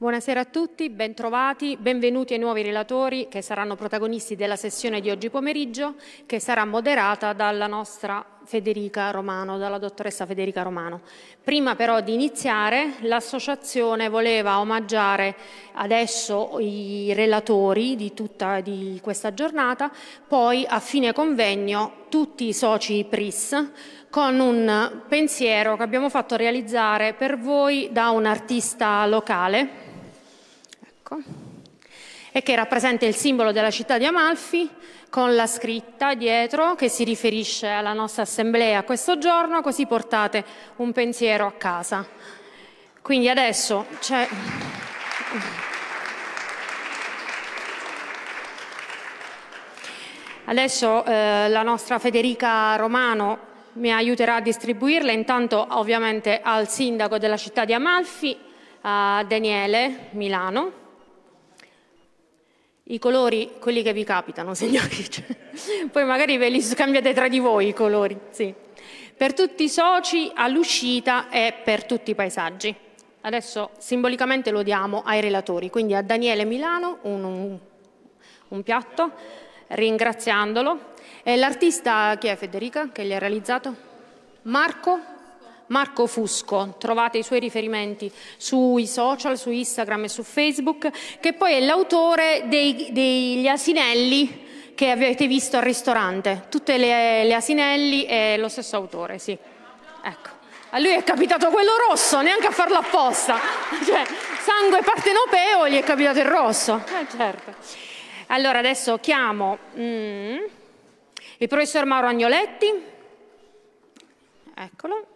Buonasera a tutti, bentrovati, benvenuti ai nuovi relatori che saranno protagonisti della sessione di oggi pomeriggio che sarà moderata dalla nostra Federica Romano, dalla dottoressa Federica Romano. Prima però di iniziare l'associazione voleva omaggiare adesso i relatori di tutta di questa giornata, poi a fine convegno tutti i soci PRIS con un pensiero che abbiamo fatto realizzare per voi da un artista locale greco e che rappresenta il simbolo della città di Amalfi con la scritta dietro che si riferisce alla nostra assemblea questo giorno, così portate un pensiero a casa. Quindi adesso c'è... Adesso eh, la nostra Federica Romano mi aiuterà a distribuirle, intanto ovviamente al sindaco della città di Amalfi, a Daniele Milano i colori, quelli che vi capitano, signori. Cioè, poi magari ve li scambiate tra di voi i colori, sì. Per tutti i soci all'uscita e per tutti i paesaggi. Adesso simbolicamente lo diamo ai relatori, quindi a Daniele Milano un, un, piatto, ringraziandolo. E l'artista chi è Federica che gli ha realizzato? Marco Marco Fusco, trovate i suoi riferimenti sui social, su Instagram e su Facebook, che poi è l'autore degli asinelli che avete visto al ristorante, tutte le, le asinelli è lo stesso autore, sì. Ecco. A lui è capitato quello rosso, neanche a farlo apposta. Cioè, sangue partenopeo gli è capitato il rosso. Eh, certo. Allora, adesso chiamo mm, il professor Mauro Agnoletti. Eccolo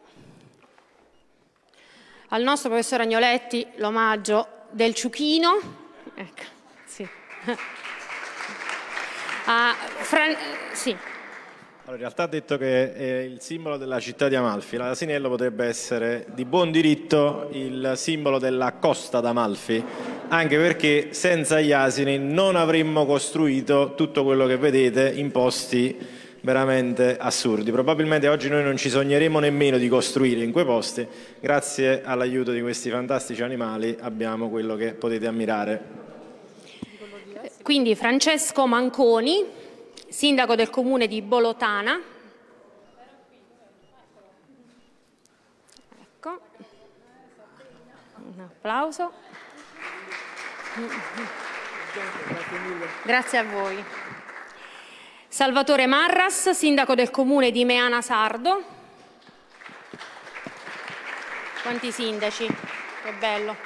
al nostro professor Agnoletti l'omaggio del Ciuchino, ecco, sì. ah, Fran... sì. allora, in realtà ha detto che è il simbolo della città di Amalfi, l'asinello potrebbe essere di buon diritto il simbolo della costa d'Amalfi, anche perché senza gli asini non avremmo costruito tutto quello che vedete in posti veramente assurdi. Probabilmente oggi noi non ci sogneremo nemmeno di costruire in quei posti, grazie all'aiuto di questi fantastici animali abbiamo quello che potete ammirare. Quindi Francesco Manconi, sindaco del comune di Bolotana. Ecco. Un applauso. Grazie a voi. Salvatore Marras, sindaco del comune di Meana Sardo. Quanti sindaci, che bello.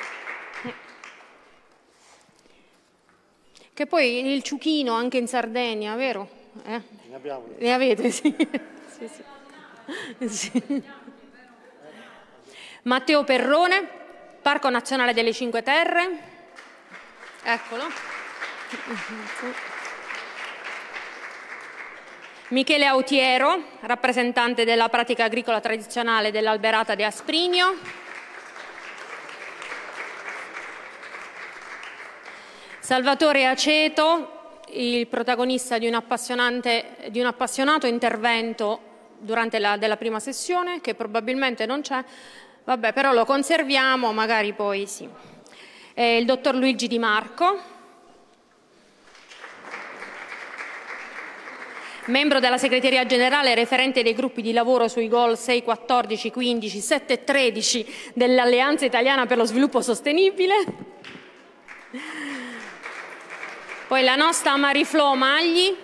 Che poi il ciuchino anche in Sardegna, vero? Eh? Ne abbiamo. Ne avete, sì. sì, sì. sì. Matteo Perrone, Parco Nazionale delle Cinque Terre. Eccolo. Michele Autiero, rappresentante della pratica agricola tradizionale dell'Alberata di Asprigno. Salvatore Aceto, il protagonista di un, di un appassionato intervento durante la della prima sessione, che probabilmente non c'è, vabbè però lo conserviamo, magari poi sì. E il dottor Luigi Di Marco, membro della segreteria generale referente dei gruppi di lavoro sui gol 6, 14, 15, 7 e 13 dell'Alleanza Italiana per lo Sviluppo Sostenibile. Poi la nostra Mariflo Magli,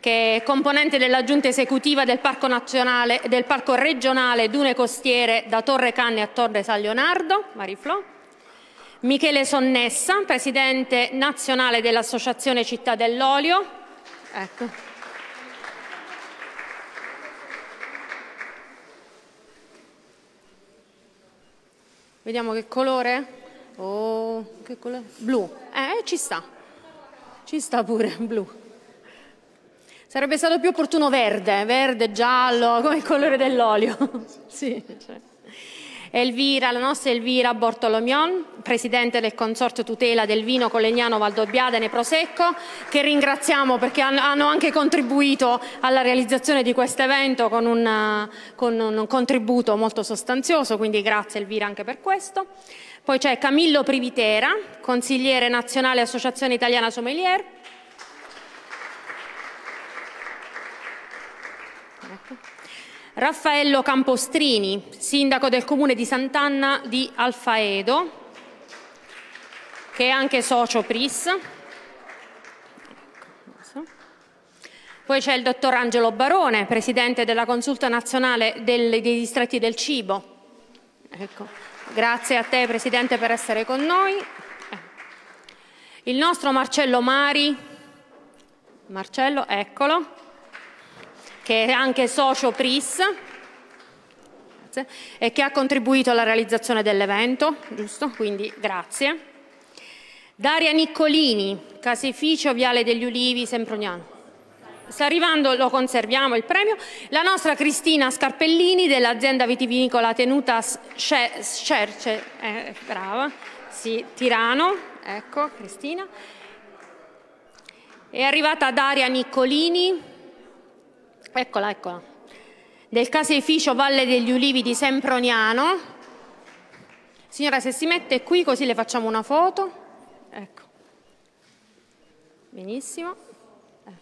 che è componente della giunta esecutiva del Parco, nazionale, del Parco regionale Dune Costiere da Torre Canne a Torre San Leonardo. Mariflo. Michele Sonnessa, presidente nazionale dell'Associazione Città dell'Olio, Ecco. Vediamo che colore? Oh, che colore? Blu. Eh, ci sta. Ci sta pure, blu. Sarebbe stato più opportuno verde, verde, giallo, come il colore dell'olio. sì, cioè. Elvira, la nostra Elvira Bortolomion, presidente del Consorzio Tutela del Vino Collegnano Valdobbiadene Prosecco, che ringraziamo perché hanno anche contribuito alla realizzazione di questo evento con, con un contributo molto sostanzioso, quindi grazie Elvira anche per questo. Poi c'è Camillo Privitera, consigliere nazionale Associazione Italiana Sommelier, Raffaello Campostrini, sindaco del comune di Sant'Anna di Alfaedo, che è anche socio PRIS. Poi c'è il dottor Angelo Barone, presidente della Consulta Nazionale dei Distretti del Cibo. Ecco. Grazie a te presidente per essere con noi. Il nostro Marcello Mari, Marcello, eccolo, che è anche socio PRIS e che ha contribuito alla realizzazione dell'evento, giusto? Quindi grazie. Daria Niccolini, caseificio Viale degli Ulivi, Semprognano sta arrivando, lo conserviamo il premio, la nostra Cristina Scarpellini dell'azienda vitivinicola tenuta Scerce, eh, brava, sì, Tirano, ecco Cristina, è arrivata Daria Niccolini, eccola, eccola, del caseificio Valle degli Ulivi di Semproniano. Signora, se si mette qui così le facciamo una foto. Ecco. Benissimo. Eh.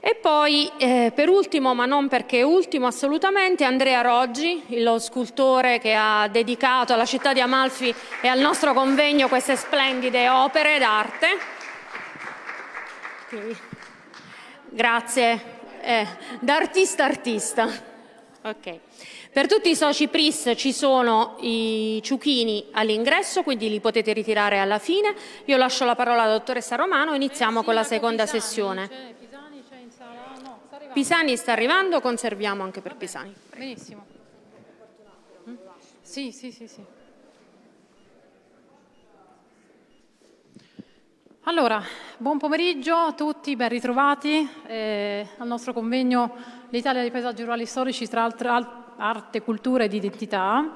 E poi, eh, per ultimo, ma non perché ultimo assolutamente, Andrea Roggi, lo scultore che ha dedicato alla città di Amalfi e al nostro convegno queste splendide opere d'arte. Quindi. Grazie. Eh, da artista artista. Ok. Per tutti i soci PRIS ci sono i ciuchini all'ingresso, quindi li potete ritirare alla fine. Io lascio la parola alla dottoressa Romano e iniziamo eh con la seconda Pisani, sessione. Cioè, Pisani, cioè no, sta Pisani, sta arrivando, conserviamo anche per Vabbè, Pisani. Prego. Benissimo. Hm? Sì, sì, sì, sì. Allora, buon pomeriggio a tutti, ben ritrovati eh, al nostro convegno L'Italia dei paesaggi rurali storici tra arte, cultura ed identità.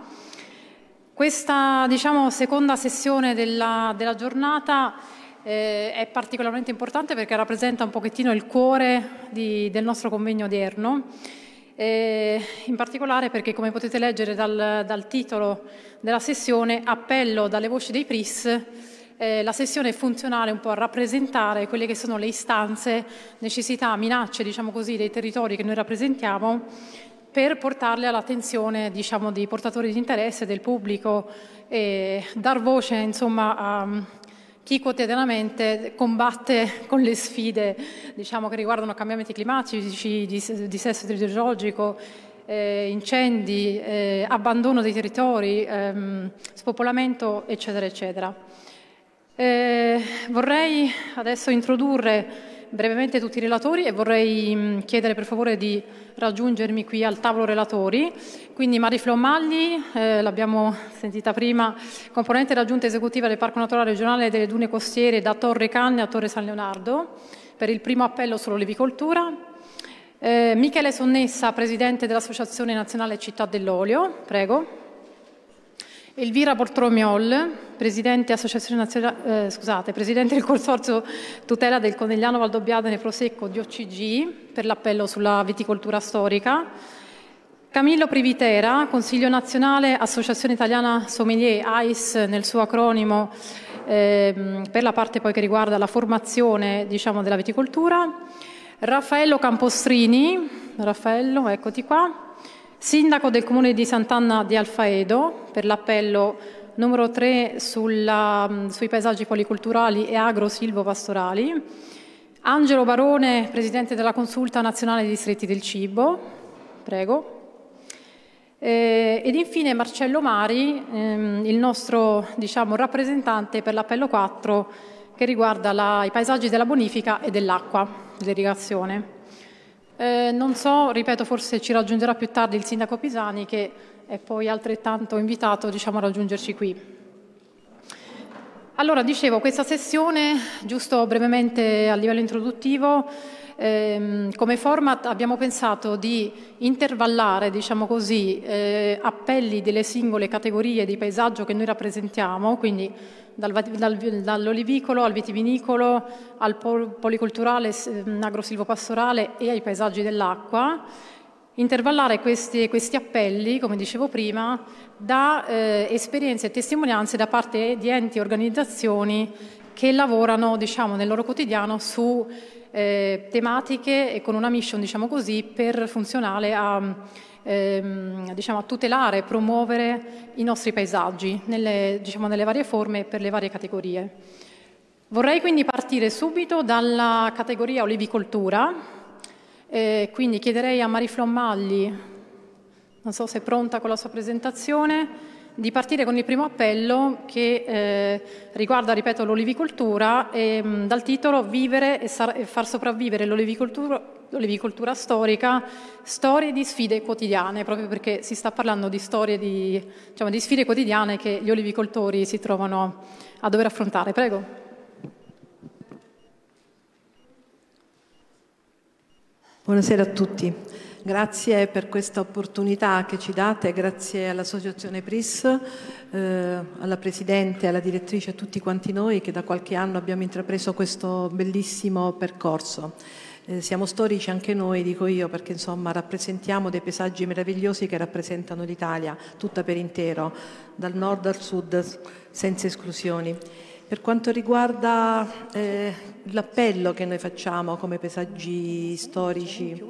Questa diciamo, seconda sessione della, della giornata eh, è particolarmente importante perché rappresenta un pochettino il cuore di, del nostro convegno odierno, eh, in particolare perché come potete leggere dal, dal titolo della sessione Appello dalle voci dei PRIS eh, la sessione funzionale un po' a rappresentare quelle che sono le istanze, necessità, minacce diciamo così, dei territori che noi rappresentiamo per portarle all'attenzione diciamo, dei portatori di interesse, del pubblico e dar voce insomma, a mm, chi quotidianamente combatte con le sfide diciamo, che riguardano cambiamenti climatici, dissesto idrogeologico, eh, incendi, eh, abbandono dei territori, ehm, spopolamento, eccetera, eccetera. Eh, vorrei adesso introdurre brevemente tutti i relatori e vorrei mm, chiedere per favore di raggiungermi qui al tavolo relatori. Quindi Mari Flomagli, eh, l'abbiamo sentita prima, componente della giunta esecutiva del Parco Naturale Regionale delle Dune Costiere da Torre Canne a Torre San Leonardo per il primo appello sull'olivicoltura. Eh, Michele Sonnessa, presidente dell'Associazione Nazionale Città dell'Olio, prego. Elvira Poltromiol, presidente, eh, scusate, presidente, del Consorzio Tutela del Conegliano Valdobbiadene Prosecco di OCG per l'appello sulla viticoltura storica, Camillo Privitera, Consiglio Nazionale Associazione Italiana Sommelier, AIS nel suo acronimo, eh, per la parte poi che riguarda la formazione diciamo, della viticoltura, Raffaello Campostrini, Raffaello, eccoti qua, Sindaco del Comune di Sant'Anna di Alfaedo per l'appello numero 3 sulla, mm, sui paesaggi policulturali e agro-silvopastorali. Angelo Barone, Presidente della Consulta Nazionale dei Distretti del Cibo. Prego. Eh, ed infine Marcello Mari, ehm, il nostro diciamo, rappresentante per l'appello 4 che riguarda la, i paesaggi della bonifica e dell'acqua, dell'irrigazione. Eh, non so, ripeto, forse ci raggiungerà più tardi il sindaco Pisani che è poi altrettanto invitato diciamo, a raggiungerci qui. Allora, dicevo, questa sessione, giusto brevemente a livello introduttivo, ehm, come format abbiamo pensato di intervallare, diciamo così, eh, appelli delle singole categorie di paesaggio che noi rappresentiamo, quindi dal, dal, dall'olivicolo al vitivinicolo, al pol, policolturale mm, agrosilvopastorale e ai paesaggi dell'acqua, intervallare questi, questi, appelli, come dicevo prima, da eh, esperienze e testimonianze da parte di enti e organizzazioni che lavorano diciamo, nel loro quotidiano su eh, tematiche e con una mission diciamo così, per funzionare a ehm, diciamo, a tutelare e promuovere i nostri paesaggi nelle, diciamo, nelle varie forme e per le varie categorie. Vorrei quindi partire subito dalla categoria olivicoltura, eh, quindi chiederei a Mariflo Magli, non so se è pronta con la sua presentazione, di partire con il primo appello che eh, riguarda, ripeto, l'olivicoltura e, mh, mm, dal titolo Vivere e, e far sopravvivere l'olivicoltura l'olivicoltura storica, storie di sfide quotidiane, proprio perché si sta parlando di storie di, diciamo, di sfide quotidiane che gli olivicoltori si trovano a dover affrontare. Prego. Buonasera a tutti. Grazie per questa opportunità che ci date, grazie all'Associazione PRIS, eh, alla Presidente, alla direttrice, a tutti quanti noi che da qualche anno abbiamo intrapreso questo bellissimo percorso. Eh, siamo storici anche noi, dico io, perché insomma rappresentiamo dei paesaggi meravigliosi che rappresentano l'Italia tutta per intero, dal nord al sud, senza esclusioni. Per quanto riguarda eh, l'appello che noi facciamo come paesaggi storici,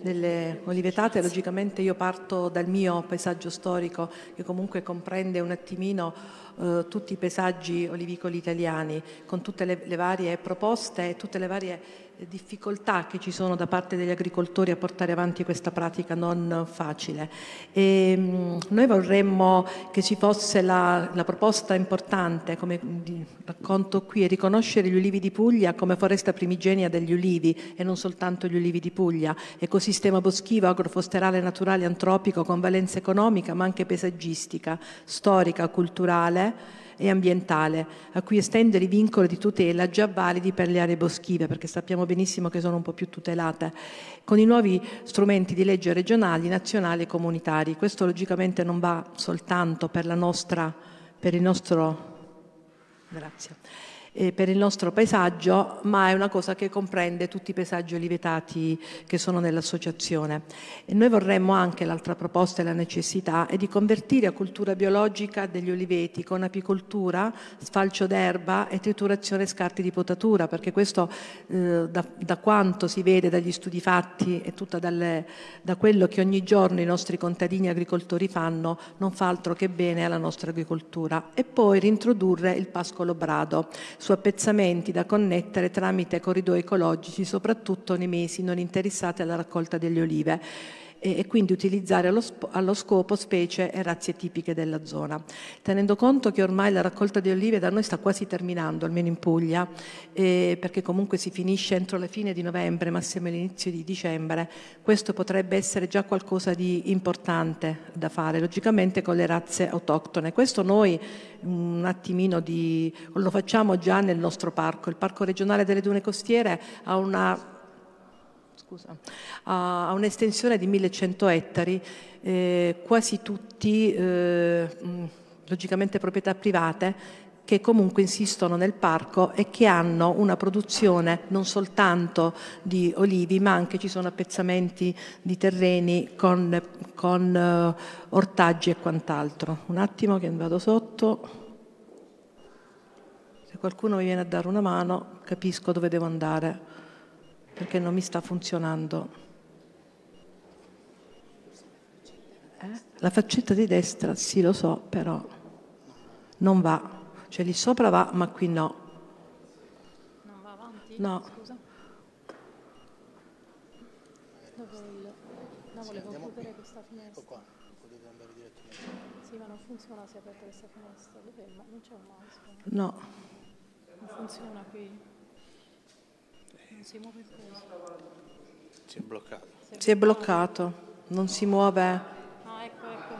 delle olivetate, logicamente io parto dal mio paesaggio storico che comunque comprende un attimino eh, tutti i paesaggi olivicoli italiani con tutte le, le varie proposte e tutte le varie eh, difficoltà che ci sono da parte degli agricoltori a portare avanti questa pratica non facile. E, ehm, noi vorremmo che ci fosse la, la proposta importante, come mm, racconto qui, è riconoscere gli ulivi di Puglia come foresta primigenia degli ulivi e non soltanto gli ulivi di Puglia, ecosistema boschivo, agroforesterale, naturale, antropico con valenza economica ma anche paesaggistica, storica, culturale e ambientale, a cui estendere i vincoli di tutela già validi per le aree boschive, perché sappiamo benissimo che sono un po' più tutelate, con i nuovi strumenti di legge regionali, nazionali e comunitari. Questo logicamente non va soltanto per la nostra, per il nostro... Grazie eh, per il nostro paesaggio, ma è una cosa che comprende tutti i paesaggi olivetati che sono nell'associazione. E noi vorremmo anche, l'altra proposta e la necessità, è di convertire a cultura biologica degli oliveti con apicoltura, sfalcio d'erba e triturazione scarti di potatura, perché questo eh, da, da, quanto si vede dagli studi fatti e tutta dalle, da quello che ogni giorno i nostri contadini agricoltori fanno, non fa altro che bene alla nostra agricoltura. E poi rintrodurre il pascolo brado su appezzamenti da connettere tramite corridoi ecologici, soprattutto nei mesi non interessati alla raccolta delle olive e, quindi utilizzare allo, allo, scopo specie e razze tipiche della zona. Tenendo conto che ormai la raccolta di olive da noi sta quasi terminando, almeno in Puglia, eh, perché comunque si finisce entro la fine di novembre, massimo all'inizio di dicembre, questo potrebbe essere già qualcosa di importante da fare, logicamente con le razze autoctone. Questo noi un attimino di, lo facciamo già nel nostro parco, il Parco regionale delle Dune Costiere ha una scusa, ha, ha un'estensione di 1100 ettari, eh, quasi tutti eh, logicamente proprietà private che comunque insistono nel parco e che hanno una produzione non soltanto di olivi, ma anche ci sono appezzamenti di terreni con, con uh, ortaggi e quant'altro. Un attimo che vado sotto. Se qualcuno mi viene a dare una mano, capisco dove devo andare perché non mi sta funzionando. Eh? La faccetta di destra, sì lo so, però non va. Cioè lì sopra va, ma qui no. Non va avanti? No. Scusa. No, volevo chiudere questa ecco finestra. Qua, potete andare direttamente. Sì, ma non funziona se aperte questa finestra. Dove Non c'è un mouse. No. Non funziona qui. Non si muove si è bloccato. Si è bloccato, non si muove. No, ecco, ecco.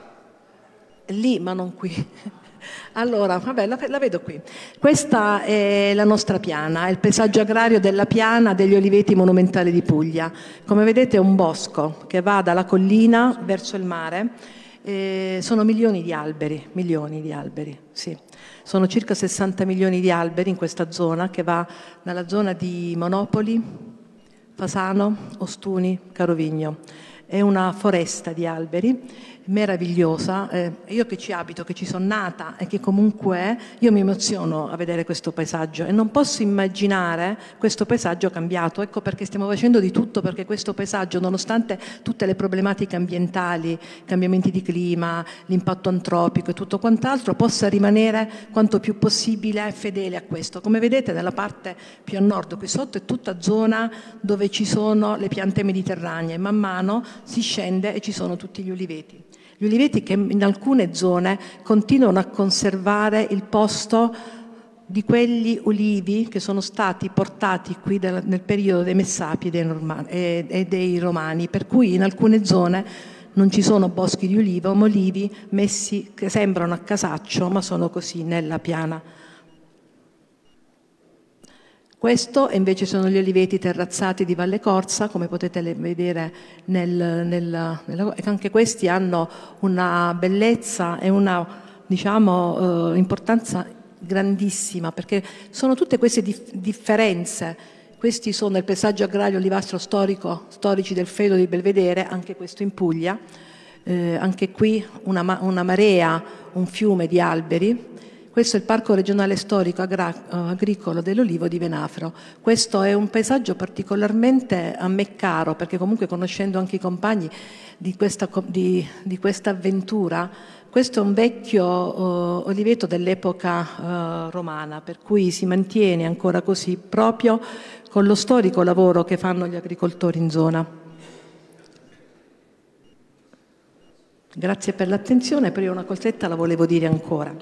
Lì, ma non qui. Allora, vabbè, la, la, vedo qui. Questa è la nostra piana, è il paesaggio agrario della piana degli oliveti monumentali di Puglia. Come vedete è un bosco che va dalla collina verso il mare. Eh, sono milioni di alberi, milioni di alberi, sì. Sono circa 60 milioni di alberi in questa zona che va dalla zona di Monopoli Fasano, Ostuni, Carovigno. È una foresta di alberi meravigliosa. Eh, io che ci abito, che ci sono nata e che comunque io mi emoziono a vedere questo paesaggio e non posso immaginare questo paesaggio cambiato. Ecco perché stiamo facendo di tutto perché questo paesaggio, nonostante tutte le problematiche ambientali, cambiamenti di clima, l'impatto antropico e tutto quant'altro, possa rimanere quanto più possibile fedele a questo. Come vedete nella parte più a nord, qui sotto è tutta zona dove ci sono le piante mediterranee, man mano si scende e ci sono tutti gli oliveti. Gli uliveti che in alcune zone continuano a conservare il posto di quegli ulivi che sono stati portati qui nel periodo dei Messapi e dei Romani, per cui in alcune zone non ci sono boschi di ulivo, ma olivi messi che sembrano a casaccio, ma sono così nella piana. Questo invece sono gli oliveti terrazzati di Valle Corsa, come potete vedere, nel, nel, nella, anche questi hanno una bellezza e una diciamo, eh, importanza grandissima, perché sono tutte queste dif differenze. Questi sono il paesaggio agrario olivastro storico, storici del Fedo di Belvedere, anche questo in Puglia. Eh, anche qui una, una marea, un fiume di alberi questo è il Parco regionale storico eh, agricolo dell'Olivo di Venafro. Questo è un paesaggio particolarmente a me caro, perché comunque conoscendo anche i compagni di questa, di, di questa avventura, questo è un vecchio uh, oliveto dell'epoca uh, romana, per cui si mantiene ancora così proprio con lo storico lavoro che fanno gli agricoltori in zona. Grazie per l'attenzione, però una cosetta la volevo dire ancora.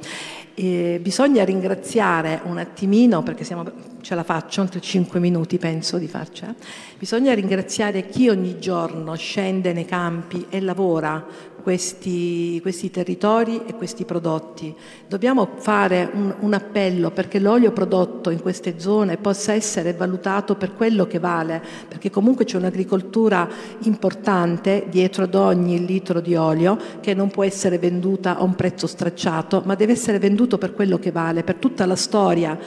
Eh, bisogna ringraziare un attimino, perché siamo, ce la faccio, oltre 5 minuti penso di farcela, bisogna ringraziare chi ogni giorno scende nei campi e lavora questi, questi, territori e questi prodotti. Dobbiamo fare un, un, appello perché l'olio prodotto in queste zone possa essere valutato per quello che vale, perché comunque c'è un'agricoltura importante dietro ad ogni litro di olio che non può essere venduta a un prezzo stracciato, ma deve essere venduto per quello che vale, per tutta la storia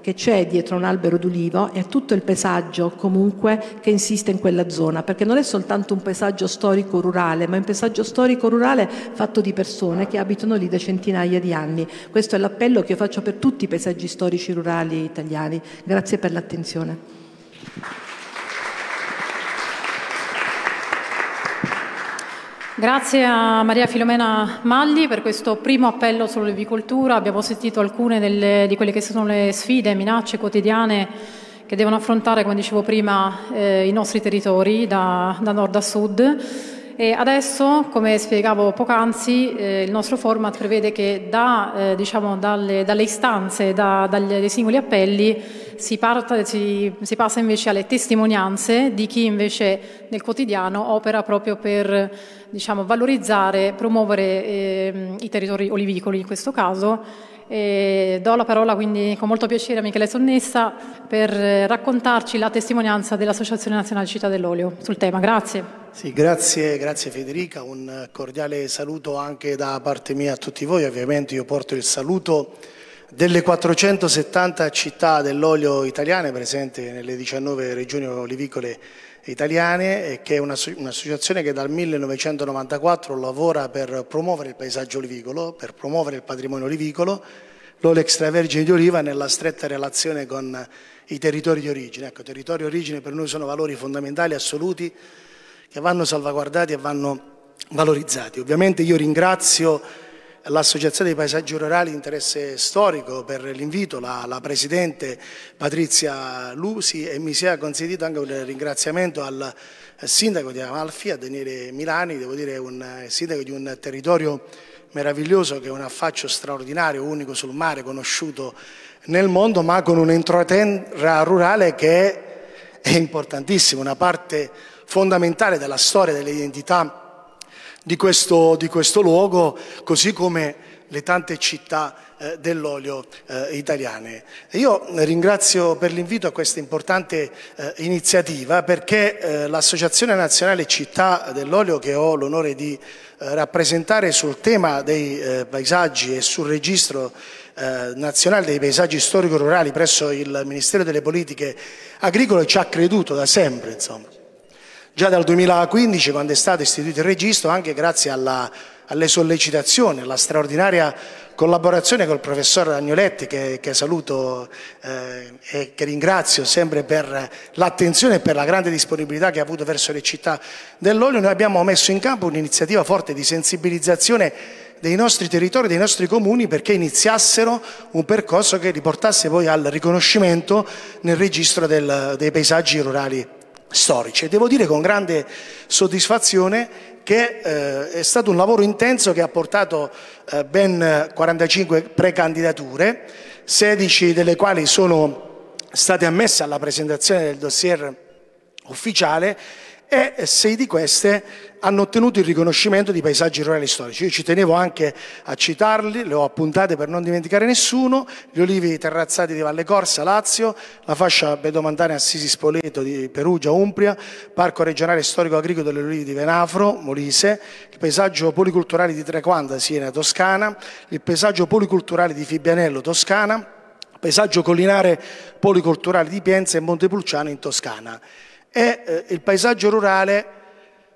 che c'è dietro un albero d'ulivo e a tutto il paesaggio comunque che insiste in quella zona, perché non è soltanto un paesaggio storico rurale, ma è un paesaggio storico rurale fatto di persone che abitano lì da centinaia di anni. Questo è l'appello che io faccio per tutti i paesaggi storici rurali italiani. Grazie per l'attenzione. Grazie a Maria Filomena Malli per questo primo appello sull'olivicoltura. Abbiamo sentito alcune delle, di quelle che sono le sfide, minacce quotidiane che devono affrontare, come dicevo prima, eh, i nostri territori da, da nord a sud. E adesso, come spiegavo poc'anzi, eh, il nostro format prevede che da, eh, diciamo, dalle, dalle, istanze, da, dagli, dai singoli appelli, si, parta, si, si, passa invece alle testimonianze di chi invece nel quotidiano opera proprio per diciamo, valorizzare, promuovere eh, i territori olivicoli in questo caso e do la parola quindi con molto piacere a Michele Sonnessa per eh, raccontarci la testimonianza dell'Associazione Nazionale Città dell'Olio sul tema. Grazie. Sì, grazie, grazie Federica, un cordiale saluto anche da parte mia a tutti voi. Ovviamente io porto il saluto delle 470 città dell'olio italiane presenti nelle 19 regioni olivicole italiane, che è un'associazione che dal 1994 lavora per promuovere il paesaggio olivicolo, per promuovere il patrimonio olivicolo, l'olio extravergine di oliva nella stretta relazione con i territori di origine. Ecco, territori di origine per noi sono valori fondamentali, assoluti, che vanno salvaguardati e vanno valorizzati. Ovviamente io ringrazio l'Associazione dei Paesaggi Rurali di Interesse Storico per l'invito, la, la, Presidente Patrizia Lusi e mi sia consentito anche un ringraziamento al Sindaco di Amalfi, a Daniele Milani, devo dire un sindaco di un territorio meraviglioso che è un affaccio straordinario, unico sul mare, conosciuto nel mondo, ma con un'entroterra rurale che è importantissima, una parte fondamentale della storia dell'identità di questo, di questo luogo, così come le tante città eh, dell'olio eh, italiane. Io ringrazio per l'invito a questa importante eh, iniziativa perché eh, l'Associazione Nazionale Città dell'Olio che ho l'onore di eh, rappresentare sul tema dei eh, paesaggi e sul registro nazionale dei paesaggi storico-rurali presso il Ministero delle Politiche Agricole ci ha creduto da sempre. Insomma. Già dal 2015, quando è stato istituito il registro, anche grazie alla, alle sollecitazioni, alla straordinaria collaborazione col professor Agnoletti, che, che saluto eh, e che ringrazio sempre per l'attenzione e per la grande disponibilità che ha avuto verso le città dell'olio, noi abbiamo messo in campo un'iniziativa forte di sensibilizzazione dei nostri territori, dei nostri comuni perché iniziassero un percorso che riportasse poi al riconoscimento nel registro del, dei paesaggi rurali storici. E devo dire con grande soddisfazione che eh, è stato un lavoro intenso che ha portato eh, ben 45 precandidature, 16 delle quali sono state ammesse alla presentazione del dossier ufficiale e sei di queste hanno ottenuto il riconoscimento di paesaggi rurali storici. Io ci tenevo anche a citarli, le ho appuntate per non dimenticare nessuno, gli olivi terrazzati di Valle Corsa, Lazio, la fascia Bedomandana Assisi Spoleto di Perugia, Umbria, Parco regionale storico agricolo delle olive di Venafro, Molise, il paesaggio policulturale di Trequanda, Siena, Toscana, il paesaggio policulturale di Fibianello, Toscana, paesaggio collinare policulturale di Pienza e Montepulciano in Toscana. E eh, il paesaggio rurale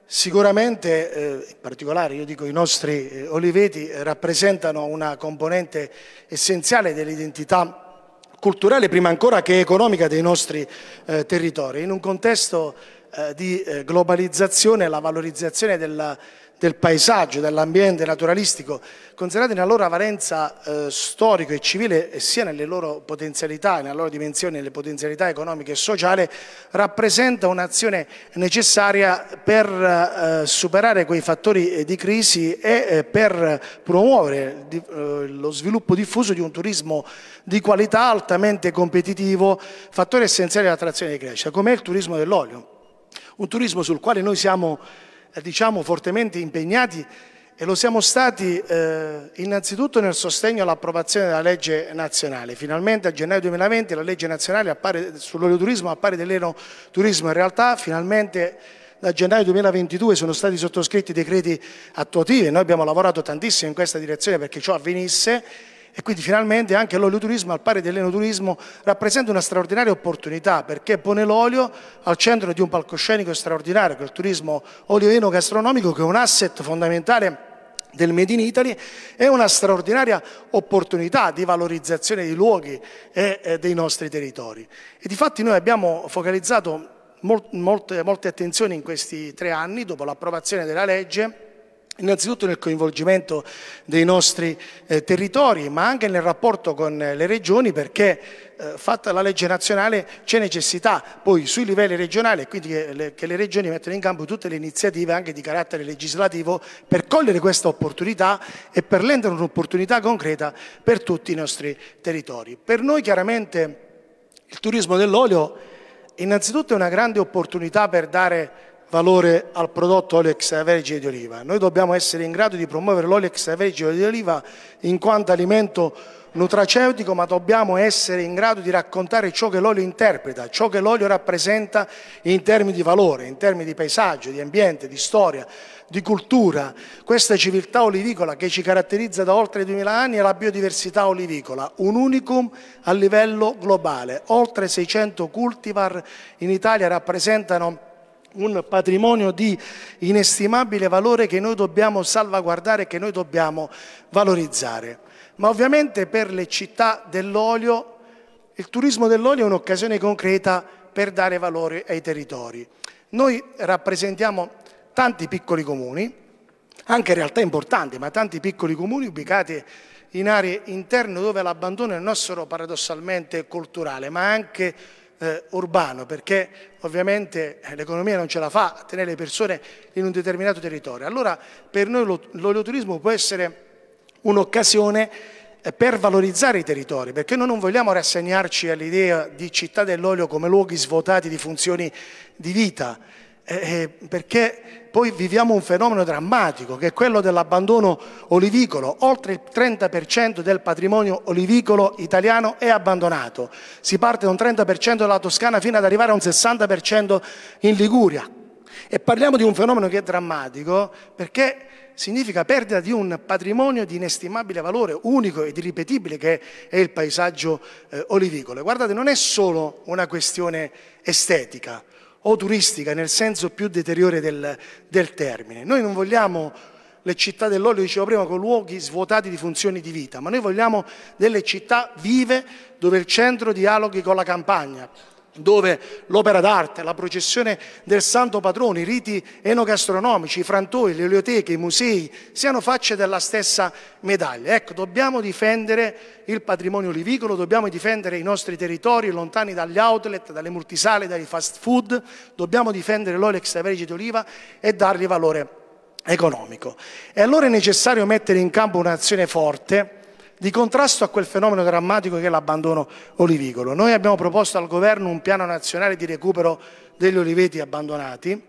sicuramente, eh, in particolare io dico i nostri eh, oliveti, rappresentano una componente essenziale dell'identità culturale, prima ancora che economica dei nostri eh, territori. In un contesto eh, di eh, globalizzazione la valorizzazione della del paesaggio, dell'ambiente naturalistico, considerate nella loro valenza eh, storica e civile e sia nelle loro potenzialità, nella loro dimensione, nelle potenzialità economiche e sociali, rappresenta un'azione necessaria per eh, superare quei fattori eh, di crisi e eh, per promuovere di, eh, lo sviluppo diffuso di un turismo di qualità altamente competitivo, fattore essenziale dell'attrazione di crescita, come è il turismo dell'olio. Un turismo sul quale noi siamo eh, diciamo, fortemente impegnati e lo siamo stati eh, innanzitutto nel sostegno all'approvazione della legge nazionale. Finalmente a gennaio 2020 la legge nazionale sull'oleoturismo appare dell'enoturismo. In realtà finalmente da gennaio 2022 sono stati sottoscritti decreti attuativi, e noi abbiamo lavorato tantissimo in questa direzione perché ciò avvenisse e quindi finalmente anche l'olioturismo al pari dell'enoturismo rappresenta una straordinaria opportunità perché pone l'olio al centro di un palcoscenico straordinario che è il turismo olio-eno-gastronomico che è un asset fondamentale del Made in Italy è una straordinaria opportunità di valorizzazione dei luoghi e dei nostri territori. E di fatti noi abbiamo focalizzato molte, molte attenzioni in questi tre anni, dopo l'approvazione della legge, Innanzitutto nel coinvolgimento dei nostri eh, territori, ma anche nel rapporto con eh, le regioni perché eh, fatta la legge nazionale c'è necessità poi sui livelli regionali e quindi che le, che le, regioni mettano in campo tutte le iniziative anche di carattere legislativo per cogliere questa opportunità e per rendere un'opportunità concreta per tutti i nostri territori. Per noi chiaramente il turismo dell'olio innanzitutto è una grande opportunità per dare valore al prodotto olio extravergine di oliva. Noi dobbiamo essere in grado di promuovere l'olio extravergine di oliva in quanto alimento nutraceutico, ma dobbiamo essere in grado di raccontare ciò che l'olio interpreta, ciò che l'olio rappresenta in termini di valore, in termini di paesaggio, di ambiente, di storia, di cultura. Questa civiltà olivicola che ci caratterizza da oltre 2000 anni è la biodiversità olivicola, un unicum a livello globale. Oltre 600 cultivar in Italia rappresentano un patrimonio di inestimabile valore che noi dobbiamo salvaguardare, che noi dobbiamo valorizzare. Ma ovviamente per le città dell'olio, il turismo dell'olio è un'occasione concreta per dare valore ai territori. Noi rappresentiamo tanti piccoli comuni, anche in realtà importanti, ma tanti piccoli comuni ubicati in aree interne dove l'abbandono è il nostro paradossalmente culturale, ma anche eh, urbano, perché ovviamente eh, l'economia non ce la fa a tenere le persone in un determinato territorio. Allora per noi l'olioturismo può essere un'occasione eh, per valorizzare i territori, perché noi non vogliamo rassegnarci all'idea di città dell'olio come luoghi svuotati di funzioni di vita, eh, eh, perché poi viviamo un fenomeno drammatico che è quello dell'abbandono olivicolo. Oltre il 30% del patrimonio olivicolo italiano è abbandonato. Si parte da un 30% della Toscana fino ad arrivare a un 60% in Liguria. E parliamo di un fenomeno che è drammatico perché significa perdita di un patrimonio di inestimabile valore, unico ed irripetibile che è il paesaggio eh, olivicolo. Guardate, non è solo una questione estetica, o turistica nel senso più deteriore del, del termine. Noi non vogliamo le città dell'olio, dicevo prima, con luoghi svuotati di funzioni di vita, ma noi vogliamo delle città vive dove il centro dialoghi con la campagna, dove l'opera d'arte, la processione del santo patrono, i riti enogastronomici, i frantoi, le biblioteche, i musei siano facce della stessa medaglia. Ecco, dobbiamo difendere il patrimonio olivicolo, dobbiamo difendere i nostri territori lontani dagli outlet, dalle multisale, dai fast food, dobbiamo difendere l'olio extravergine d'oliva e dargli valore economico. E allora è necessario mettere in campo un'azione forte di contrasto a quel fenomeno drammatico che è l'abbandono olivicolo. Noi abbiamo proposto al governo un piano nazionale di recupero degli oliveti abbandonati,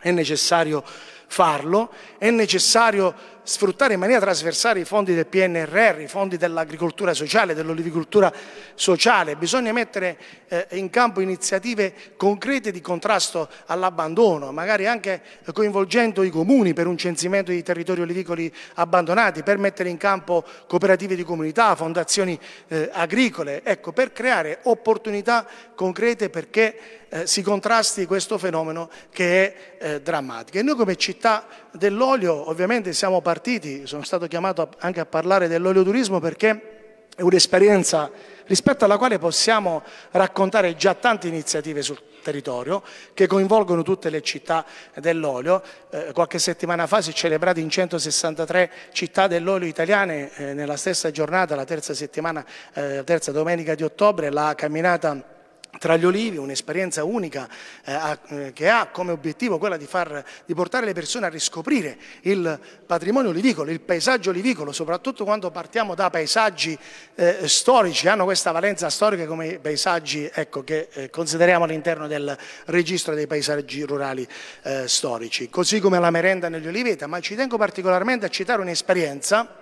è necessario farlo, è necessario sfruttare in maniera trasversale i fondi del PNRR, i fondi dell'agricoltura sociale, dell'olivicoltura sociale, bisogna mettere eh, in campo iniziative concrete di contrasto all'abbandono, magari anche coinvolgendo i comuni per un censimento di territori olivicoli abbandonati, per mettere in campo cooperative di comunità, fondazioni eh, agricole, ecco, per creare opportunità concrete perché eh, si contrasti questo fenomeno che è drammatico. E noi come città dell'olio, ovviamente siamo partiti, sono stato chiamato anche a parlare dell'olioturismo perché è un'esperienza rispetto alla quale possiamo raccontare già tante iniziative sul territorio che coinvolgono tutte le città dell'olio. Eh, qualche settimana fa si è celebrata in 163 città dell'olio italiane eh, nella stessa giornata, la terza settimana, eh, terza domenica di ottobre, la camminata tra gli olivi, un'esperienza unica eh, eh, che ha come obiettivo quella di, far, di, portare le persone a riscoprire il patrimonio olivicolo, il paesaggio olivicolo, soprattutto quando partiamo da paesaggi eh, storici, hanno questa valenza storica come i paesaggi ecco, che eh, consideriamo all'interno del registro dei paesaggi rurali eh, storici, così come la merenda negli oliveti, ma ci tengo particolarmente a citare un'esperienza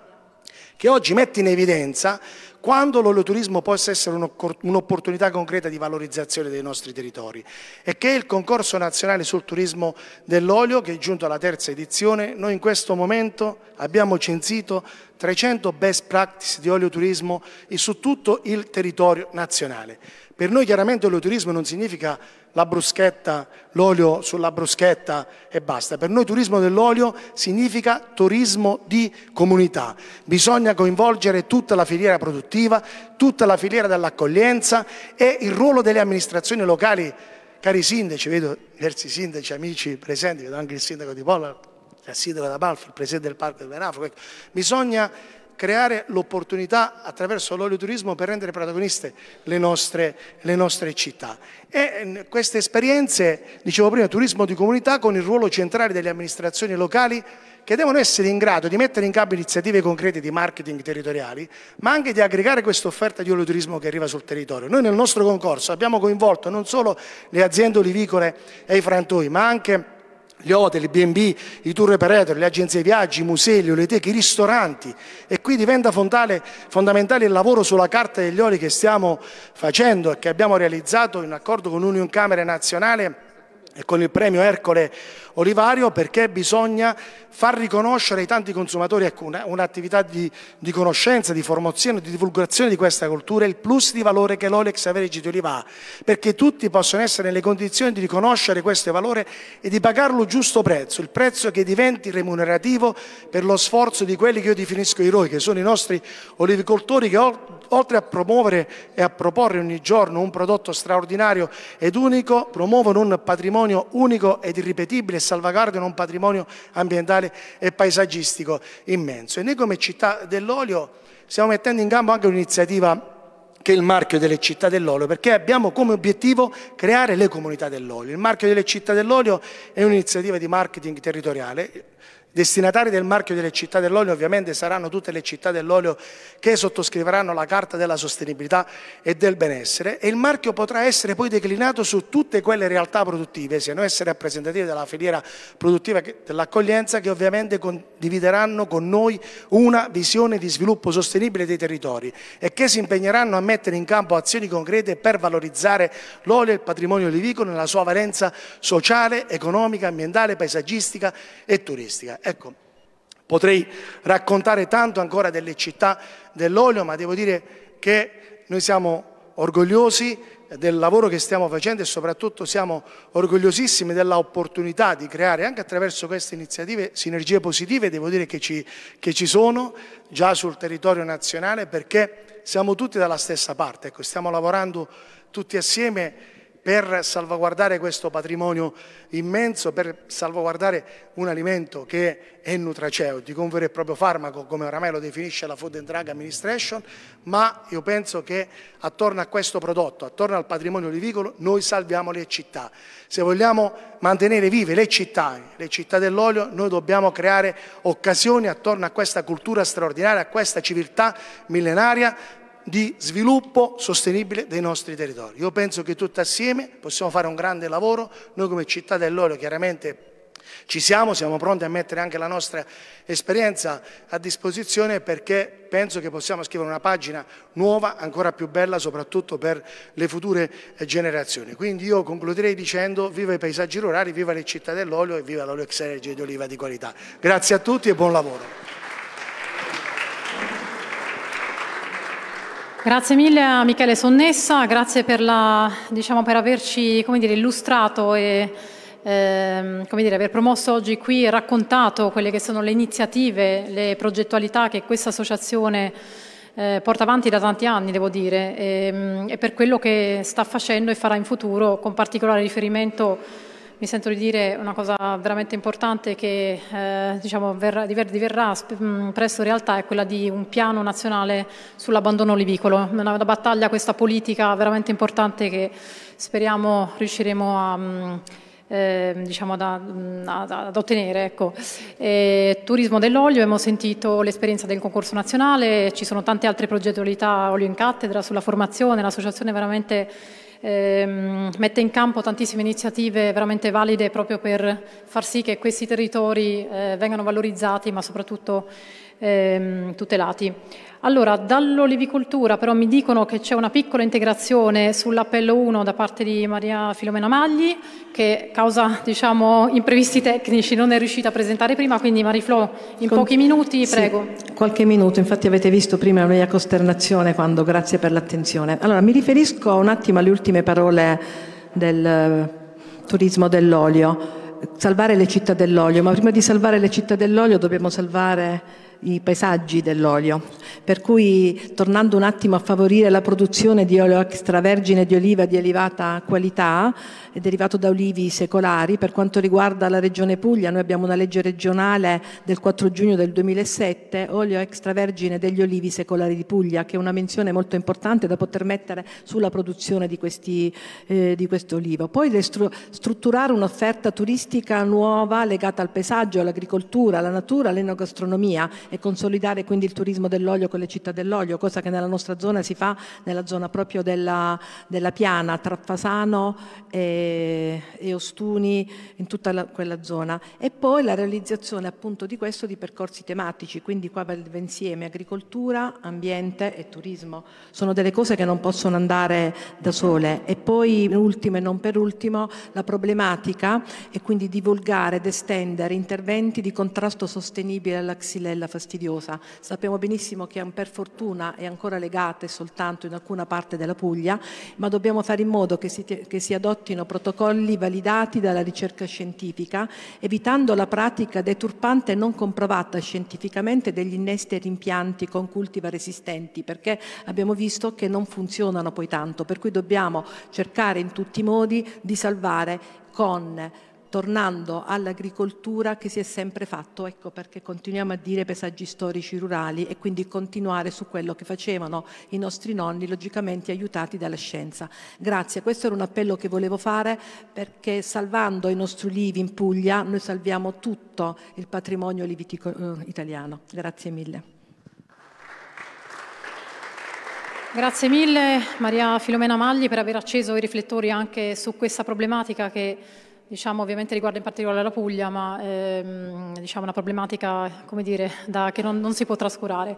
che oggi mette in evidenza quando l'oloturismo possa essere un'opportunità concreta di valorizzazione dei nostri territori e che il concorso nazionale sul turismo dell'olio, che è giunto alla terza edizione, noi in questo momento abbiamo censito 300 best practice di olioturismo su tutto il territorio nazionale. Per noi chiaramente turismo non significa la bruschetta, l'olio sulla bruschetta e basta. Per noi turismo dell'olio significa turismo di comunità. Bisogna coinvolgere tutta la filiera produttiva, tutta la filiera dell'accoglienza e il ruolo delle amministrazioni locali. Cari sindaci, vedo diversi sindaci, amici presenti, vedo anche il sindaco di Pollard, il sindaco da Balfour, il presidente del Parco del Venafro. Ecco. Bisogna creare l'opportunità attraverso l'olioturismo per rendere protagoniste le nostre, le nostre città. E mm, queste esperienze, dicevo prima, turismo di comunità con il ruolo centrale delle amministrazioni locali che devono essere in grado di mettere in campo iniziative concrete di marketing territoriali, ma anche di aggregare questa offerta di oleoturismo che arriva sul territorio. Noi nel nostro concorso abbiamo coinvolto non solo le aziende olivicole e i frantoi, ma anche gli hotel, i B&B, i tour operator, le agenzie viaggi, i musei, le oleteche, i ristoranti e qui diventa fondamentale il lavoro sulla carta degli oli che stiamo facendo e che abbiamo realizzato in accordo con Union Camere Nazionale e con il premio Ercole Olivario perché bisogna far riconoscere ai tanti consumatori ecco, un'attività di, di, conoscenza, di formazione, di divulgazione di questa cultura il plus di valore che l'Olex Averigi di Oliva ha, perché tutti possono essere nelle condizioni di riconoscere questo valore e di pagarlo giusto prezzo, il prezzo che diventi remunerativo per lo sforzo di quelli che io definisco eroi, che sono i nostri olivicoltori che oltre a promuovere e a proporre ogni giorno un prodotto straordinario ed unico, promuovono un patrimonio unico ed irripetibile e salvaguardano un patrimonio ambientale e paesaggistico immenso. E noi come città dell'olio stiamo mettendo in campo anche un'iniziativa che è il marchio delle città dell'olio, perché abbiamo come obiettivo creare le comunità dell'olio. Il marchio delle città dell'olio è un'iniziativa di marketing territoriale, Destinatari del marchio delle città dell'olio ovviamente saranno tutte le città dell'olio che sottoscriveranno la Carta della Sostenibilità e del Benessere e il marchio potrà essere poi declinato su tutte quelle realtà produttive, siano esse rappresentative della filiera produttiva dell'accoglienza, che ovviamente condivideranno con noi una visione di sviluppo sostenibile dei territori e che si impegneranno a mettere in campo azioni concrete per valorizzare l'olio e il patrimonio olivicolo nella sua valenza sociale, economica, ambientale, paesaggistica e turistica. Ecco, potrei raccontare tanto ancora delle città dell'olio, ma devo dire che noi siamo orgogliosi del lavoro che stiamo facendo e soprattutto siamo orgogliosissimi dell'opportunità di creare anche attraverso queste iniziative sinergie positive, devo dire che ci, che ci sono già sul territorio nazionale perché siamo tutti dalla stessa parte, ecco, stiamo lavorando tutti assieme per salvaguardare questo patrimonio immenso, per salvaguardare un alimento che è nutraceutico, un vero e proprio farmaco come oramai lo definisce la Food and Drug Administration, ma io penso che attorno a questo prodotto, attorno al patrimonio olivicolo, noi salviamo le città. Se vogliamo mantenere vive le città, le città dell'olio, noi dobbiamo creare occasioni attorno a questa cultura straordinaria, a questa civiltà millenaria di sviluppo sostenibile dei nostri territori. Io penso che tutti assieme possiamo fare un grande lavoro, noi come città dell'olio chiaramente ci siamo, siamo pronti a mettere anche la nostra esperienza a disposizione perché penso che possiamo scrivere una pagina nuova, ancora più bella, soprattutto per le future generazioni. Quindi io concluderei dicendo viva i paesaggi rurali, viva le città dell'olio e viva l'olio ex di oliva di qualità. Grazie a tutti e buon lavoro. Grazie mille a Michele Sonnessa, grazie per, la, diciamo, per averci dire, illustrato e eh, dire, aver promosso oggi qui e raccontato quelle che sono le iniziative, le progettualità che questa associazione eh, porta avanti da tanti anni, devo dire, e, ehm, e per quello che sta facendo e farà in futuro, con particolare riferimento a mi sento di dire una cosa veramente importante che eh, diciamo, verrà, diverrà mm, presto realtà è quella di un piano nazionale sull'abbandono olivicolo. Una, una battaglia, questa politica veramente importante che speriamo riusciremo a... Um, eh, diciamo da, mm, ad, ad ottenere. Ecco. Eh, turismo dell'olio, abbiamo sentito l'esperienza del concorso nazionale, ci sono tante altre progettualità olio in cattedra sulla formazione, l'associazione veramente ehm, mette in campo tantissime iniziative veramente valide proprio per far sì che questi territori eh, vengano valorizzati ma soprattutto ehm, tutelati. Allora, dall'olivicoltura però mi dicono che c'è una piccola integrazione sull'appello 1 da parte di Maria Filomena Magli, che causa diciamo, imprevisti tecnici non è riuscita a presentare prima, quindi Mariflo in pochi minuti, prego. sì, Qualche minuto, infatti avete visto prima la mia costernazione quando, grazie per l'attenzione. Allora, mi riferisco un attimo alle ultime parole del eh, turismo dell'olio, salvare le città dell'olio, ma prima di salvare le città dell'olio dobbiamo salvare i paesaggi dell'olio. Per cui, tornando un attimo a favorire la produzione di olio extravergine di oliva di elevata qualità, derivato da olivi secolari, per quanto riguarda la Regione Puglia, noi abbiamo una legge regionale del 4 giugno del 2007, olio extravergine degli olivi secolari di Puglia, che è una menzione molto importante da poter mettere sulla produzione di, questi, eh, di questo olivo. Poi strutturare un'offerta turistica nuova legata al paesaggio, all'agricoltura, alla natura, all'enogastronomia e consolidare quindi il turismo dell'olio con le città dell'olio, cosa che nella nostra zona si fa nella zona proprio della, della piana, tra Fasano e, e Ostuni, in tutta la, quella zona. E poi la realizzazione appunto di questo di percorsi tematici, quindi qua va insieme agricoltura, ambiente e turismo. Sono delle cose che non possono andare da sole. E poi, ultima e non per ultimo, la problematica è quindi divulgare ed estendere interventi di contrasto sostenibile alla xylella fastidiosa fastidiosa. Sappiamo benissimo che per fortuna è ancora legata soltanto in alcuna parte della Puglia, ma dobbiamo fare in modo che si, che si adottino protocolli validati dalla ricerca scientifica, evitando la pratica deturpante e non comprovata scientificamente degli innesti e rimpianti con cultivar resistenti, perché abbiamo visto che non funzionano poi tanto, per cui dobbiamo cercare in tutti i modi di salvare con tornando all'agricoltura che si è sempre fatto, ecco perché continuiamo a dire paesaggi storici rurali e quindi continuare su quello che facevano i nostri nonni, logicamente aiutati dalla scienza. Grazie, questo era un appello che volevo fare perché salvando i nostri ulivi in Puglia noi salviamo tutto il patrimonio olivitico eh, italiano. Grazie mille. Grazie mille Maria Filomena Magli per aver acceso i riflettori anche su questa problematica che diciamo, ovviamente riguarda in particolare la Puglia, ma è ehm, diciamo, una problematica dire, da, che non, non, si può trascurare.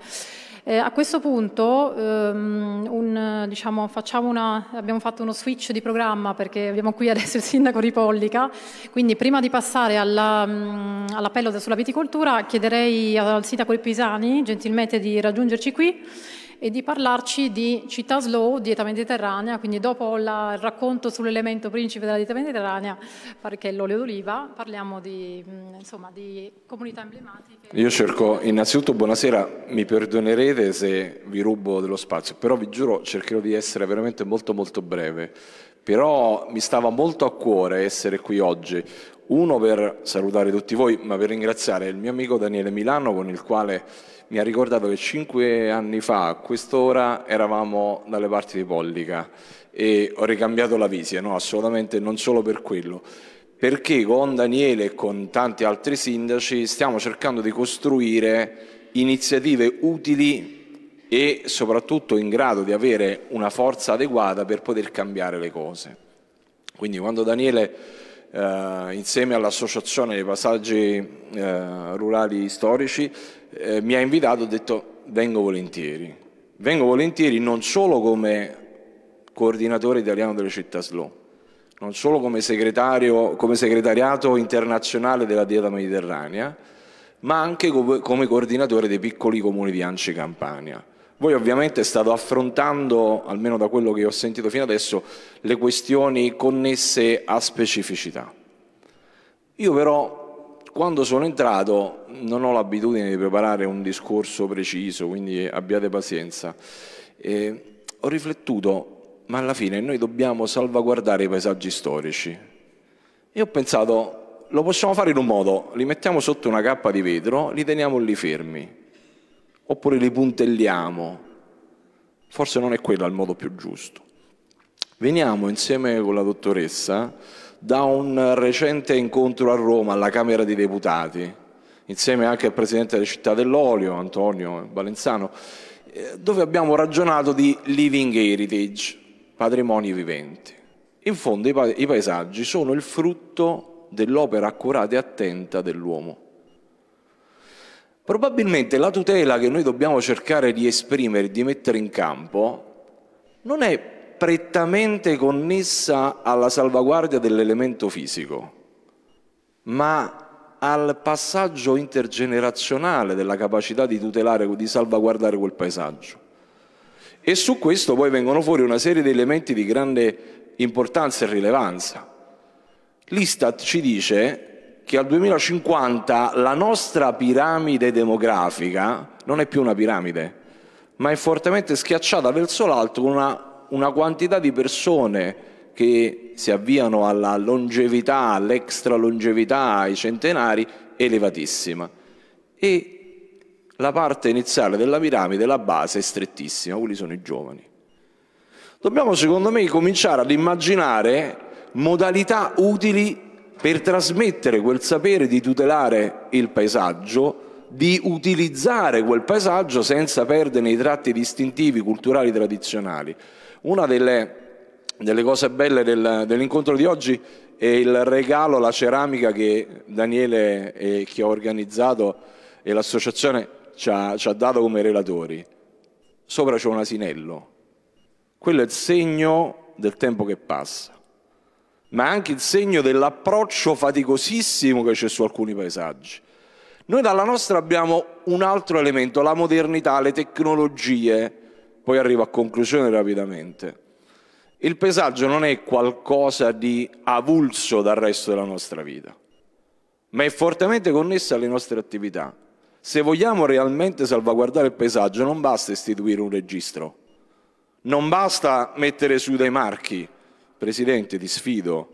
Eh, a questo punto ehm, un, diciamo, una, abbiamo fatto uno switch di programma perché abbiamo qui adesso il sindaco Ripollica, quindi prima di passare mm, all'appello sulla viticoltura chiederei al sindaco di Pisani gentilmente di raggiungerci qui e di parlarci di città slow, dieta mediterranea, quindi dopo la, il racconto sull'elemento principe della dieta mediterranea, che è l'olio d'oliva, parliamo di, mm, insomma, di comunità emblematiche. Io cerco, innanzitutto buonasera, mi perdonerete se vi rubo dello spazio, però vi giuro cercherò di essere veramente molto molto breve. Però mi stava molto a cuore essere qui oggi, uno per salutare tutti voi, ma per ringraziare il mio amico Daniele Milano con il quale mi ha ricordato che cinque anni fa, a quest'ora, eravamo dalle parti di Pollica e ho ricambiato la visita, no, assolutamente non solo per quello, perché con Daniele e con tanti altri sindaci stiamo cercando di costruire iniziative utili e soprattutto in grado di avere una forza adeguata per poter cambiare le cose. Quindi quando Daniele eh, insieme all'Associazione dei Passaggi eh, Rurali Storici, eh, mi ha invitato e ha detto vengo volentieri. Vengo volentieri non solo come coordinatore italiano delle città slow, non solo come, come segretariato internazionale della dieta mediterranea, ma anche come coordinatore dei piccoli comuni di Anci Campania. Voi ovviamente state affrontando, almeno da quello che ho sentito fino adesso, le questioni connesse a specificità. Io però, quando sono entrato, non ho l'abitudine di preparare un discorso preciso, quindi abbiate pazienza. E ho riflettuto, ma alla fine noi dobbiamo salvaguardare i paesaggi storici. E ho pensato, lo possiamo fare in un modo, li mettiamo sotto una cappa di vetro, li teniamo lì fermi oppure li puntelliamo. Forse non è quello il modo più giusto. Veniamo insieme con la dottoressa da un recente incontro a Roma alla Camera dei Deputati, insieme anche al Presidente della Città dell'Olio, Antonio Valenzano, eh, dove abbiamo ragionato di living heritage, patrimoni viventi. In fondo i, paesaggi sono il frutto dell'opera accurata e attenta dell'uomo Probabilmente la tutela che noi dobbiamo cercare di esprimere, di mettere in campo, non è prettamente connessa alla salvaguardia dell'elemento fisico, ma al passaggio intergenerazionale della capacità di tutelare, di salvaguardare quel paesaggio. E su questo poi vengono fuori una serie di elementi di grande importanza e rilevanza. L'Istat ci dice che al 2050 la nostra piramide demografica non è più una piramide, ma è fortemente schiacciata verso l'alto con una, una quantità di persone che si avviano alla longevità, all'extra longevità, ai centenari elevatissima. E la parte iniziale della piramide, la base è strettissima, quelli sono i giovani. Dobbiamo secondo me cominciare ad immaginare modalità utili per trasmettere quel sapere di tutelare il paesaggio, di utilizzare quel paesaggio senza perdere i tratti distintivi culturali tradizionali. Una delle, delle cose belle del, dell'incontro di oggi è il regalo, la ceramica che Daniele e eh, chi ha organizzato e l'associazione ci ha, ci ha dato come relatori. Sopra c'è un asinello. Quello è il segno del tempo che passa ma anche il segno dell'approccio faticosissimo che c'è su alcuni paesaggi. Noi dalla nostra abbiamo un altro elemento, la modernità, le tecnologie, poi arrivo a conclusione rapidamente. Il paesaggio non è qualcosa di avulso dal resto della nostra vita, ma è fortemente connesso alle nostre attività. Se vogliamo realmente salvaguardare il paesaggio non basta istituire un registro, non basta mettere su dei marchi, Presidente, ti sfido,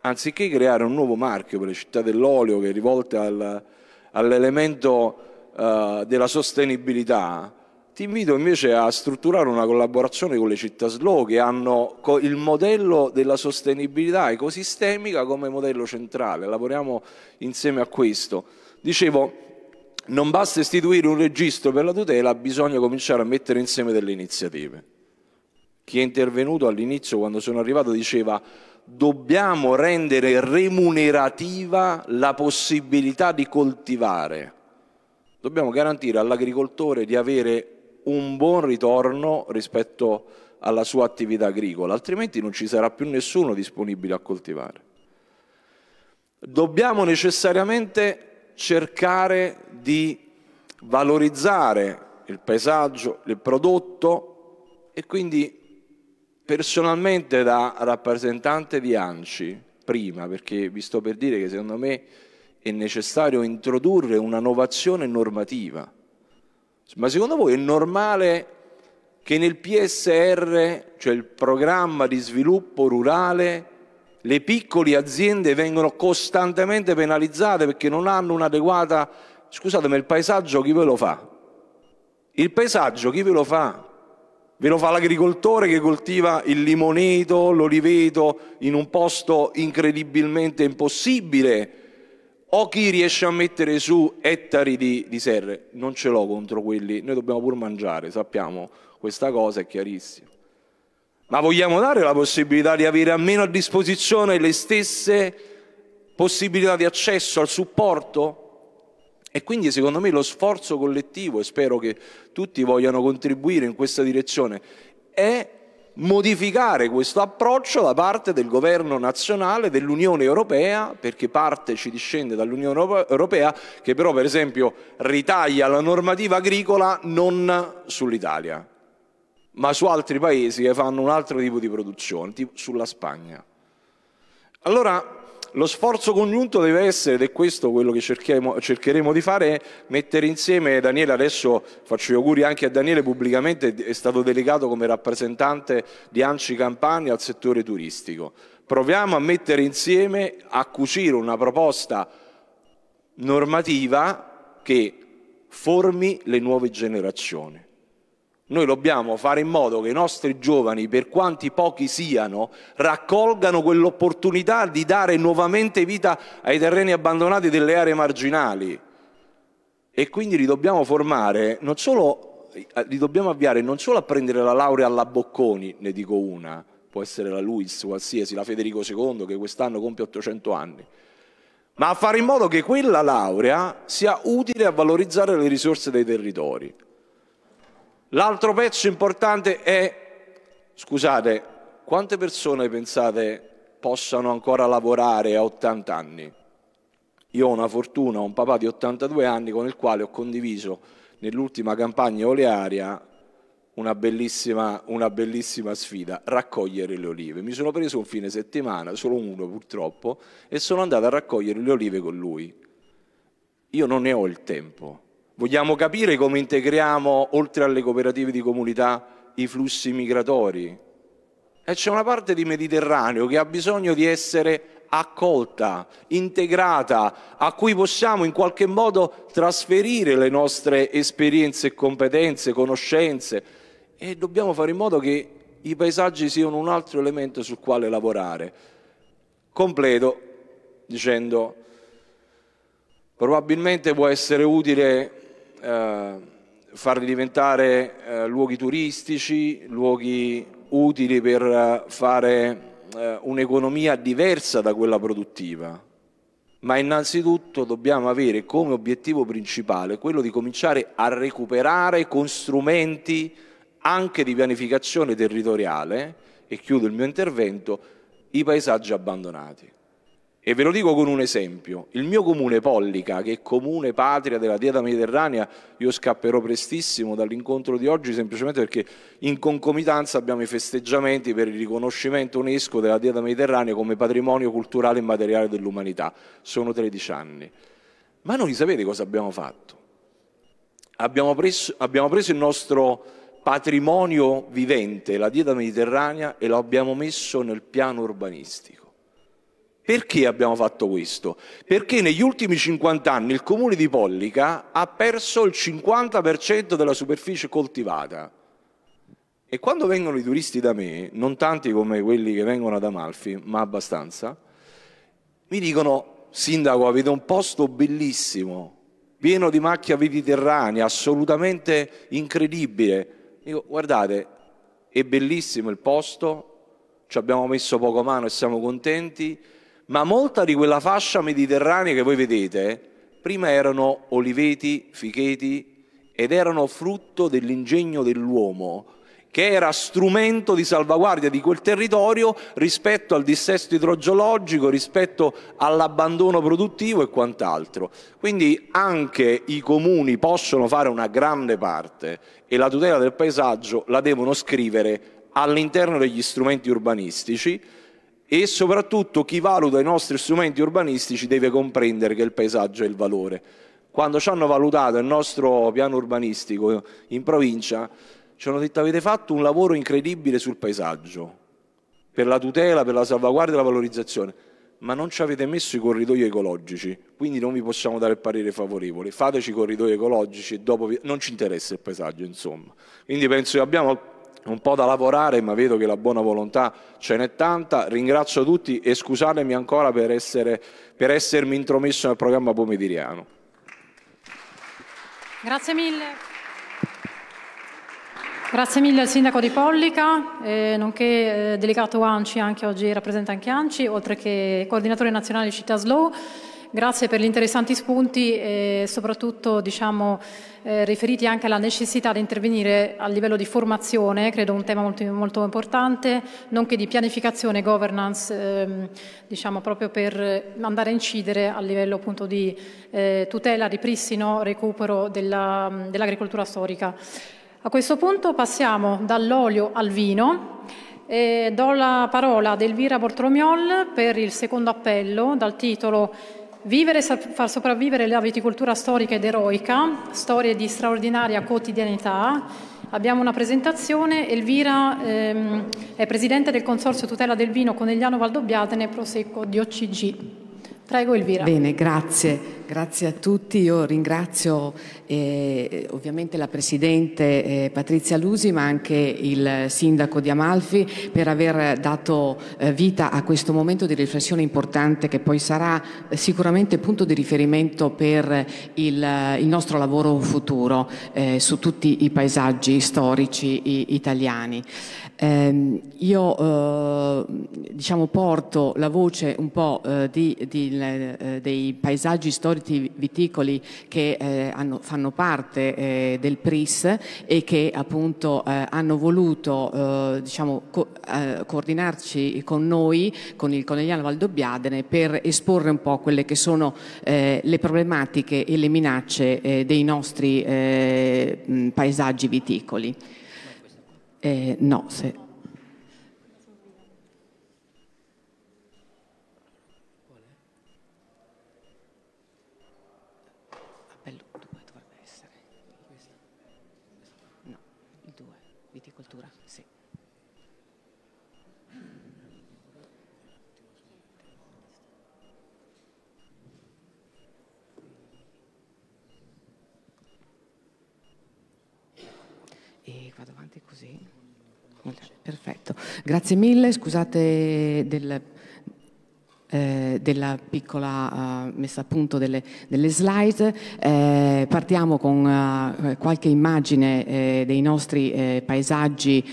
anziché creare un nuovo marchio per le città dell'olio che è rivolto al, all'elemento uh, della sostenibilità, ti invito invece a strutturare una collaborazione con le città slow che hanno il modello della sostenibilità ecosistemica come modello centrale, lavoriamo insieme a questo. Dicevo, non basta istituire un registro per la tutela, bisogna cominciare a mettere insieme delle iniziative. Chi è intervenuto all'inizio quando sono arrivato diceva dobbiamo rendere remunerativa la possibilità di coltivare. Dobbiamo garantire all'agricoltore di avere un buon ritorno rispetto alla sua attività agricola, altrimenti non ci sarà più nessuno disponibile a coltivare. Dobbiamo necessariamente cercare di valorizzare il paesaggio, il prodotto e quindi Personalmente da rappresentante di ANCI, prima, perché vi sto per dire che secondo me è necessario introdurre una novazione normativa. Ma secondo voi è normale che nel PSR, cioè il programma di sviluppo rurale, le piccole aziende vengono costantemente penalizzate perché non hanno un'adeguata... Scusate, ma il paesaggio chi ve lo fa? Il paesaggio chi ve lo fa? Ve lo fa l'agricoltore che coltiva il limoneto, l'oliveto in un posto incredibilmente impossibile o chi riesce a mettere su ettari di, di serre. Non ce l'ho contro quelli, noi dobbiamo pur mangiare, sappiamo, questa cosa è chiarissima. Ma vogliamo dare la possibilità di avere almeno a disposizione le stesse possibilità di accesso al supporto? E quindi secondo me lo sforzo collettivo, e spero che tutti vogliano contribuire in questa direzione, è modificare questo approccio da parte del governo nazionale dell'Unione Europea, perché parte ci discende dall'Unione Europea, che però per esempio ritaglia la normativa agricola non sull'Italia, ma su altri paesi che fanno un altro tipo di produzione, tipo sulla Spagna. Allora lo sforzo congiunto deve essere, ed è questo quello che cercheremo di fare, è mettere insieme Daniele, adesso faccio gli auguri anche a Daniele pubblicamente, è stato delegato come rappresentante di Anci Campania al settore turistico. Proviamo a mettere insieme, a cucire una proposta normativa che formi le nuove generazioni. Noi dobbiamo fare in modo che i nostri giovani, per quanti pochi siano, raccolgano quell'opportunità di dare nuovamente vita ai terreni abbandonati delle aree marginali. E quindi li dobbiamo formare, non solo, li dobbiamo avviare non solo a prendere la laurea alla Bocconi, ne dico una, può essere la Luis, qualsiasi, la Federico II, che quest'anno compie 800 anni, ma a fare in modo che quella laurea sia utile a valorizzare le risorse dei territori, L'altro pezzo importante è, scusate, quante persone pensate possano ancora lavorare a 80 anni? Io ho una fortuna, ho un papà di 82 anni con il quale ho condiviso nell'ultima campagna olearia una bellissima, una bellissima, sfida, raccogliere le olive. Mi sono preso un fine settimana, solo uno purtroppo, e sono andato a raccogliere le olive con lui. Io non ne ho il tempo, Vogliamo capire come integriamo, oltre alle cooperative di comunità, i flussi migratori. E c'è una parte di Mediterraneo che ha bisogno di essere accolta, integrata, a cui possiamo in qualche modo trasferire le nostre esperienze, competenze, conoscenze e dobbiamo fare in modo che i paesaggi siano un altro elemento sul quale lavorare. Completo dicendo, probabilmente può essere utile eh, farli diventare eh, luoghi turistici, luoghi utili per eh, fare eh, un'economia diversa da quella produttiva. Ma innanzitutto dobbiamo avere come obiettivo principale quello di cominciare a recuperare con strumenti anche di pianificazione territoriale, e chiudo il mio intervento, i paesaggi abbandonati. E ve lo dico con un esempio. Il mio comune Pollica, che è comune patria della dieta mediterranea, io scapperò prestissimo dall'incontro di oggi semplicemente perché in concomitanza abbiamo i festeggiamenti per il riconoscimento UNESCO della dieta mediterranea come patrimonio culturale e materiale dell'umanità. Sono 13 anni. Ma noi sapete cosa abbiamo fatto? Abbiamo preso, abbiamo preso il nostro patrimonio vivente, la dieta mediterranea, e lo abbiamo messo nel piano urbanistico. Perché abbiamo fatto questo? Perché negli ultimi 50 anni il comune di Pollica ha perso il 50% della superficie coltivata. E quando vengono i turisti da me, non tanti come quelli che vengono ad Amalfi, ma abbastanza, mi dicono, sindaco avete un posto bellissimo, pieno di macchia mediterranea, assolutamente incredibile. Dico, guardate, è bellissimo il posto, ci abbiamo messo poco a mano e siamo contenti, ma molta di quella fascia mediterranea che voi vedete prima erano oliveti, ficheti ed erano frutto dell'ingegno dell'uomo che era strumento di salvaguardia di quel territorio rispetto al dissesto idrogeologico, rispetto all'abbandono produttivo e quant'altro. Quindi anche i comuni possono fare una grande parte e la tutela del paesaggio la devono scrivere all'interno degli strumenti urbanistici e soprattutto chi valuta i nostri strumenti urbanistici deve comprendere che il paesaggio è il valore. Quando ci hanno valutato il nostro piano urbanistico in provincia, ci hanno detto avete fatto un lavoro incredibile sul paesaggio, per la tutela, per la salvaguardia e la valorizzazione, ma non ci avete messo i corridoi ecologici, quindi non vi possiamo dare il parere favorevole. Fateci i corridoi ecologici e dopo vi... non ci interessa il paesaggio, insomma. Quindi penso che abbiamo un po' da lavorare, ma vedo che la buona volontà ce n'è tanta. Ringrazio tutti e scusatemi ancora per, essere, per essermi intromesso nel programma pomeridiano. Grazie mille. Grazie mille al Sindaco di Pollica, eh, nonché eh, delegato ANCI, anche oggi rappresenta anche ANCI, oltre che coordinatore nazionale di Città Slow. Grazie per gli interessanti spunti e soprattutto diciamo, eh, riferiti anche alla necessità di intervenire a livello di formazione, credo un tema molto, molto importante, nonché di pianificazione e governance, ehm, diciamo, proprio per andare a incidere a livello appunto, di eh, tutela, ripristino, recupero dell'agricoltura storica. A questo punto passiamo dall'olio al vino. E do la parola ad Elvira Bortromiol per il secondo appello dal titolo Vivere e far sopravvivere la viticoltura storica ed eroica, storie di straordinaria quotidianità. Abbiamo una presentazione, Elvira ehm, è presidente del Consorzio Tutela del Vino Conegliano Valdobbiatene Prosecco di OCG. Prego Elvira. Bene, grazie. Grazie a tutti, io ringrazio eh, ovviamente la Presidente eh, Patrizia Lusi ma anche il Sindaco di Amalfi per aver dato eh, vita a questo momento di riflessione importante che poi sarà eh, sicuramente punto di riferimento per il, il nostro lavoro futuro eh, su tutti i paesaggi storici italiani. Eh, io eh, diciamo, porto la voce un po' eh, di, di, eh, dei paesaggi storici viticoli che eh, hanno, fanno parte eh, del PRIS e che appunto hanno voluto diciamo, co- coordinarci con noi, con il Conegliano Valdobbiadene, per esporre un po' quelle che sono le problematiche e le minacce dei nostri paesaggi viticoli. Eh, no, se Perfetto, grazie mille, scusate del, eh, della piccola uh, messa a punto delle, delle slide. Eh, partiamo con uh, qualche immagine eh, dei nostri eh, paesaggi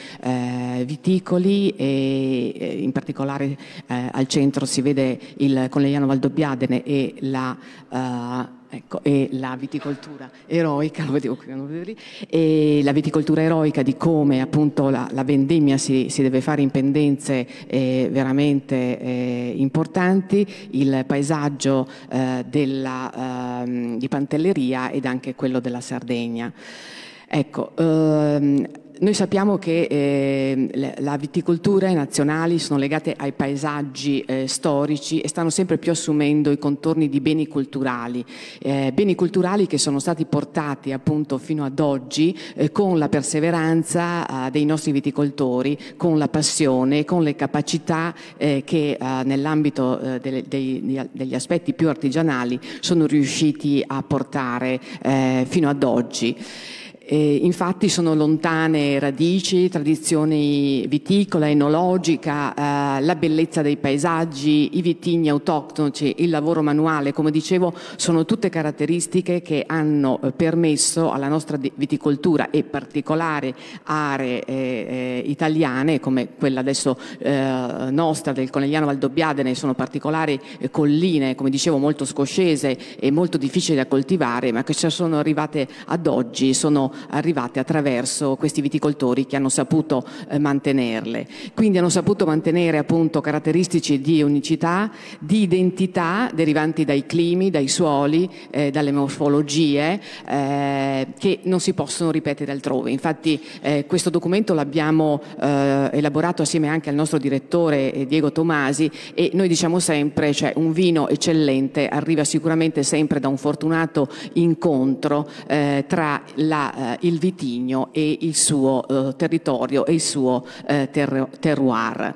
viticoli e in particolare al centro si vede il Conegliano Valdobbiadene e la Ecco, e la viticoltura eroica, lo vedevo qui, non vedevo lì, e la viticoltura eroica di come appunto la, la vendemmia si, si, deve fare in pendenze eh, veramente eh, importanti, il paesaggio eh, della, ehm, di Pantelleria ed anche quello della Sardegna. Ecco, ehm, noi sappiamo che eh, la viticoltura e i nazionali sono legate ai paesaggi eh, storici e stanno sempre più assumendo i contorni di beni culturali, eh, beni culturali che sono stati portati appunto fino ad oggi eh, con la perseveranza eh, dei nostri viticoltori, con la passione, con le capacità eh, che nell'ambito delle, dei, degli aspetti più artigianali sono riusciti a portare fino ad oggi. Eh, infatti sono lontane radici, tradizioni viticola, enologica, eh, la bellezza dei paesaggi, i vitigni autoctonici, il lavoro manuale, come dicevo, sono tutte caratteristiche che hanno eh, permesso alla nostra viticoltura e particolare aree eh, eh italiane, come quella adesso eh, nostra del Conegliano Valdobbiadene, sono particolari colline, come dicevo, molto scoscese e molto difficili da coltivare, ma che ci sono arrivate ad oggi, sono arrivate attraverso questi viticoltori che hanno saputo eh, mantenerle. Quindi hanno saputo mantenere appunto caratteristiche di unicità, di identità derivanti dai climi, dai suoli, eh, dalle morfologie eh, che non si possono ripetere altrove. Infatti eh, questo documento l'abbiamo eh, elaborato assieme anche al nostro direttore eh, Diego Tomasi e noi diciamo sempre cioè, un vino eccellente arriva sicuramente sempre da un fortunato incontro tra la eh, il vitigno e il suo eh, territorio e il suo eh, terroir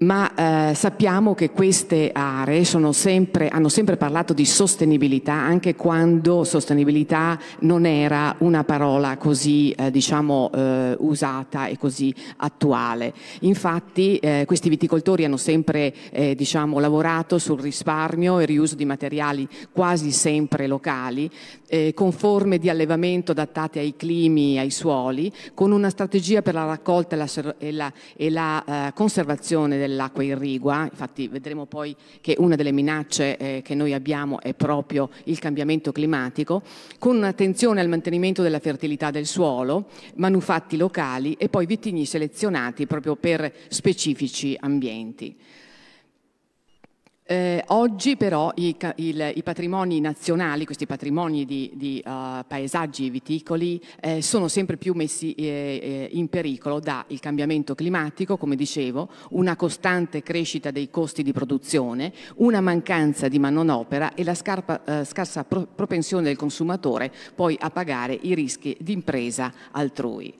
ma eh, sappiamo che queste aree sempre, hanno sempre parlato di sostenibilità anche quando sostenibilità non era una parola così eh, diciamo, eh, usata e così attuale. Infatti eh, questi viticoltori hanno sempre eh, diciamo, lavorato sul risparmio e riuso di materiali quasi sempre locali, eh, con forme di allevamento adattate ai climi, ai suoli, con una strategia per la raccolta e la, e la, e la conservazione delle dell'acqua irrigua, infatti vedremo poi che una delle minacce eh, che noi abbiamo è proprio il cambiamento climatico, con un'attenzione al mantenimento della fertilità del suolo, manufatti locali e poi vitigni selezionati proprio per specifici ambienti. Eh, oggi però i, il, i, patrimoni nazionali, questi patrimoni di, di uh, paesaggi viticoli, eh, sono sempre più messi eh, eh, in pericolo dal cambiamento climatico, come dicevo, una costante crescita dei costi di produzione, una mancanza di manonopera e la scarpa, eh, scarsa pro, propensione del consumatore poi a pagare i rischi di impresa altrui.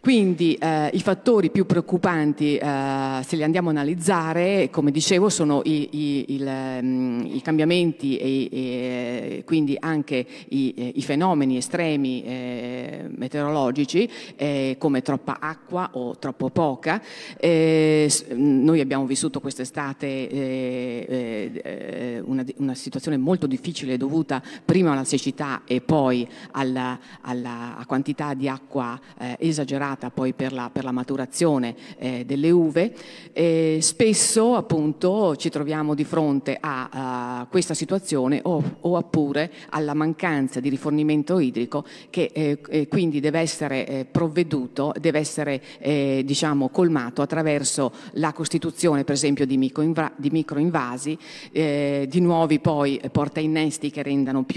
Quindi eh, i fattori più preoccupanti, eh, se li andiamo a analizzare, come dicevo, sono i, i, il, um, i cambiamenti e, e, quindi anche i, i fenomeni estremi eh, meteorologici, eh, come troppa acqua o troppo poca. Eh, noi abbiamo vissuto quest'estate eh, una, una, situazione molto difficile dovuta prima alla siccità e poi alla, alla quantità di acqua esagerata impiegata poi per la, per la maturazione eh, delle uve, eh, spesso appunto ci troviamo di fronte a, a questa situazione o, o, oppure alla mancanza di rifornimento idrico che eh, quindi deve essere eh, provveduto, deve essere eh, diciamo colmato attraverso la costituzione per esempio di, microinva di microinvasi, eh, di nuovi poi porta innesti che rendano più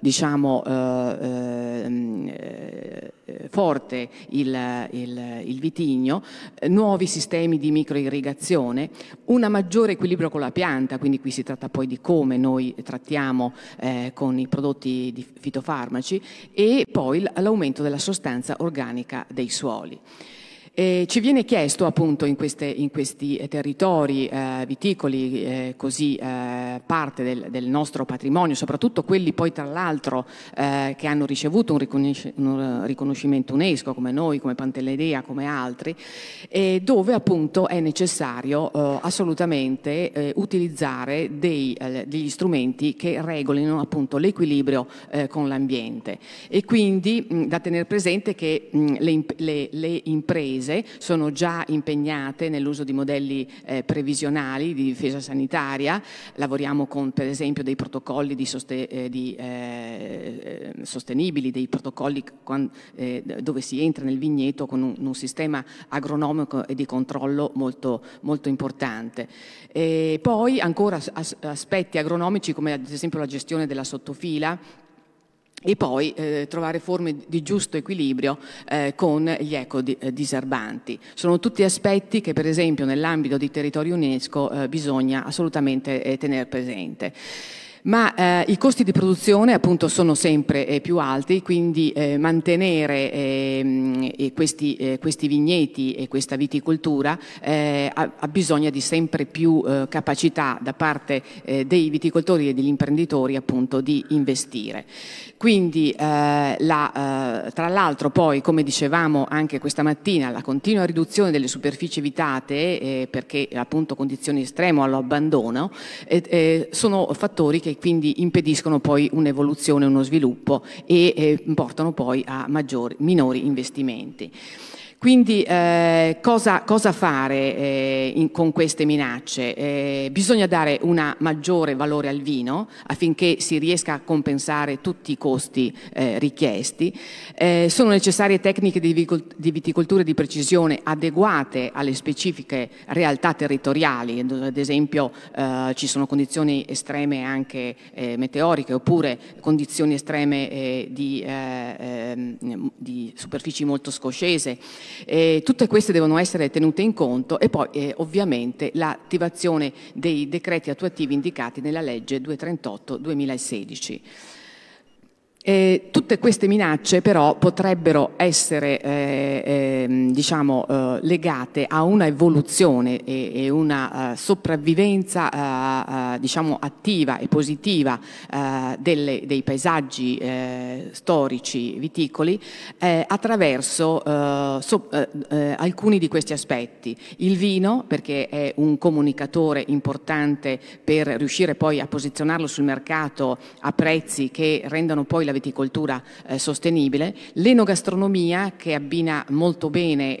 diciamo eh, mm, eh, forte il, il, il vitigno, eh, nuovi sistemi di microirrigazione, un maggiore equilibrio con la pianta, quindi qui si tratta poi di come noi trattiamo eh, con i prodotti di fitofarmaci e poi l'aumento della sostanza organica dei suoli. E ci viene chiesto appunto in, queste, in questi eh, territori eh, viticoli, eh, così eh, parte del, del, nostro patrimonio, soprattutto quelli poi tra l'altro eh, che hanno ricevuto un, riconosc- un, riconoscimento UNESCO come noi, come Pantelleria, come altri, dove appunto è necessario eh, assolutamente utilizzare dei, degli strumenti che regolino appunto l'equilibrio con l'ambiente e quindi mh, da tenere presente che mh, le, le, le imprese Paese, sono già impegnate nell'uso di modelli eh, previsionali di difesa sanitaria, lavoriamo con per esempio dei protocolli di soste, eh, di, eh, eh sostenibili, dei protocolli quando, eh, dove si entra nel vigneto con un, un, sistema agronomico e di controllo molto, molto importante. E poi ancora aspetti agronomici come ad esempio la gestione della sottofila, e poi eh, trovare forme di giusto equilibrio eh, con gli ecodisarbanti. Eh, Sono tutti aspetti che per esempio nell'ambito di territorio UNESCO eh, bisogna assolutamente eh, tenere presente ma eh, i costi di produzione appunto sono sempre eh, più alti, quindi eh, mantenere ehm, questi, eh, questi, vigneti e questa viticoltura eh, ha, ha, bisogno di sempre più eh, capacità da parte dei viticoltori e degli imprenditori appunto di investire. Quindi la, tra l'altro poi come dicevamo anche questa mattina la continua riduzione delle superfici evitate perché appunto condizioni estreme o all'abbandono sono fattori che quindi impediscono poi un'evoluzione, uno sviluppo e eh, portano poi a maggiori, minori investimenti. Quindi eh, cosa, cosa, fare eh, in, con queste minacce? Eh, bisogna dare un maggiore valore al vino affinché si riesca a compensare tutti i costi eh, richiesti. Eh, sono necessarie tecniche di, viticoltura di precisione adeguate alle specifiche realtà territoriali, ad esempio eh, ci sono condizioni estreme anche meteoriche oppure condizioni estreme di, ehm, di superfici molto scoscese. Eh, tutte queste devono essere tenute in conto e poi eh, ovviamente l'attivazione dei decreti attuativi indicati nella legge 238 2016. Eh, tutte queste minacce però potrebbero essere eh, ehm, diciamo, eh, diciamo, legate a una evoluzione e, e una eh, sopravvivenza eh, eh, diciamo, attiva e positiva delle, dei paesaggi storici viticoli attraverso so, alcuni di questi aspetti. Il vino perché è un comunicatore importante per riuscire poi a posizionarlo sul mercato a prezzi che rendano poi la viticoltura eh, sostenibile, l'enogastronomia che abbina molto bene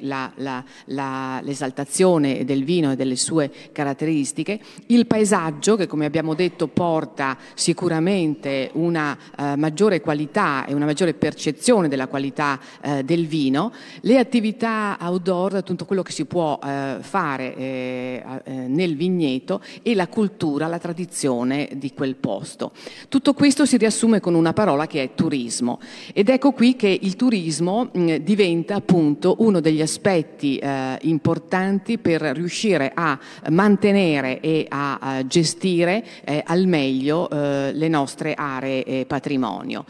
l'esaltazione del vino e delle sue caratteristiche, il paesaggio che come abbiamo detto porta sicuramente una eh, maggiore qualità e una maggiore percezione della qualità eh, del vino, le attività outdoor, tutto quello che si può eh, fare eh, eh, nel vigneto e la cultura, la tradizione di quel posto. Tutto questo si riassume con una parola che è turismo. Ed ecco qui che il turismo mh, mm, diventa appunto uno degli aspetti eh, importanti per riuscire a mantenere e a, a gestire eh, al meglio eh, le nostre aree eh, patrimonio.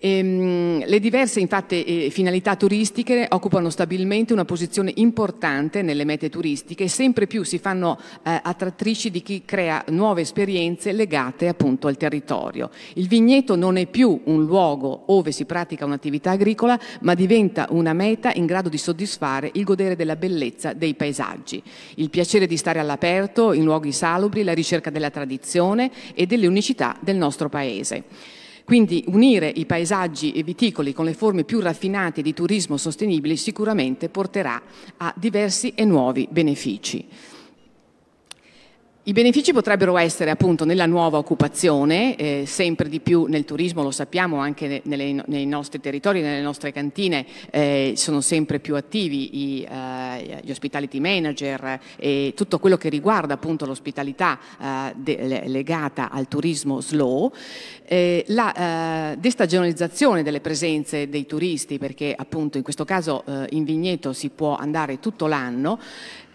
Ehm, le diverse infatti, eh, finalità turistiche occupano stabilmente una posizione importante nelle mete turistiche e sempre più si fanno eh, attrattrici di chi crea nuove esperienze legate appunto al territorio. Il vigneto non è più un luogo dove si pratica un'attività agricola, ma diventa una meta in grado di soddisfare il godere della bellezza dei paesaggi, il piacere di stare all'aperto in luoghi salubri, la ricerca della tradizione e delle unicità del nostro paese. Quindi unire i paesaggi e viticoli con le forme più raffinate di turismo sostenibile sicuramente porterà a diversi e nuovi benefici. I benefici potrebbero essere appunto nella nuova occupazione, eh, sempre di più nel turismo, lo sappiamo anche nelle, nei nostri territori, nelle nostre cantine eh, sono sempre più attivi i, eh, gli hospitality manager eh, e tutto quello che riguarda appunto l'ospitalità eh, de, legata al turismo slow, eh, la destagionalizzazione delle presenze dei turisti perché appunto in questo caso in vigneto si può andare tutto l'anno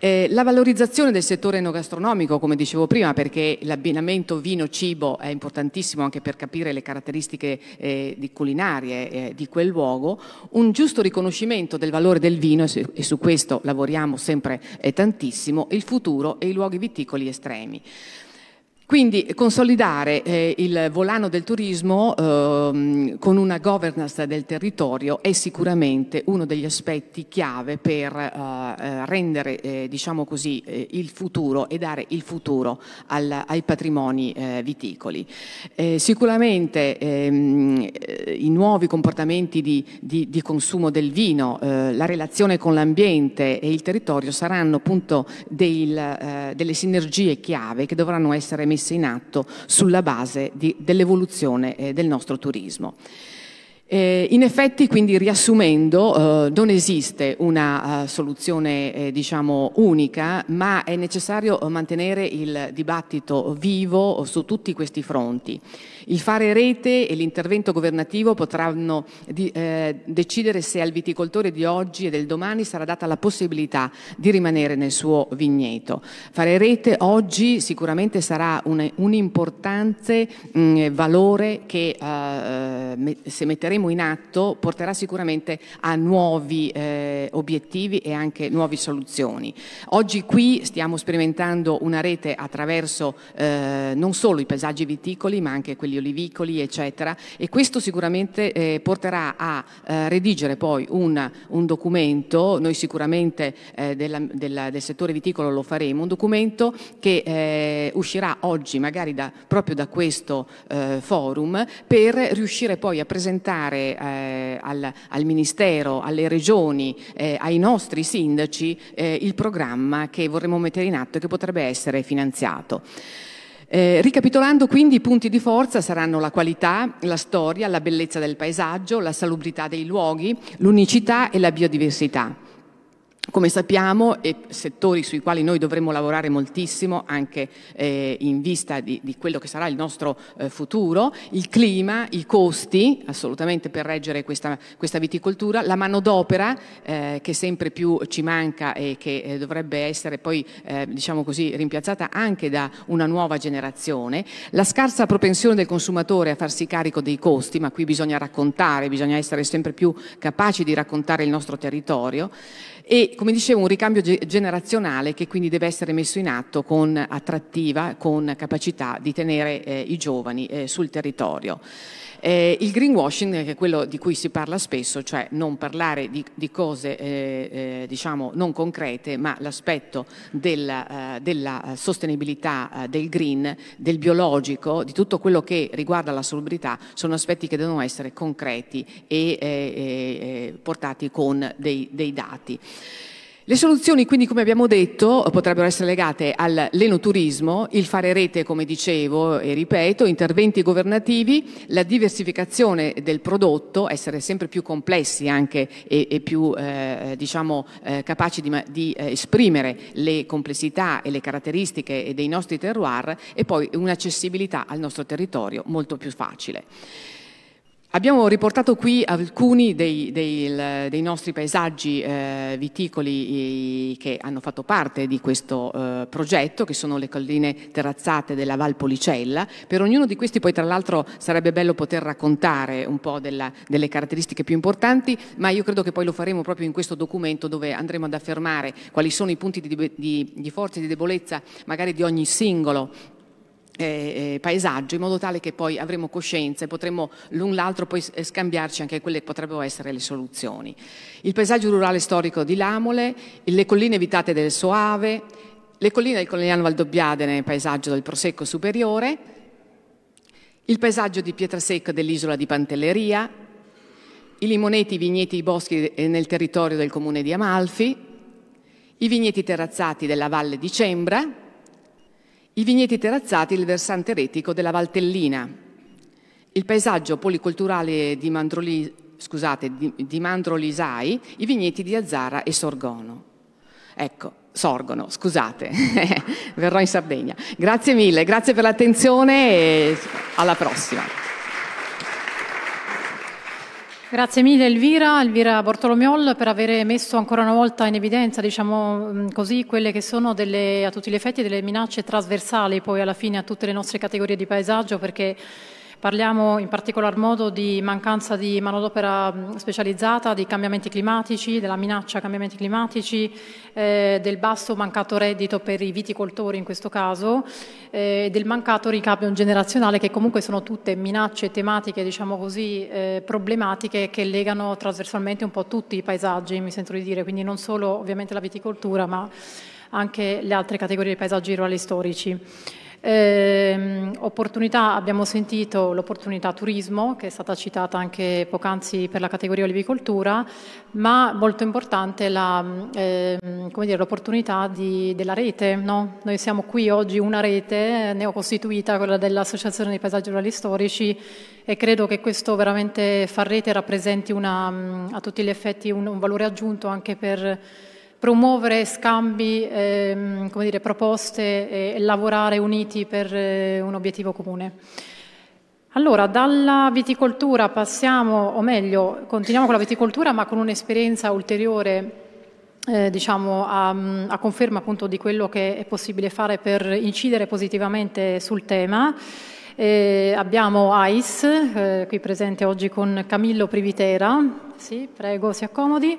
eh, la valorizzazione del settore enogastronomico, come dicevo prima, perché l'abbinamento vino-cibo è importantissimo anche per capire le caratteristiche eh, di culinarie eh, di quel luogo, un giusto riconoscimento del valore del vino, e su, questo lavoriamo sempre eh, tantissimo, il futuro e i luoghi viticoli estremi. Quindi consolidare eh, il volano del turismo eh, con una governance del territorio è sicuramente uno degli aspetti chiave per eh, eh rendere eh, diciamo così, eh, il futuro e dare il futuro al, ai patrimoni viticoli. sicuramente ehm, i nuovi comportamenti di, di, di consumo del vino, la relazione con l'ambiente e il territorio saranno appunto del, delle sinergie chiave che dovranno essere messe in atto sulla base dell'evoluzione eh, del nostro turismo. Eh, in effetti, quindi riassumendo, eh, non esiste una uh, soluzione eh, diciamo unica, ma è necessario mantenere il dibattito vivo su tutti questi fronti. Il fare rete e l'intervento governativo potranno di, eh, decidere se al viticoltore di oggi e del domani sarà data la possibilità di rimanere nel suo vigneto. Fare rete oggi sicuramente sarà un, un importante mh, mm, valore che eh, se metteremo in atto porterà sicuramente a nuovi eh, obiettivi e anche nuove soluzioni. Oggi qui stiamo sperimentando una rete attraverso eh, non solo i paesaggi viticoli ma anche quelli gli olivicoli, eccetera. E questo sicuramente eh, porterà a eh, redigere poi un, un, documento, noi sicuramente eh, della, della, del settore viticolo lo faremo, un documento che eh, uscirà oggi magari da, proprio da questo eh, forum per riuscire poi a presentare eh, al, al, Ministero, alle regioni, ai nostri sindaci il programma che vorremmo mettere in atto e che potrebbe essere finanziato. Eh, ricapitolando quindi i punti di forza saranno la qualità, la storia, la bellezza del paesaggio, la salubrità dei luoghi, l'unicità e la biodiversità come sappiamo, e settori sui quali noi dovremmo lavorare moltissimo anche eh, in vista di, di, quello che sarà il nostro eh, futuro, il clima, i costi assolutamente per reggere questa, questa viticoltura, la manodopera eh, che sempre più ci manca e che eh, dovrebbe essere poi eh, diciamo così, rimpiazzata anche da una nuova generazione, la scarsa propensione del consumatore a farsi carico dei costi, ma qui bisogna raccontare, bisogna essere sempre più capaci di raccontare il nostro territorio e come dicevo un ricambio generazionale che quindi deve essere messo in atto con attrattiva, con capacità di tenere eh, i giovani eh, sul territorio. Eh, il greenwashing, che è quello di cui si parla spesso, cioè non parlare di, di cose eh, eh diciamo non concrete, ma l'aspetto della, eh, della sostenibilità eh, del green, del biologico, di tutto quello che riguarda la solubilità, sono aspetti che devono essere concreti e portati con dei, dei dati. Le soluzioni quindi, come abbiamo detto, potrebbero essere legate all'enoturismo, il fare rete, come dicevo e ripeto, interventi governativi, la diversificazione del prodotto, essere sempre più complessi anche e, e più eh, diciamo, eh, capaci di, di eh, esprimere le complessità e le caratteristiche dei nostri terroir e poi un'accessibilità al nostro territorio molto più facile. Abbiamo riportato qui alcuni dei, dei, dei nostri paesaggi eh, viticoli che hanno fatto parte di questo eh, progetto, che sono le colline terrazzate della Val Policella. Per ognuno di questi poi tra l'altro sarebbe bello poter raccontare un po' della, delle caratteristiche più importanti, ma io credo che poi lo faremo proprio in questo documento dove andremo ad affermare quali sono i punti di, di, di forza e di debolezza magari di ogni singolo eh, eh, paesaggio in modo tale che poi avremo coscienza e potremo l'un l'altro poi eh, scambiarci anche quelle che potrebbero essere le soluzioni. Il paesaggio rurale storico di Lamole, le colline evitate del Soave, le colline del Valdobbiade nel paesaggio del Prosecco Superiore, il paesaggio di Pietrasecca dell'isola di Pantelleria, i limoneti, i vigneti, i boschi eh, nel territorio del comune di Amalfi, i vigneti terrazzati della Valle di Cembra, i vigneti terrazzati e il versante retico della Valtellina. Il paesaggio policolturale di, Mandroli, scusate, di, di Mandrolisai, i vigneti di Azzara e Sorgono. Ecco, sorgono, scusate, verrò in Sardegna. Grazie mille, grazie per l'attenzione e alla prossima. Grazie mille Elvira, Elvira Bortolomeol per aver messo ancora una volta in evidenza diciamo mm, così, quelle che sono delle, a tutti gli effetti delle minacce trasversali poi alla fine a tutte le nostre categorie di paesaggio perché Parliamo in particolar modo di mancanza di manodopera mm, specializzata, di cambiamenti climatici, della minaccia a cambiamenti climatici, eh, del basso mancato reddito per i viticoltori in questo caso, eh, del mancato ricambio generazionale che comunque sono tutte minacce tematiche, diciamo così, eh, problematiche che legano trasversalmente un po' tutti i paesaggi, mi sento di dire, quindi non solo ovviamente la viticoltura ma anche le altre categorie di paesaggi rurali storici. Eh, opportunità, abbiamo sentito l'opportunità turismo che è stata citata anche poc'anzi per la categoria olivicoltura, ma molto importante la, eh, dire, l'opportunità di, della rete. No? Noi siamo qui oggi una rete neocostituita, quella dell'Associazione dei Paesaggi Rurali Storici e credo che questo veramente far rete rappresenti una, a tutti gli effetti un, un valore aggiunto anche per promuovere scambi, ehm, dire, proposte e, e, lavorare uniti per eh, un obiettivo comune. Allora, dalla viticoltura passiamo, o meglio, continuiamo con la viticoltura ma con un'esperienza ulteriore eh, diciamo, a, a, conferma appunto di quello che è possibile fare per incidere positivamente sul tema. Eh, abbiamo ICE, eh, qui presente oggi con Camillo Privitera, sì, prego si accomodi.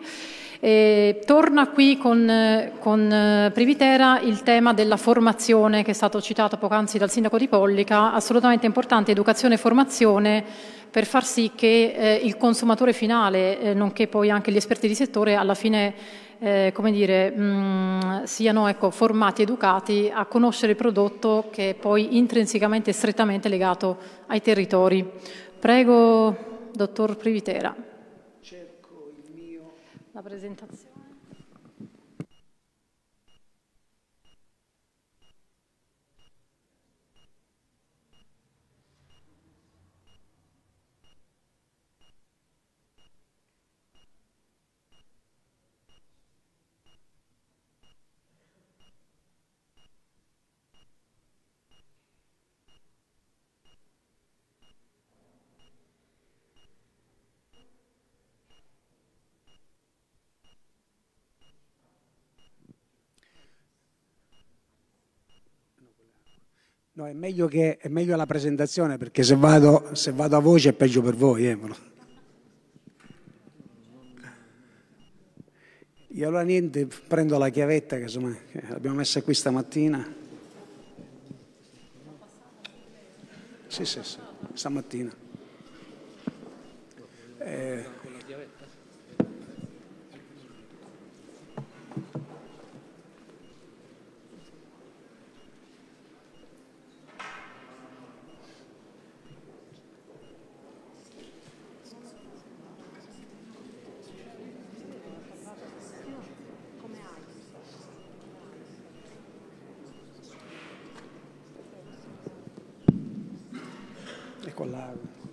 E torna qui con, con eh, Privitera il tema della formazione che è stato citato poc'anzi dal sindaco di Pollica, assolutamente importante, educazione e formazione per far sì che eh, il consumatore finale, eh, nonché poi anche gli esperti di settore, alla fine eh, come dire, mh, mm, siano ecco, formati, educati a conoscere il prodotto che è poi intrinsecamente e strettamente legato ai territori. Prego, dottor Privitera la presentazione. No, è meglio, che, è meglio la presentazione perché se vado, se vado, a voce è peggio per voi. Eh. Io allora niente, prendo la chiavetta che insomma, eh, l'abbiamo messa qui stamattina. Sì, sì, sì, stamattina. Eh, p l a v r a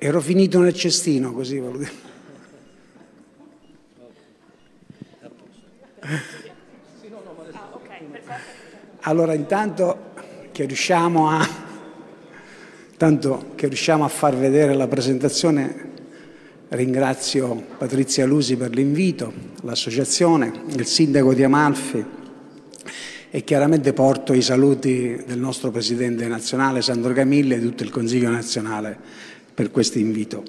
Ero finito nel cestino, così volevo dire. Allora intanto che riusciamo a, che riusciamo a far vedere la presentazione Ringrazio Patrizia Lusi per l'invito, l'associazione, il sindaco di Amalfi e chiaramente porto i saluti del nostro presidente nazionale Sandro Camille e di tutto il Consiglio nazionale per questo invito.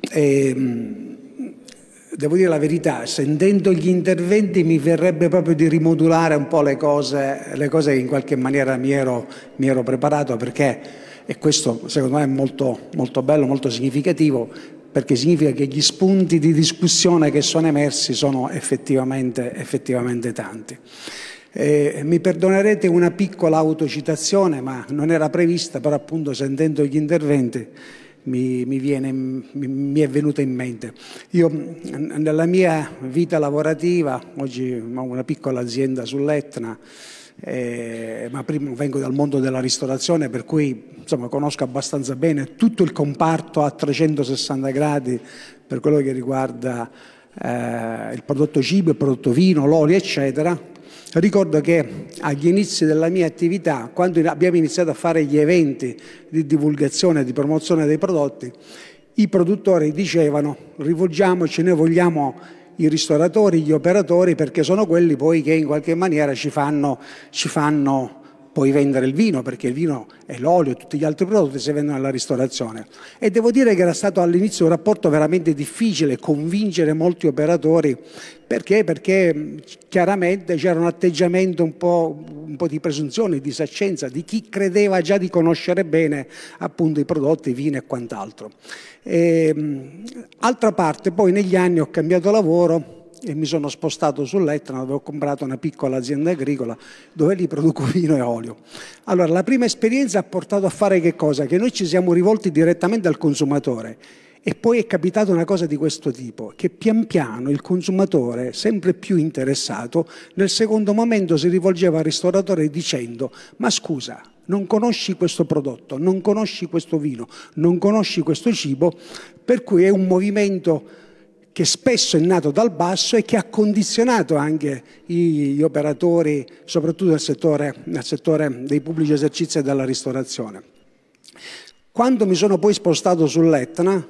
E, ehm, devo dire la verità, sentendo gli interventi mi verrebbe proprio di rimodulare un po' le cose, le cose che in qualche maniera mi ero, mi ero, preparato perché, e questo secondo me è molto, molto bello, molto significativo, perché significa che gli spunti di discussione che sono emersi sono effettivamente, effettivamente tanti. Eh, mi perdonerete una piccola autocitazione, ma non era prevista, però appunto sentendo gli interventi mi, mi, viene, mi, è venuta in mente. Io nella mia vita lavorativa, oggi ho una piccola azienda sull'Etna, eh, ma prima vengo dal mondo della ristorazione per cui insomma, conosco abbastanza bene tutto il comparto a 360 gradi per quello che riguarda eh, il prodotto cibo, il prodotto vino, l'olio eccetera, Ricordo che agli inizi della mia attività, quando abbiamo iniziato a fare gli eventi di divulgazione e di promozione dei prodotti, i produttori dicevano rivolgiamoci, noi vogliamo i ristoratori, gli operatori, perché sono quelli poi che in qualche maniera ci fanno, ci fanno puoi vendere il vino, perché il vino e l'olio e tutti gli altri prodotti si vendono alla ristorazione. E devo dire che era stato all'inizio un rapporto veramente difficile convincere molti operatori, perché? Perché chiaramente c'era un atteggiamento un po', un po', di presunzione, di saccenza, di chi credeva già di conoscere bene appunto i prodotti, i vini e quant'altro. Ehm, altra parte, poi negli anni ho cambiato lavoro e mi sono spostato sull'Etna, dove ho comprato una piccola azienda agricola dove lì produco vino e olio. Allora, la prima esperienza ha portato a fare che cosa? Che noi ci siamo rivolti direttamente al consumatore. E poi è capitata una cosa di questo tipo, che pian piano il consumatore, sempre più interessato, nel secondo momento si rivolgeva al ristoratore dicendo, ma scusa, non conosci questo prodotto, non conosci questo vino, non conosci questo cibo, per cui è un movimento che spesso è nato dal basso e che ha condizionato anche gli operatori, soprattutto nel settore, nel settore dei pubblici esercizi e della ristorazione. Quando mi sono poi spostato sull'Etna,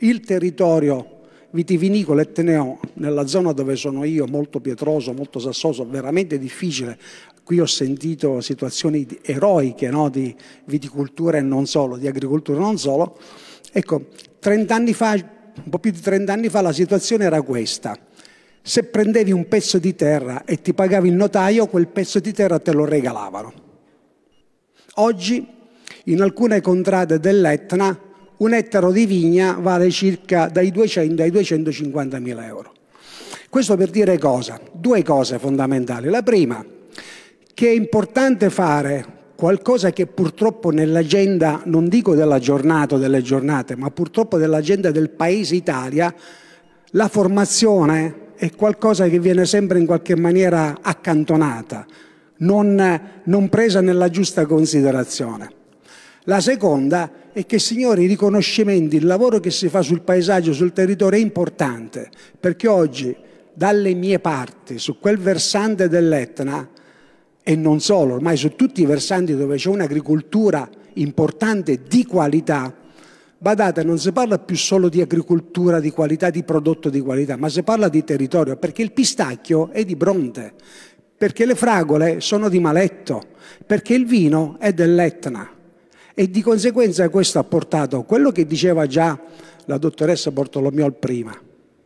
il territorio vitivinicolo e nella zona dove sono io, molto pietroso, molto sassoso, veramente difficile. Qui ho sentito situazioni eroiche no? di viticoltura e non solo, di agricoltura e non solo. Ecco, 30 anni fa un po' più di 30 anni fa la situazione era questa. Se prendevi un pezzo di terra e ti pagavi il notaio, quel pezzo di terra te lo regalavano. Oggi in alcune contrade dell'Etna un ettaro di vigna vale circa dai 200 ai 250 mila euro. Questo per dire cosa? Due cose fondamentali. La prima, che è importante fare qualcosa che purtroppo nell'agenda, non dico della giornata o delle giornate, ma purtroppo dell'agenda del Paese Italia, la formazione è qualcosa che viene sempre in qualche maniera accantonata, non, non presa nella giusta considerazione. La seconda è che, signori, i riconoscimenti, il lavoro che si fa sul paesaggio, sul territorio è importante, perché oggi dalle mie parti, su quel versante dell'Etna, e non solo, ormai su tutti i versanti dove c'è un'agricoltura importante di qualità, badate, non si parla più solo di agricoltura di qualità, di prodotto di qualità, ma si parla di territorio, perché il pistacchio è di Bronte, perché le fragole sono di Maletto, perché il vino è dell'Etna. E di conseguenza questo ha portato quello che diceva già la dottoressa Bortolomiol prima,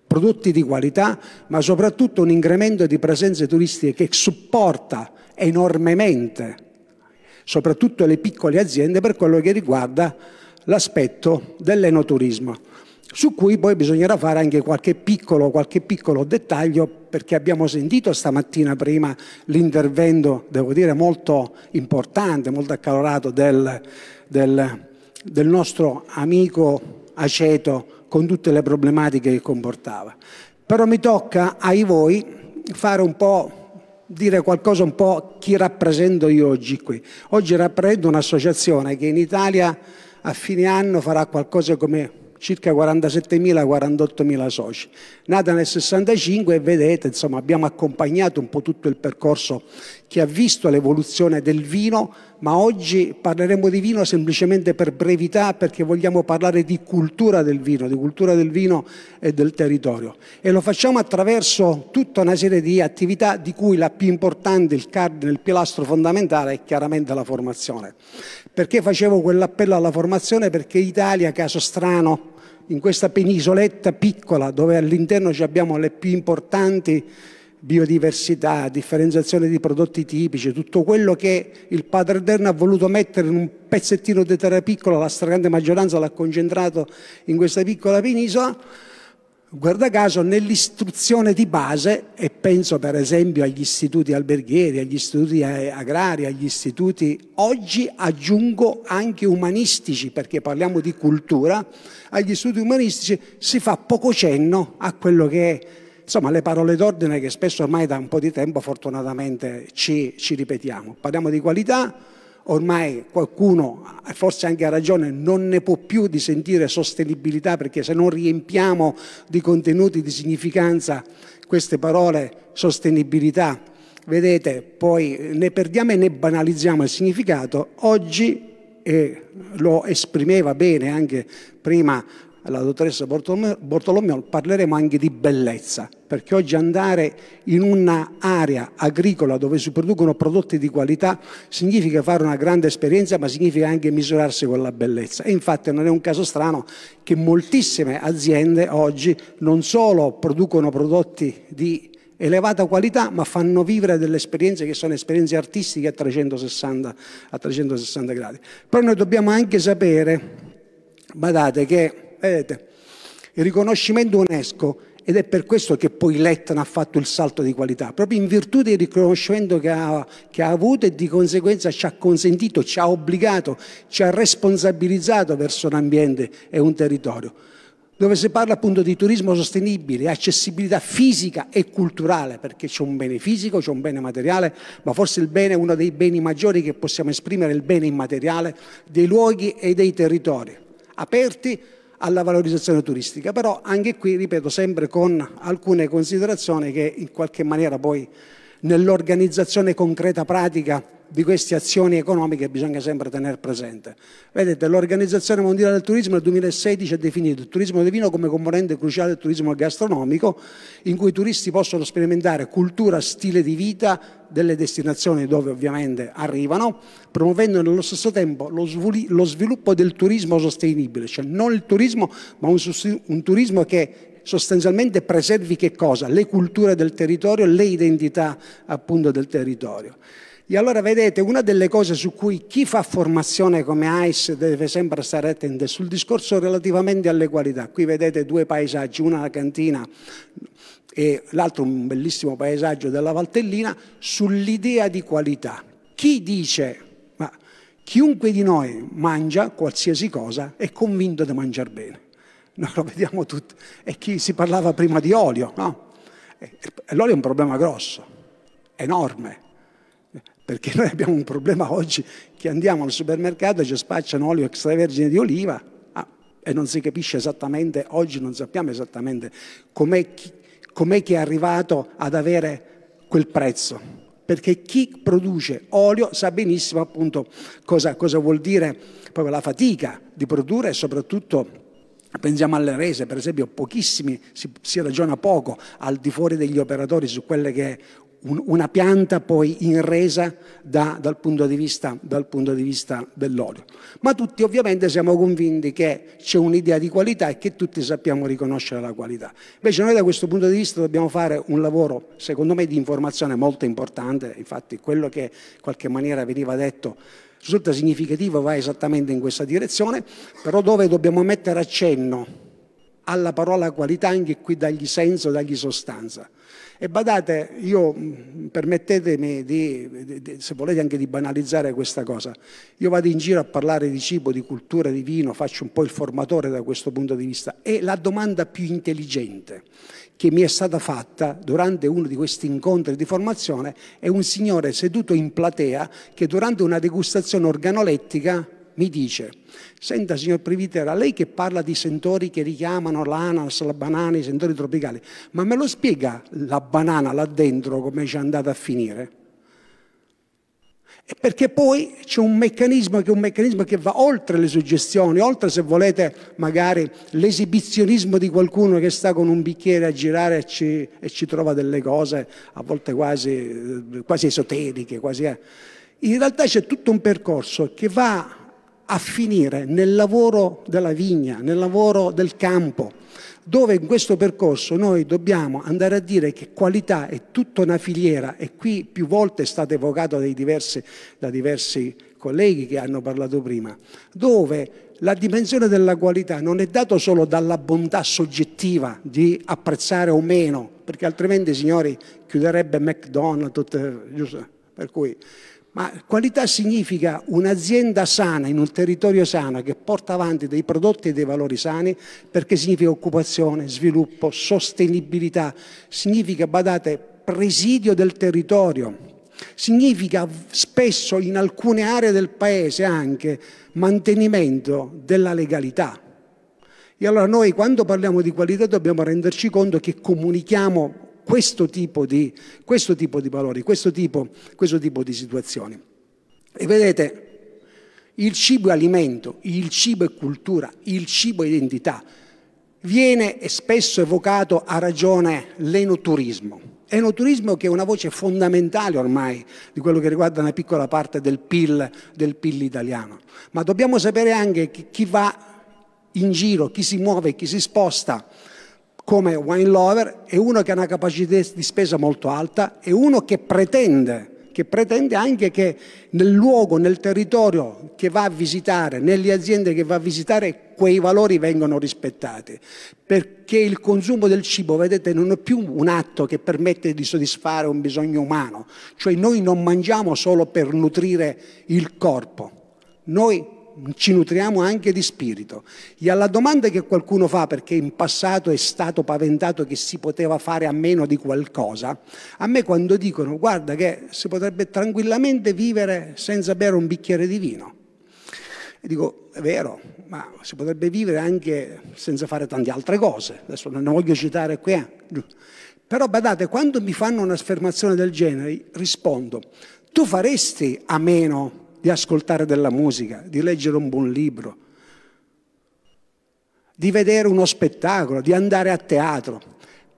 prodotti di qualità, ma soprattutto un incremento di presenze turistiche che supporta enormemente, soprattutto le piccole aziende, per quello che riguarda l'aspetto dell'enoturismo, su cui poi bisognerà fare anche qualche piccolo, qualche piccolo dettaglio, perché abbiamo sentito stamattina prima l'intervento, devo dire, molto importante, molto accalorato del, del, del nostro amico aceto con tutte le problematiche che comportava. Però mi tocca ai voi fare un po' dire qualcosa un po' chi rappresento io oggi qui. Oggi rappresento un'associazione che in Italia a fine anno farà qualcosa come circa 47.000-48.000 soci. Nata nel 65 e vedete, insomma, abbiamo accompagnato un po' tutto il percorso che ha visto l'evoluzione del vino ma oggi parleremo di vino semplicemente per brevità perché vogliamo parlare di cultura del vino, di cultura del vino e del territorio. E lo facciamo attraverso tutta una serie di attività di cui la più importante, il cardine, il pilastro fondamentale è chiaramente la formazione. Perché facevo quell'appello alla formazione? Perché Italia, caso strano, in questa penisoletta piccola dove all'interno abbiamo le più importanti biodiversità, differenziazione di prodotti tipici, tutto quello che il padre Derna ha voluto mettere in un pezzettino di terra piccola, la stragrande maggioranza l'ha concentrato in questa piccola penisola, guarda caso nell'istruzione di base, e penso per esempio agli istituti alberghieri, agli istituti eh, agrari, agli istituti oggi aggiungo anche umanistici, perché parliamo di cultura, agli istituti umanistici si fa poco cenno a quello che è insomma le parole d'ordine che spesso ormai da un po' di tempo fortunatamente ci, ci ripetiamo. Parliamo di qualità, ormai qualcuno, forse anche a ragione, non ne può più di sentire sostenibilità perché se non riempiamo di contenuti di significanza queste parole sostenibilità, vedete, poi ne perdiamo e ne banalizziamo il significato. Oggi, e lo esprimeva bene anche prima alla dottoressa Bortolomeo parleremo anche di bellezza, perché oggi andare in un'area agricola dove si producono prodotti di qualità significa fare una grande esperienza, ma significa anche misurarsi con la bellezza. E infatti non è un caso strano che moltissime aziende oggi non solo producono prodotti di elevata qualità, ma fanno vivere delle esperienze che sono esperienze artistiche a 360, a 360 gradi. Però noi dobbiamo anche sapere, badate, che Vedete? Il riconoscimento UNESCO, ed è per questo che poi Letton ha fatto il salto di qualità, proprio in virtù del riconoscimento che ha, che ha avuto e di conseguenza ci ha consentito, ci ha obbligato, ci ha responsabilizzato verso un ambiente e un territorio dove si parla appunto di turismo sostenibile, accessibilità fisica e culturale, perché c'è un bene fisico, c'è un bene materiale, ma forse il bene è uno dei beni maggiori che possiamo esprimere, il bene immateriale dei luoghi e dei territori, aperti alla valorizzazione turistica, però anche qui, ripeto, sempre con alcune considerazioni che in qualche maniera poi nell'organizzazione concreta pratica di queste azioni economiche bisogna sempre tenere presente. Vedete, l'Organizzazione Mondiale del Turismo nel 2016 ha definito il turismo del vino come componente cruciale del turismo gastronomico, in cui i turisti possono sperimentare cultura, stile di vita delle destinazioni dove ovviamente arrivano, promuovendo nello stesso tempo lo, sviluppo del turismo sostenibile, cioè non il turismo, ma un, un turismo che sostanzialmente preservi che cosa? Le culture del territorio, le identità appunto del territorio. E allora vedete, una delle cose su cui chi fa formazione come ICE deve sempre stare attento è sul discorso relativamente alle qualità. Qui vedete due paesaggi, una la cantina e l'altro un bellissimo paesaggio della Valtellina, sull'idea di qualità. Chi dice, ma chiunque di noi mangia qualsiasi cosa è convinto di mangiare bene. Noi lo vediamo tutti. E chi si parlava prima di olio, no? Eh, l'olio è un problema grosso, enorme perché noi abbiamo un problema oggi che andiamo al supermercato e ci spacciano olio extravergine di oliva ah, e non si capisce esattamente, oggi non sappiamo esattamente com'è, chi, com'è che è arrivato ad avere quel prezzo. Perché chi produce olio sa benissimo appunto cosa, cosa vuol dire proprio la fatica di produrre e soprattutto Pensiamo alle rese, per esempio, pochissimi, si, si, ragiona poco al di fuori degli operatori su quelle che è un, una pianta poi in resa da, dal, punto di vista, vista dell'olio. Ma tutti ovviamente siamo convinti che c'è un'idea di qualità e che tutti sappiamo riconoscere la qualità. Invece noi da questo punto di vista dobbiamo fare un lavoro, secondo me, di informazione molto importante, infatti quello che in qualche maniera veniva detto risulta significativo, va esattamente in questa direzione, però dove dobbiamo mettere accenno alla parola qualità anche qui dagli senso, dagli sostanza. E badate, io mm, permettetemi di, di, di, se volete anche di banalizzare questa cosa, io vado in giro a parlare di cibo, di cultura, di vino, faccio un po' il formatore da questo punto di vista e la domanda più intelligente che mi è stata fatta durante uno di questi incontri di formazione è un signore seduto in platea che durante una degustazione organolettica mi dice, senta signor Privitera, lei che parla di sentori che richiamano l'ananas, la banana, i sentori tropicali, ma me lo spiega la banana là dentro come ci è andata a finire? perché poi c'è un meccanismo che è un meccanismo che va oltre le suggestioni, oltre se volete magari l'esibizionismo di qualcuno che sta con un bicchiere a girare e ci, e ci trova delle cose a volte quasi, quasi esoteriche, quasi... Eh. In realtà c'è tutto un percorso che va a finire nel lavoro della vigna, nel lavoro del campo, dove in questo percorso noi dobbiamo andare a dire che qualità è tutta una filiera e qui più volte è stato evocato diversi, da diversi colleghi che hanno parlato prima, dove la dimensione della qualità non è data solo dalla bontà soggettiva di apprezzare o meno, perché altrimenti, signori, chiuderebbe McDonald's, giusto? Per cui ma qualità significa un'azienda sana in un territorio sano che porta avanti dei prodotti e dei valori sani perché significa occupazione, sviluppo, sostenibilità, significa, badate, presidio del territorio, significa spesso in alcune aree del paese anche mantenimento della legalità. E allora noi quando parliamo di qualità dobbiamo renderci conto che comunichiamo questo tipo di, questo tipo di valori, questo tipo, questo tipo di situazioni. E vedete, il cibo è alimento, il cibo è cultura, il cibo è identità. Viene spesso evocato a ragione l'enoturismo. Enoturismo che è una voce fondamentale ormai di quello che riguarda una piccola parte del PIL, del PIL italiano. Ma dobbiamo sapere anche chi va in giro, chi si muove, chi si sposta, come wine lover è uno che ha una capacità di spesa molto alta, è uno che pretende che pretende anche che nel luogo, nel territorio che va a visitare, nelle aziende che va a visitare, quei valori vengano rispettati. Perché il consumo del cibo, vedete, non è più un atto che permette di soddisfare un bisogno umano. Cioè noi non mangiamo solo per nutrire il corpo, noi ci nutriamo anche di spirito. E alla domanda che qualcuno fa, perché in passato è stato paventato che si poteva fare a meno di qualcosa, a me quando dicono guarda che si potrebbe tranquillamente vivere senza bere un bicchiere di vino, e dico, è vero, ma si potrebbe vivere anche senza fare tante altre cose. Adesso non voglio citare qui. Eh. Però badate, quando mi fanno un'affermazione del genere, rispondo, tu faresti a meno di ascoltare della musica, di leggere un buon libro, di vedere uno spettacolo, di andare a teatro.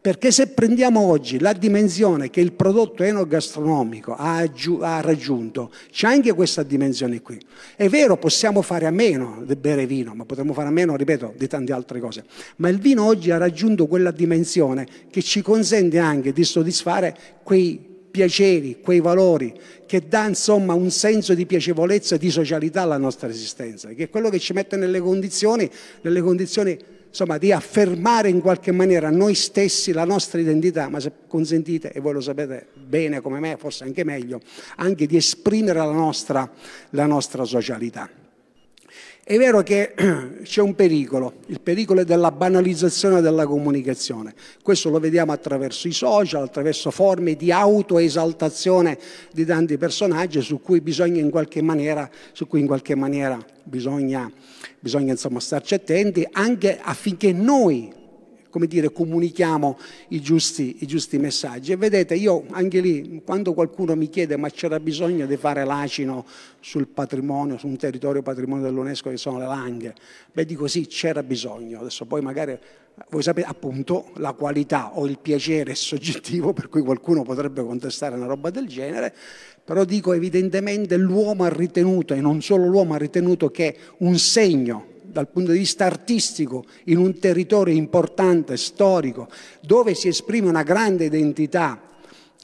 Perché se prendiamo oggi la dimensione che il prodotto enogastronomico ha, ha, raggiunto, c'è anche questa dimensione qui. È vero, possiamo fare a meno di bere vino, ma potremmo fare a meno, ripeto, di tante altre cose. Ma il vino oggi ha raggiunto quella dimensione che ci consente anche di soddisfare quei piaceri, quei valori che dà insomma un senso di piacevolezza e di socialità alla nostra esistenza, che è quello che ci mette nelle condizioni, nelle condizioni insomma, di affermare in qualche maniera noi stessi la nostra identità, ma se consentite, e voi lo sapete bene come me, forse anche meglio, anche di esprimere la nostra, la nostra socialità. È vero che c'è un pericolo, il pericolo è della banalizzazione della comunicazione. Questo lo vediamo attraverso i social, attraverso forme di autoesaltazione di tanti personaggi su cui bisogna in qualche maniera, in qualche maniera bisogna, bisogna insomma, starci attenti anche affinché noi come dire, comunichiamo i giusti, i giusti messaggi. E vedete, io anche lì, quando qualcuno mi chiede ma c'era bisogno di fare l'acino sul patrimonio, su un territorio patrimonio dell'UNESCO che sono le Langhe, beh dico sì, c'era bisogno. Adesso poi magari voi sapete appunto la qualità o il piacere soggettivo per cui qualcuno potrebbe contestare una roba del genere, però dico evidentemente l'uomo ha ritenuto, e non solo l'uomo ha ritenuto che un segno dal punto di vista artistico in un territorio importante, storico, dove si esprime una grande identità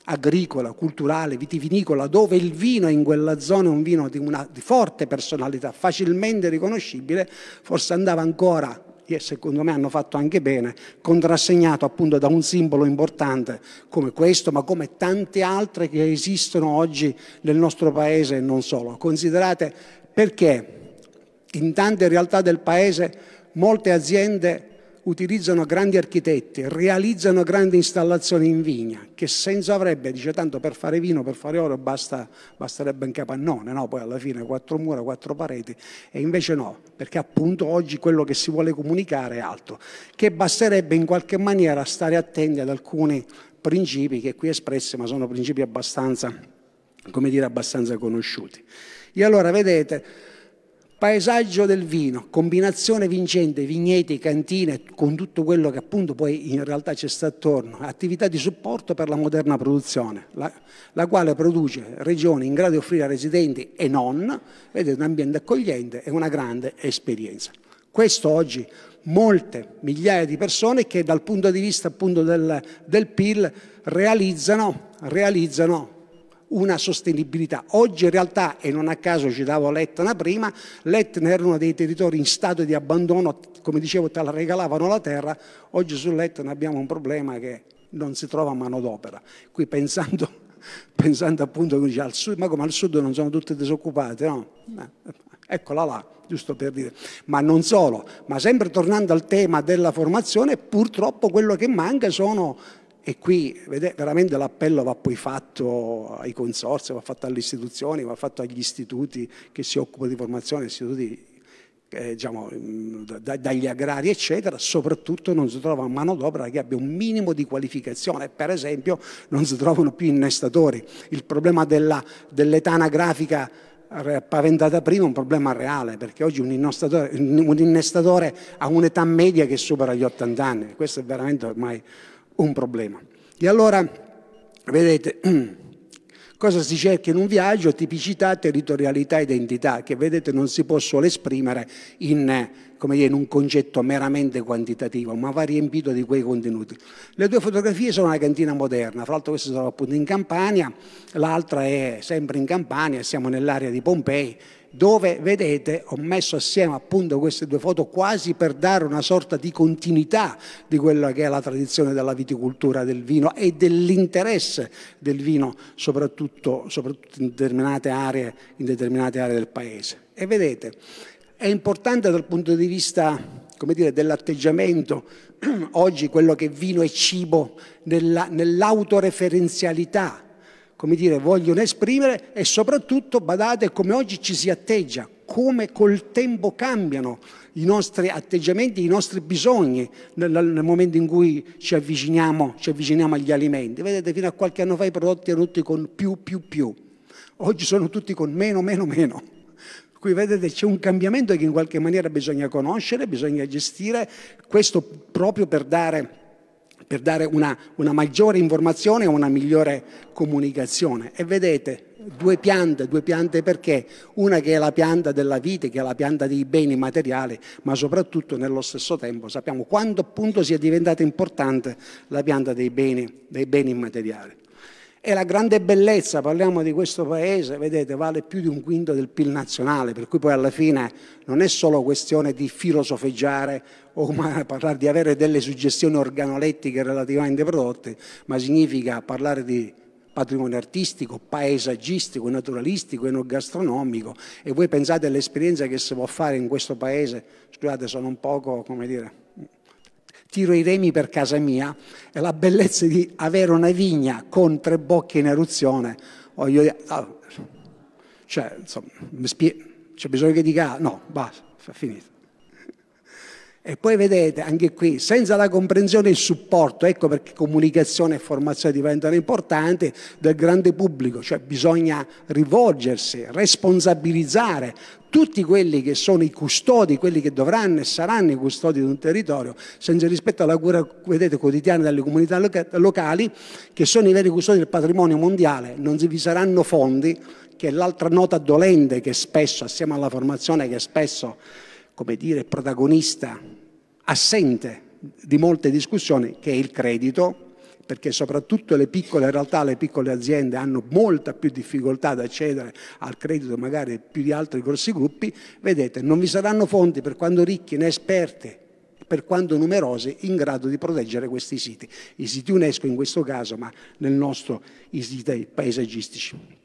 agricola, culturale, vitivinicola, dove il vino in quella zona è un vino di una di forte personalità, facilmente riconoscibile, forse andava ancora, e secondo me hanno fatto anche bene, contrassegnato appunto da un simbolo importante come questo, ma come tante altre che esistono oggi nel nostro paese e non solo. Considerate perché in tante realtà del paese molte aziende utilizzano grandi architetti, realizzano grandi installazioni in vigna, che senso avrebbe? Dice tanto per fare vino, per fare oro basta, basterebbe un capannone, no? poi alla fine quattro mura, quattro pareti, e invece no, perché appunto oggi quello che si vuole comunicare è altro, che basterebbe in qualche maniera stare attenti ad alcuni principi che qui espressi, ma sono principi abbastanza, come dire, abbastanza conosciuti. E allora vedete, paesaggio del vino, combinazione vincente, vigneti, cantine, con tutto quello che appunto poi in realtà ci sta attorno, attività di supporto per la moderna produzione, la, la quale produce regioni in grado di offrire a residenti e non, ed è un ambiente accogliente e una grande esperienza. Questo oggi molte migliaia di persone che dal punto di vista appunto del, del PIL realizzano, realizzano una sostenibilità. Oggi in realtà, e non a caso citavo l'Etna prima, l'Etna era uno dei territori in stato di abbandono, come dicevo te la regalavano la terra, oggi sull'Etna abbiamo un problema che non si trova manodopera. Qui pensando, pensando appunto al sud, ma come al sud non sono tutte disoccupate, no? Eh, eccola là, giusto per dire. Ma non solo, ma sempre tornando al tema della formazione, purtroppo quello che manca sono e qui vede, veramente l'appello va poi fatto ai consorzi, va fatto alle istituzioni, va fatto agli istituti che si occupano di formazione, istituti eh, diciamo, mm, da, dagli agrari, eccetera, soprattutto non si trova manodopera che abbia un minimo di qualificazione. Per esempio non si trovano più innestatori. Il problema dell'età anagrafica eh, paventata prima è un problema reale, perché oggi un, un innestatore ha un'età media che supera gli 80 anni. Questo è veramente ormai un problema. E allora, vedete, cosa si cerca in un viaggio? Tipicità, territorialità, identità, che vedete non si può solo esprimere in, dire, in, un concetto meramente quantitativo, ma va riempito di quei contenuti. Le due fotografie sono una cantina moderna, fra l'altro questa sono appunto in Campania, l'altra è sempre in Campania, siamo nell'area di Pompei, dove vedete ho messo assieme appunto queste due foto quasi per dare una sorta di continuità di quella che è la tradizione della viticoltura del vino e dell'interesse del vino soprattutto, soprattutto in, determinate aree, in determinate aree del paese. E vedete, è importante dal punto di vista come dire, dell'atteggiamento, oggi quello che vino e cibo, nella, nell'autoreferenzialità come dire, vogliono esprimere e soprattutto badate come oggi ci si atteggia, come col tempo cambiano i nostri atteggiamenti, i nostri bisogni nel, nel momento in cui ci avviciniamo, ci avviciniamo, agli alimenti. Vedete, fino a qualche anno fa i prodotti erano tutti con più, più, più. Oggi sono tutti con meno, meno, meno. Qui vedete c'è un cambiamento che in qualche maniera bisogna conoscere, bisogna gestire, questo proprio per dare per dare una, una maggiore informazione e una migliore comunicazione. E vedete, due piante, due piante perché? Una che è la pianta della vita, che è la pianta dei beni materiali, ma soprattutto nello stesso tempo sappiamo quanto appunto sia diventata importante la pianta dei beni, dei beni immateriali. È la grande bellezza, parliamo di questo paese, vedete, vale più di un quinto del PIL nazionale, per cui poi alla fine non è solo questione di filosofeggiare o parlare di avere delle suggestioni organolettiche relativamente ai prodotti, ma significa parlare di patrimonio artistico, paesaggistico, naturalistico, e non gastronomico. e voi pensate all'esperienza che si può fare in questo paese, scusate sono un poco, come dire, tiro i remi per casa mia e la bellezza di avere una vigna con tre bocche in eruzione, voglio dire, ah, cioè, insomma, c'è bisogno che dica, ah, no, basta, è finito. E poi vedete anche qui, senza la comprensione e il supporto, ecco perché comunicazione e formazione diventano importanti, del grande pubblico, cioè bisogna rivolgersi, responsabilizzare tutti quelli che sono i custodi, quelli che dovranno e saranno i custodi di un territorio, senza rispetto alla cura vedete, quotidiana delle comunità locali, che sono i veri custodi del patrimonio mondiale, non vi saranno fondi, che è l'altra nota dolente che spesso, assieme alla formazione che spesso come dire, protagonista assente di molte discussioni, che è il credito, perché soprattutto le piccole realtà, le piccole aziende hanno molta più difficoltà ad accedere al credito magari più di altri grossi gruppi, vedete, non vi saranno fondi per quanto ricchi né esperti, per quanto numerosi, in grado di proteggere questi siti. I siti UNESCO in questo caso, ma nel nostro i siti paesaggistici.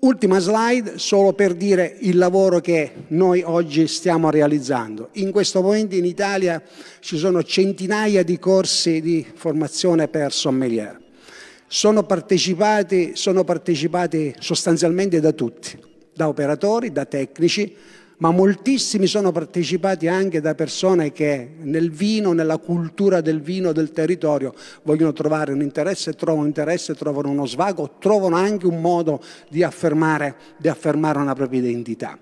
Ultima slide solo per dire il lavoro che noi oggi stiamo realizzando. In questo momento in Italia ci sono centinaia di corsi di formazione per sommelier. Sono partecipati, sono partecipati sostanzialmente da tutti, da operatori, da tecnici, ma moltissimi sono partecipati anche da persone che nel vino, nella cultura del vino del territorio vogliono trovare un interesse, trovano un interesse, trovano uno svago, trovano anche un modo di affermare, di affermare una propria identità.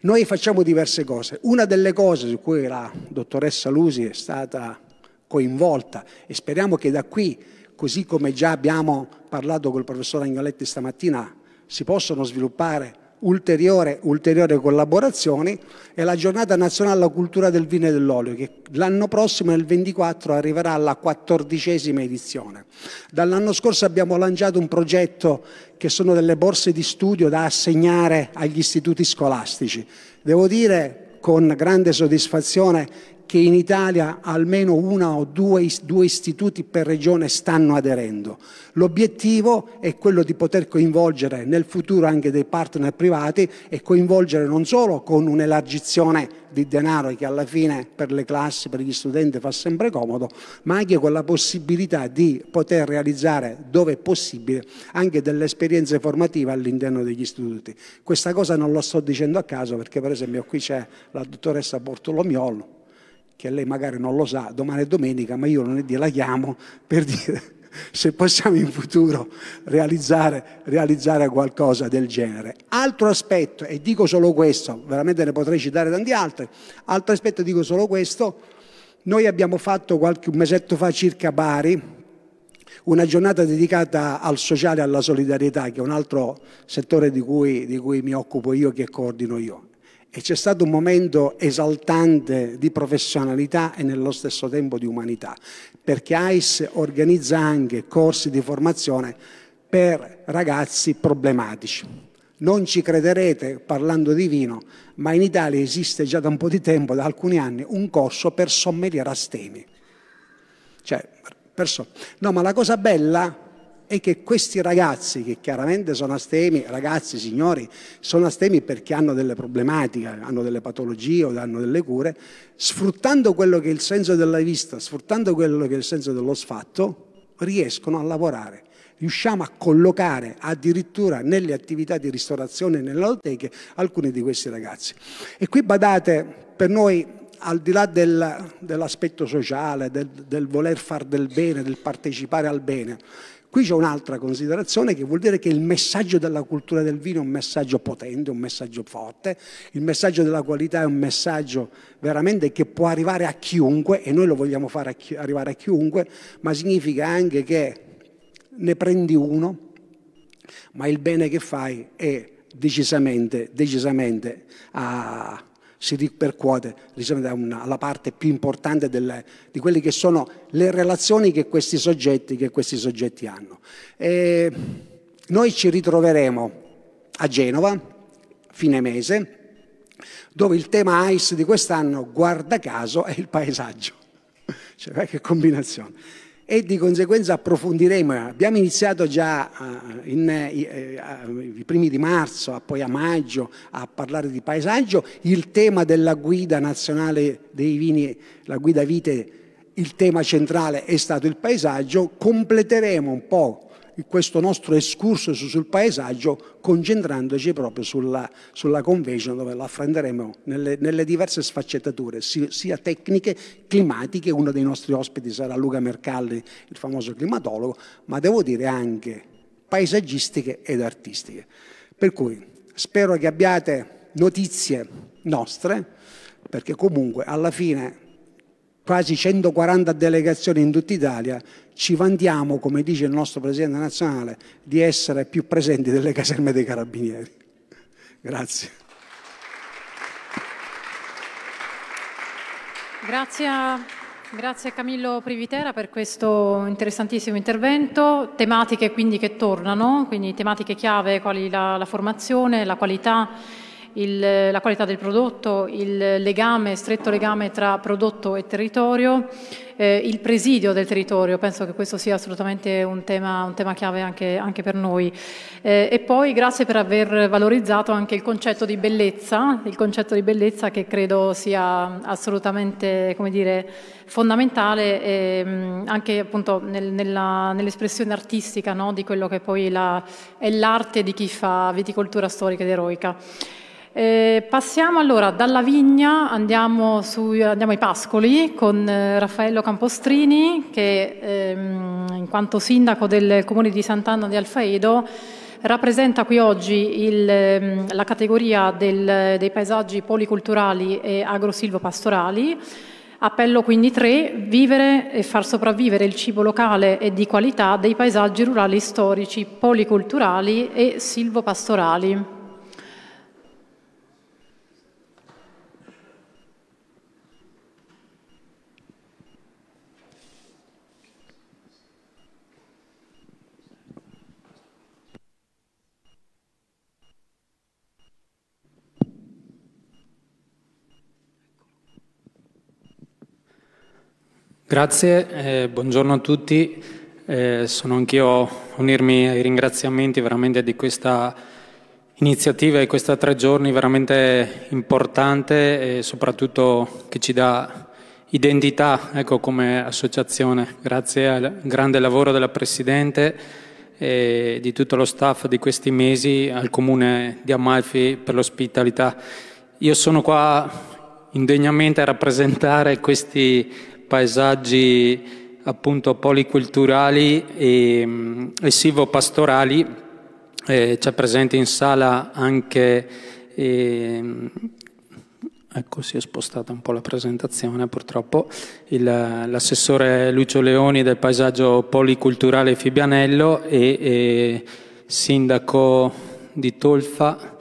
Noi facciamo diverse cose. Una delle cose su cui la dottoressa Lusi è stata coinvolta e speriamo che da qui, così come già abbiamo parlato col professor Agnoletti stamattina, si possano sviluppare ulteriore, ulteriore collaborazioni e la giornata nazionale alla cultura del vino e dell'olio che l'anno prossimo, nel 24, arriverà alla quattordicesima edizione. Dall'anno scorso abbiamo lanciato un progetto che sono delle borse di studio da assegnare agli istituti scolastici. Devo dire con grande soddisfazione che in Italia almeno una o due, due istituti per regione stanno aderendo. L'obiettivo è quello di poter coinvolgere nel futuro anche dei partner privati e coinvolgere non solo con un'elargizione di denaro che alla fine per le classi, per gli studenti fa sempre comodo, ma anche con la possibilità di poter realizzare dove è possibile anche delle esperienze formative all'interno degli istituti. Questa cosa non lo sto dicendo a caso perché per esempio qui c'è la dottoressa Bortolomiolo che lei magari non lo sa, domani è domenica, ma io lunedì la chiamo per dire se possiamo in futuro realizzare, realizzare, qualcosa del genere. Altro aspetto, e dico solo questo, veramente ne potrei citare tanti altri, altro aspetto dico solo questo, noi abbiamo fatto qualche, un mesetto fa circa a Bari, una giornata dedicata al sociale e alla solidarietà, che è un altro settore di cui, di cui mi occupo io, che coordino io. E c'è stato un momento esaltante di professionalità e nello stesso tempo di umanità, perché AIS organizza anche corsi di formazione per ragazzi problematici. Non ci crederete parlando di vino, ma in Italia esiste già da un po' di tempo, da alcuni anni, un corso per sommelier astemi. Cioè, perso... No, ma la cosa bella è che questi ragazzi, che chiaramente sono astemi, ragazzi, signori, sono astemi perché hanno delle problematiche, hanno delle patologie o hanno delle cure, sfruttando quello che è il senso della vista, sfruttando quello che è il senso dello sfatto, riescono a lavorare riusciamo a collocare addirittura nelle attività di ristorazione e nelle alteche alcuni di questi ragazzi. E qui badate, per noi al di là del, dell'aspetto sociale, del, del voler far del bene, del partecipare al bene, Qui c'è un'altra considerazione che vuol dire che il messaggio della cultura del vino è un messaggio potente, un messaggio forte, il messaggio della qualità è un messaggio veramente che può arrivare a chiunque e noi lo vogliamo fare a chi, arrivare a chiunque, ma significa anche che ne prendi uno, ma il bene che fai è decisamente, decisamente a ah, si ripercuote diciamo, alla parte più importante delle, di quelle che sono le relazioni che questi soggetti, che questi soggetti hanno. E noi ci ritroveremo a Genova, fine mese, dove il tema ICE di quest'anno, guarda caso, è il paesaggio. Cioè, che combinazione e di conseguenza approfondiremo. Abbiamo iniziato già eh, in, eh, eh, i primi di marzo, poi a maggio, a parlare di paesaggio, il tema della guida nazionale dei vini, la guida vite, il tema centrale è stato il paesaggio, completeremo un po' questo nostro escurso sul paesaggio concentrandoci proprio sulla, sulla convention dove la affronteremo nelle, nelle, diverse sfaccettature, sia tecniche, climatiche, uno dei nostri ospiti sarà Luca Mercalli, il famoso climatologo, ma devo dire anche paesaggistiche ed artistiche. Per cui spero che abbiate notizie nostre, perché comunque alla fine quasi 140 delegazioni in tutta Italia ci vantiamo, come dice il nostro Presidente nazionale, di essere più presenti delle caserme dei carabinieri. Grazie. Grazie, grazie Camillo Privitera per questo interessantissimo intervento. Tematiche quindi che tornano, quindi tematiche chiave quali la, la formazione, la qualità il, la qualità del prodotto, il legame, stretto legame tra prodotto e territorio, eh, il presidio del territorio, penso che questo sia assolutamente un tema, un tema chiave anche, anche, per noi. Eh, e poi grazie per aver valorizzato anche il concetto di bellezza, il concetto di bellezza che credo sia assolutamente dire, fondamentale eh, anche appunto nel, nell'espressione artistica no, di quello che poi la, è l'arte di chi fa viticoltura storica ed eroica. Eh, passiamo allora dalla vigna, andiamo, su, andiamo ai pascoli con eh, Raffaello Campostrini che ehm, in quanto sindaco del comune di Sant'Anna di Alfaedo rappresenta qui oggi il, ehm, la categoria del, dei paesaggi policulturali e agrosilvopastorali. Appello quindi 3, vivere e far sopravvivere il cibo locale e di qualità dei paesaggi rurali storici, policulturali e silvopastorali. Grazie, eh, buongiorno a tutti. Eh, sono anch'io a unirmi ai ringraziamenti veramente di questa iniziativa e questi tre giorni veramente importante e soprattutto che ci dà identità ecco, come associazione. Grazie al grande lavoro della Presidente e di tutto lo staff di questi mesi al Comune di Amalfi per l'ospitalità. Io sono qua indegnamente a rappresentare questi paesaggi appunto policulturali e, mm, e silvopastorali. Eh, c'è presente in sala anche, eh, ecco si è spostata un po' la presentazione purtroppo, il, l'assessore Lucio Leoni del paesaggio policulturale Fibianello e, e eh, sindaco di Tolfa,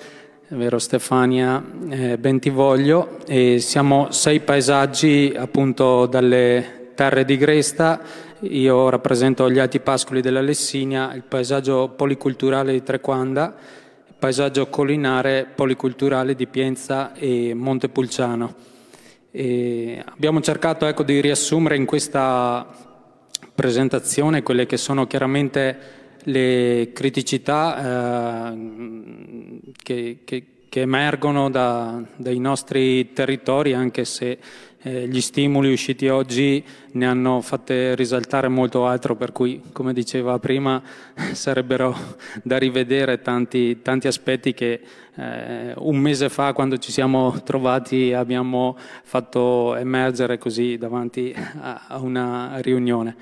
vero Stefania eh, Bentivoglio, e siamo sei paesaggi appunto dalle terre di Gresta, io rappresento gli Alti Pascoli della Lessinia, il paesaggio policulturale di Trequanda, il paesaggio collinare policulturale di Pienza e Montepulciano. E abbiamo cercato ecco, di riassumere in questa presentazione quelle che sono chiaramente le criticità eh, che, che, che, emergono da, dai nostri territori, anche se eh, gli stimoli usciti oggi ne hanno fatte risaltare molto altro, per cui, come diceva prima, sarebbero da rivedere tanti, tanti aspetti che eh, un mese fa, quando ci siamo trovati, abbiamo fatto emergere così davanti a, a una riunione.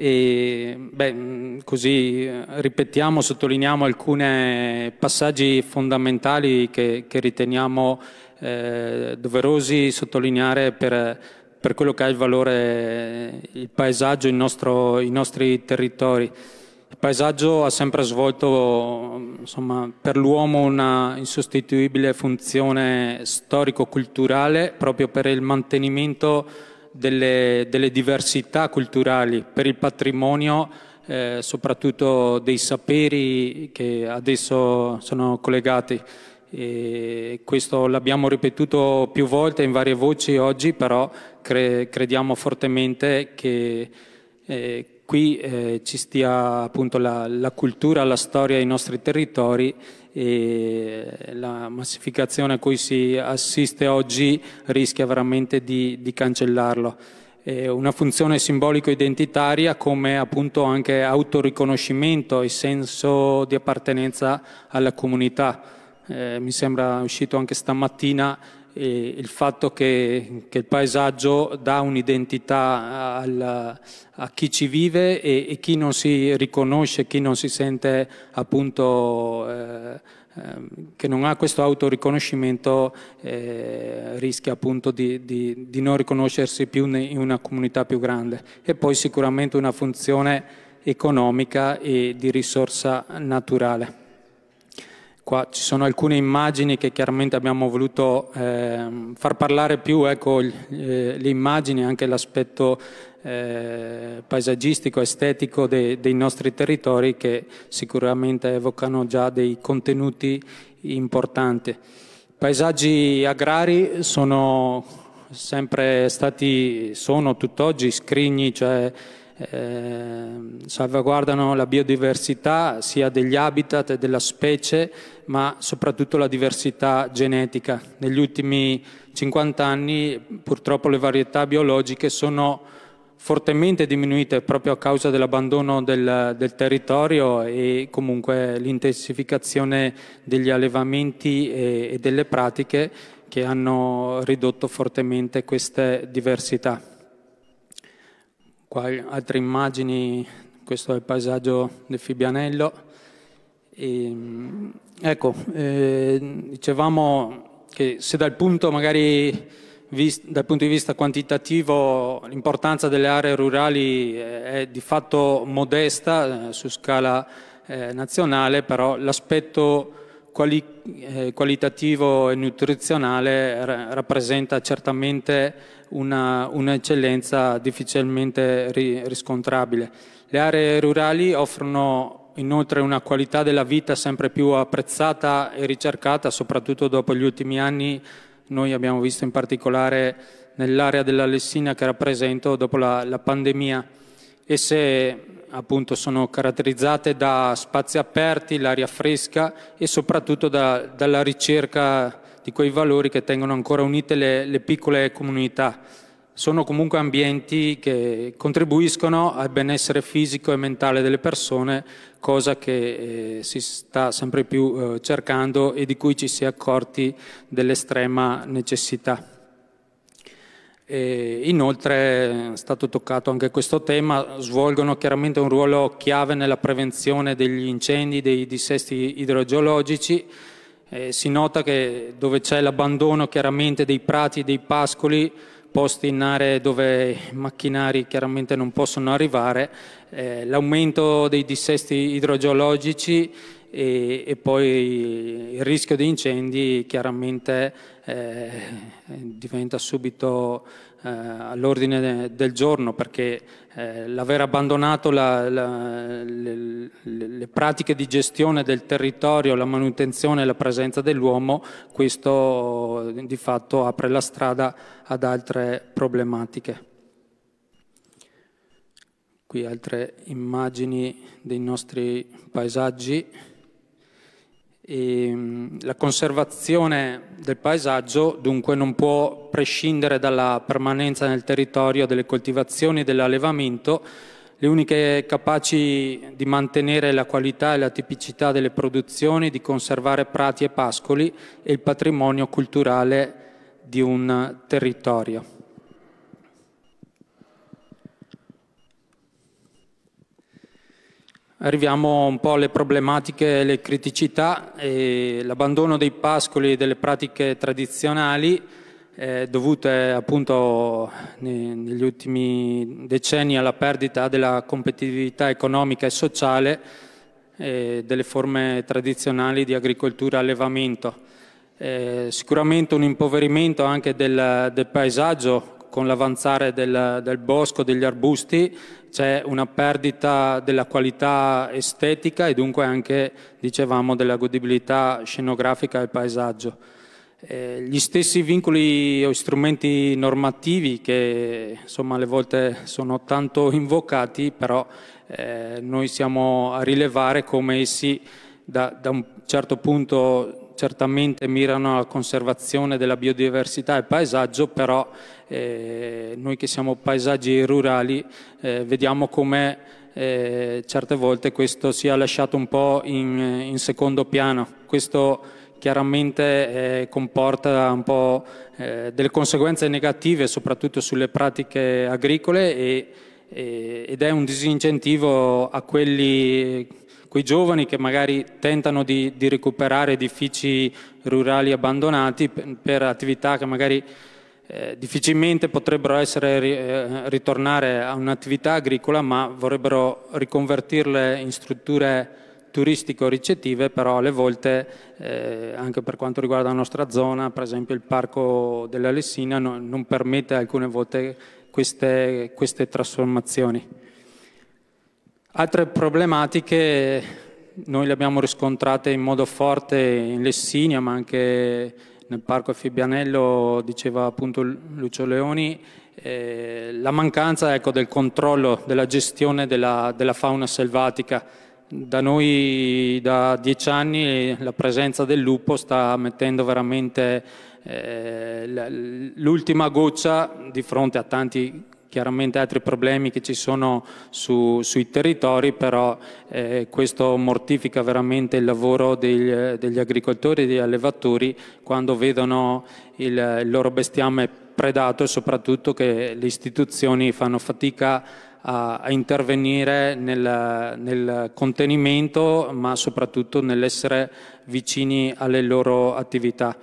E, beh, mm, così eh, ripetiamo, sottolineiamo alcuni passaggi fondamentali che, che riteniamo eh, doverosi sottolineare per, per, quello che ha il valore eh, il paesaggio, il nostro, i nostri territori. Il paesaggio ha sempre svolto insomma, per l'uomo una insostituibile funzione storico-culturale proprio per il mantenimento delle, delle diversità culturali, per il patrimonio eh, soprattutto dei saperi che adesso sono collegati. E questo l'abbiamo ripetuto più volte in varie voci oggi, però cre crediamo fortemente che eh, qui eh, ci stia appunto la, la cultura, la storia dei nostri territori e la massificazione a cui si assiste oggi rischia veramente di, di cancellarlo. È una funzione simbolico-identitaria come appunto anche autoriconoscimento e senso di appartenenza alla comunità. Eh, mi sembra uscito anche stamattina il fatto che, che, il paesaggio dà un'identità al, a chi ci vive e, e, chi non si riconosce, chi non si sente appunto, eh, eh, che non ha questo autoriconoscimento eh, rischia appunto di, di, di, non riconoscersi più in una comunità più grande. E poi sicuramente una funzione economica e di risorsa naturale. Qua ci sono alcune immagini che chiaramente abbiamo voluto eh, far parlare più, ecco, eh, le immagini, anche l'aspetto eh, paesaggistico, estetico de, dei nostri territori che sicuramente evocano già dei contenuti importanti. I paesaggi agrari sono sempre stati, sono tutt'oggi scrigni, cioè eh, salvaguardano la biodiversità sia degli habitat e della specie ma soprattutto la diversità genetica. Negli ultimi 50 anni purtroppo le varietà biologiche sono fortemente diminuite proprio a causa dell'abbandono del, del, territorio e comunque l'intensificazione degli allevamenti e, e delle pratiche che hanno ridotto fortemente queste diversità. Qua, altre immagini, questo è il paesaggio del Fibianello. E, ehm, Ecco, eh, dicevamo che se dal punto, vist- dal punto, di vista quantitativo l'importanza delle aree rurali eh, è di fatto modesta eh, su scala eh, nazionale, però l'aspetto quali- eh, qualitativo e nutrizionale r- rappresenta certamente una, un'eccellenza difficilmente ri- riscontrabile. Le aree rurali offrono inoltre una qualità della vita sempre più apprezzata e ricercata, soprattutto dopo gli ultimi anni. Noi abbiamo visto in particolare nell'area della Lessina che rappresento dopo la, la pandemia. Esse appunto sono caratterizzate da spazi aperti, l'aria fresca e soprattutto da, dalla ricerca di quei valori che tengono ancora unite le, le piccole comunità sono comunque ambienti che contribuiscono al benessere fisico e mentale delle persone, cosa che eh, si sta sempre più eh, cercando e di cui ci si è accorti dell'estrema necessità. E inoltre è stato toccato anche questo tema, svolgono chiaramente un ruolo chiave nella prevenzione degli incendi, dei dissesti idrogeologici, eh, si nota che dove c'è l'abbandono chiaramente dei prati, dei pascoli, posti in aree dove i macchinari chiaramente non possono arrivare, eh, l'aumento dei dissesti idrogeologici e, e, poi il rischio di incendi chiaramente eh, diventa subito eh, all'ordine del giorno perché eh, l'aver abbandonato la, la, le, le, pratiche di gestione del territorio, la manutenzione e la presenza dell'uomo, questo di fatto apre la strada ad altre problematiche. Qui altre immagini dei nostri paesaggi. E ehm, la conservazione del paesaggio dunque non può prescindere dalla permanenza nel territorio delle coltivazioni e dell'allevamento, le uniche capaci di mantenere la qualità e la tipicità delle produzioni, di conservare prati e pascoli e il patrimonio culturale di un territorio. Arriviamo un po' alle problematiche e alle criticità. E l'abbandono dei pascoli e delle pratiche tradizionali eh, dovute appunto negli ultimi decenni alla perdita della competitività economica e sociale eh, delle forme tradizionali di agricoltura e allevamento. Eh, sicuramente un impoverimento anche del, del paesaggio con l'avanzare del, del bosco, degli arbusti, c'è una perdita della qualità estetica e dunque anche, dicevamo, della godibilità scenografica del paesaggio. Eh, gli stessi vincoli o strumenti normativi che insomma alle volte sono tanto invocati, però eh, noi siamo a rilevare come essi da, da un certo punto certamente mirano alla conservazione della biodiversità e paesaggio, però eh, noi che siamo paesaggi rurali eh, vediamo come eh, certe volte questo sia lasciato un po' in, in secondo piano. Questo chiaramente eh, comporta un po' eh, delle conseguenze negative, soprattutto sulle pratiche agricole e, e, ed è un disincentivo a quelli quei giovani che magari tentano di, di recuperare edifici rurali abbandonati per, per attività che magari eh, difficilmente potrebbero essere eh, ritornare a un'attività agricola, ma vorrebbero riconvertirle in strutture turistico-ricettive, però alle volte, eh, anche per quanto riguarda la nostra zona, per esempio il parco della Lessina no, non permette alcune volte queste, queste trasformazioni. Altre problematiche noi le abbiamo riscontrate in modo forte in Lessinia, ma anche nel parco Fibbianello, diceva appunto Lucio Leoni, eh, la mancanza ecco, del controllo, della gestione della, della fauna selvatica. Da noi da dieci anni la presenza del lupo sta mettendo veramente eh, l'ultima goccia di fronte a tanti chiaramente altri problemi che ci sono su, sui territori, però eh, questo mortifica veramente il lavoro degli, degli agricoltori e degli allevatori quando vedono il, il loro bestiame predato e soprattutto che le istituzioni fanno fatica a, a intervenire nel, nel contenimento, ma soprattutto nell'essere vicini alle loro attività.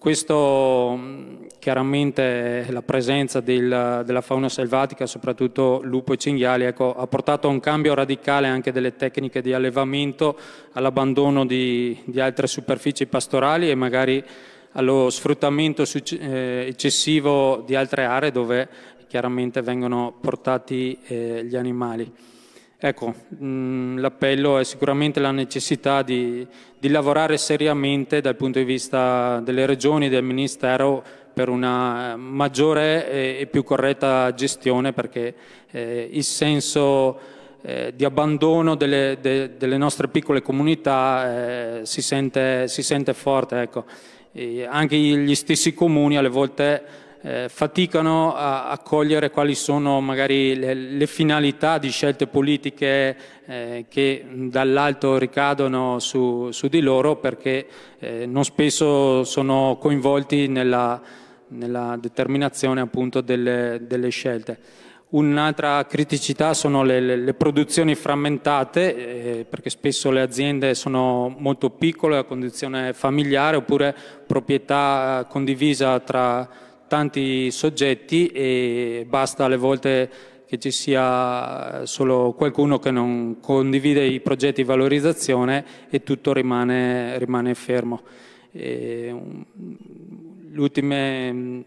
Questo mm, chiaramente la presenza del, della fauna selvatica, soprattutto lupo e cinghiali, ecco, ha portato a un cambio radicale anche delle tecniche di allevamento, all'abbandono di, di altre superfici pastorali e magari allo sfruttamento eh, eccessivo di altre aree dove chiaramente vengono portati eh, gli animali. Ecco, mm, l'appello è sicuramente la necessità di, di, lavorare seriamente dal punto di vista delle regioni e del Ministero per una eh, maggiore e, più corretta gestione perché eh, il senso eh, di abbandono delle, de, delle, nostre piccole comunità eh, si, sente, si, sente, forte. Ecco. anche gli stessi comuni alle volte eh, faticano a, a, cogliere quali sono magari le, le finalità di scelte politiche eh, che dall'alto ricadono su, su, di loro perché eh, non spesso sono coinvolti nella, nella determinazione appunto delle, delle scelte. Un'altra criticità sono le, le, le produzioni frammentate, eh, perché spesso le aziende sono molto piccole, a condizione familiare, oppure proprietà condivisa tra, tanti soggetti e basta alle volte che ci sia solo qualcuno che non condivide i progetti di valorizzazione e tutto rimane, rimane fermo. E, mm, le ultime mm,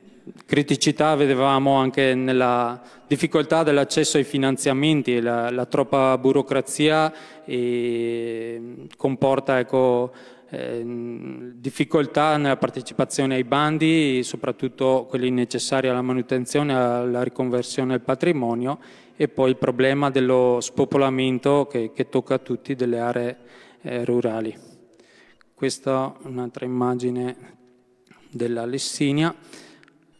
criticità vedevamo anche nella difficoltà dell'accesso ai finanziamenti, la, la troppa burocrazia mm, comporta ecco, Ehm, difficoltà nella partecipazione ai bandi, soprattutto quelli necessari alla manutenzione, alla riconversione del patrimonio e poi il problema dello spopolamento che, che tocca a tutti delle aree eh, rurali. Questa è un'altra immagine della Lessinia.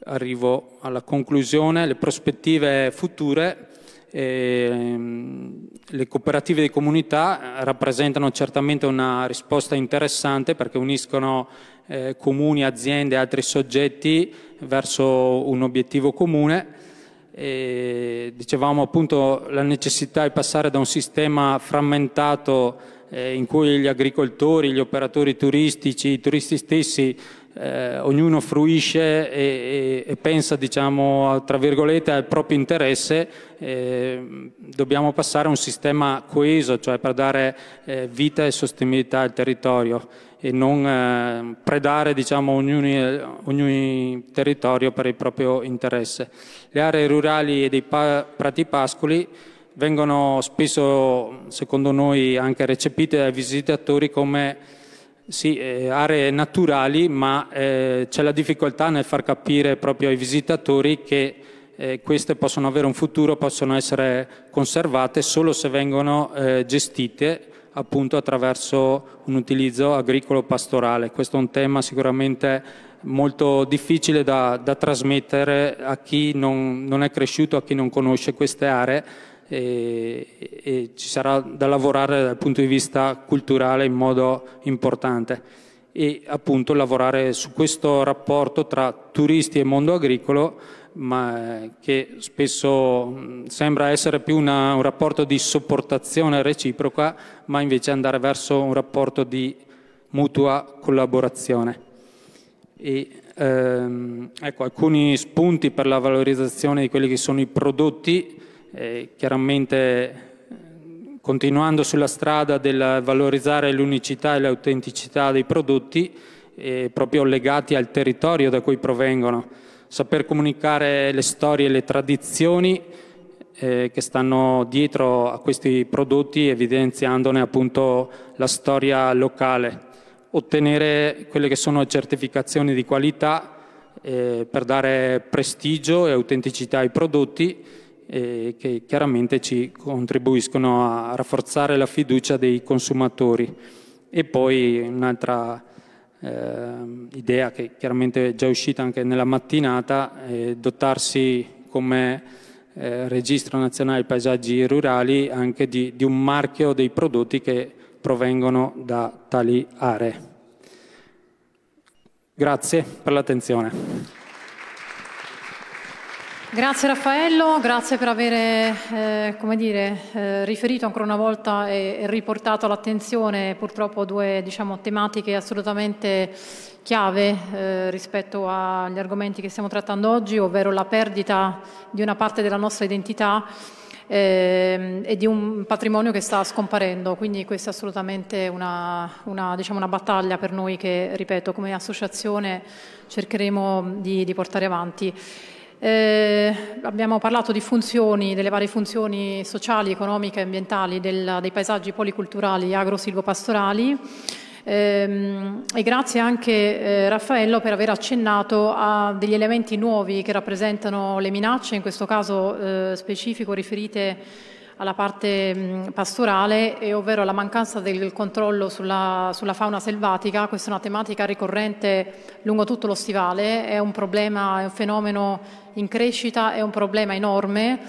Arrivo alla conclusione, le prospettive future Ehm, le cooperative di comunità rappresentano certamente una risposta interessante perché uniscono eh, comuni, aziende e altri soggetti verso un obiettivo comune. E, dicevamo appunto la necessità di passare da un sistema frammentato eh, in cui gli agricoltori, gli operatori turistici, i turisti stessi eh, ognuno fruisce e, e, e pensa diciamo, al proprio interesse, eh, dobbiamo passare a un sistema coeso, cioè per dare eh, vita e sostenibilità al territorio e non eh, predare diciamo, ognuno, ogni territorio per il proprio interesse. Le aree rurali e dei pa- prati pascoli vengono spesso, secondo noi, anche recepite dai visitatori come sì, eh, aree naturali, ma eh, c'è la difficoltà nel far capire proprio ai visitatori che eh, queste possono avere un futuro, possono essere conservate solo se vengono eh, gestite appunto attraverso un utilizzo agricolo-pastorale. Questo è un tema sicuramente molto difficile da, da trasmettere a chi non, non è cresciuto, a chi non conosce queste aree e, e ci sarà da lavorare dal punto di vista culturale in modo importante e appunto lavorare su questo rapporto tra turisti e mondo agricolo, ma che spesso sembra essere più una, un rapporto di sopportazione reciproca, ma invece andare verso un rapporto di mutua collaborazione. E, ehm, ecco, alcuni spunti per la valorizzazione di quelli che sono i prodotti chiaramente continuando sulla strada del valorizzare l'unicità e l'autenticità dei prodotti, eh, proprio legati al territorio da cui provengono, saper comunicare le storie e le tradizioni eh, che stanno dietro a questi prodotti, evidenziandone appunto la storia locale, ottenere quelle che sono certificazioni di qualità eh, per dare prestigio e autenticità ai prodotti eh, che chiaramente ci contribuiscono a rafforzare la fiducia dei consumatori. E poi un'altra eh, idea che chiaramente è già uscita anche nella mattinata, è dotarsi come eh, Registro Nazionale dei Paesaggi Rurali anche di, di un marchio dei prodotti che provengono da tali aree. Grazie per l'attenzione. Grazie Raffaello, grazie per aver eh, eh, riferito ancora una volta e, e riportato all'attenzione purtroppo due diciamo, tematiche assolutamente chiave eh, rispetto agli argomenti che stiamo trattando oggi, ovvero la perdita di una parte della nostra identità ehm, e di un patrimonio che sta scomparendo, quindi questa è assolutamente una, una, diciamo una battaglia per noi che, ripeto, come associazione cercheremo di, di portare avanti. Eh, abbiamo parlato di funzioni, delle varie funzioni sociali, economiche e ambientali del, dei paesaggi policulturali agrosilvopastorali. Eh, e grazie anche eh, Raffaello per aver accennato a degli elementi nuovi che rappresentano le minacce, in questo caso eh, specifico riferite alla parte pastorale, ovvero la mancanza del controllo sulla, sulla, fauna selvatica. Questa è una tematica ricorrente lungo tutto lo stivale, è un problema, è un fenomeno in crescita, è un problema enorme.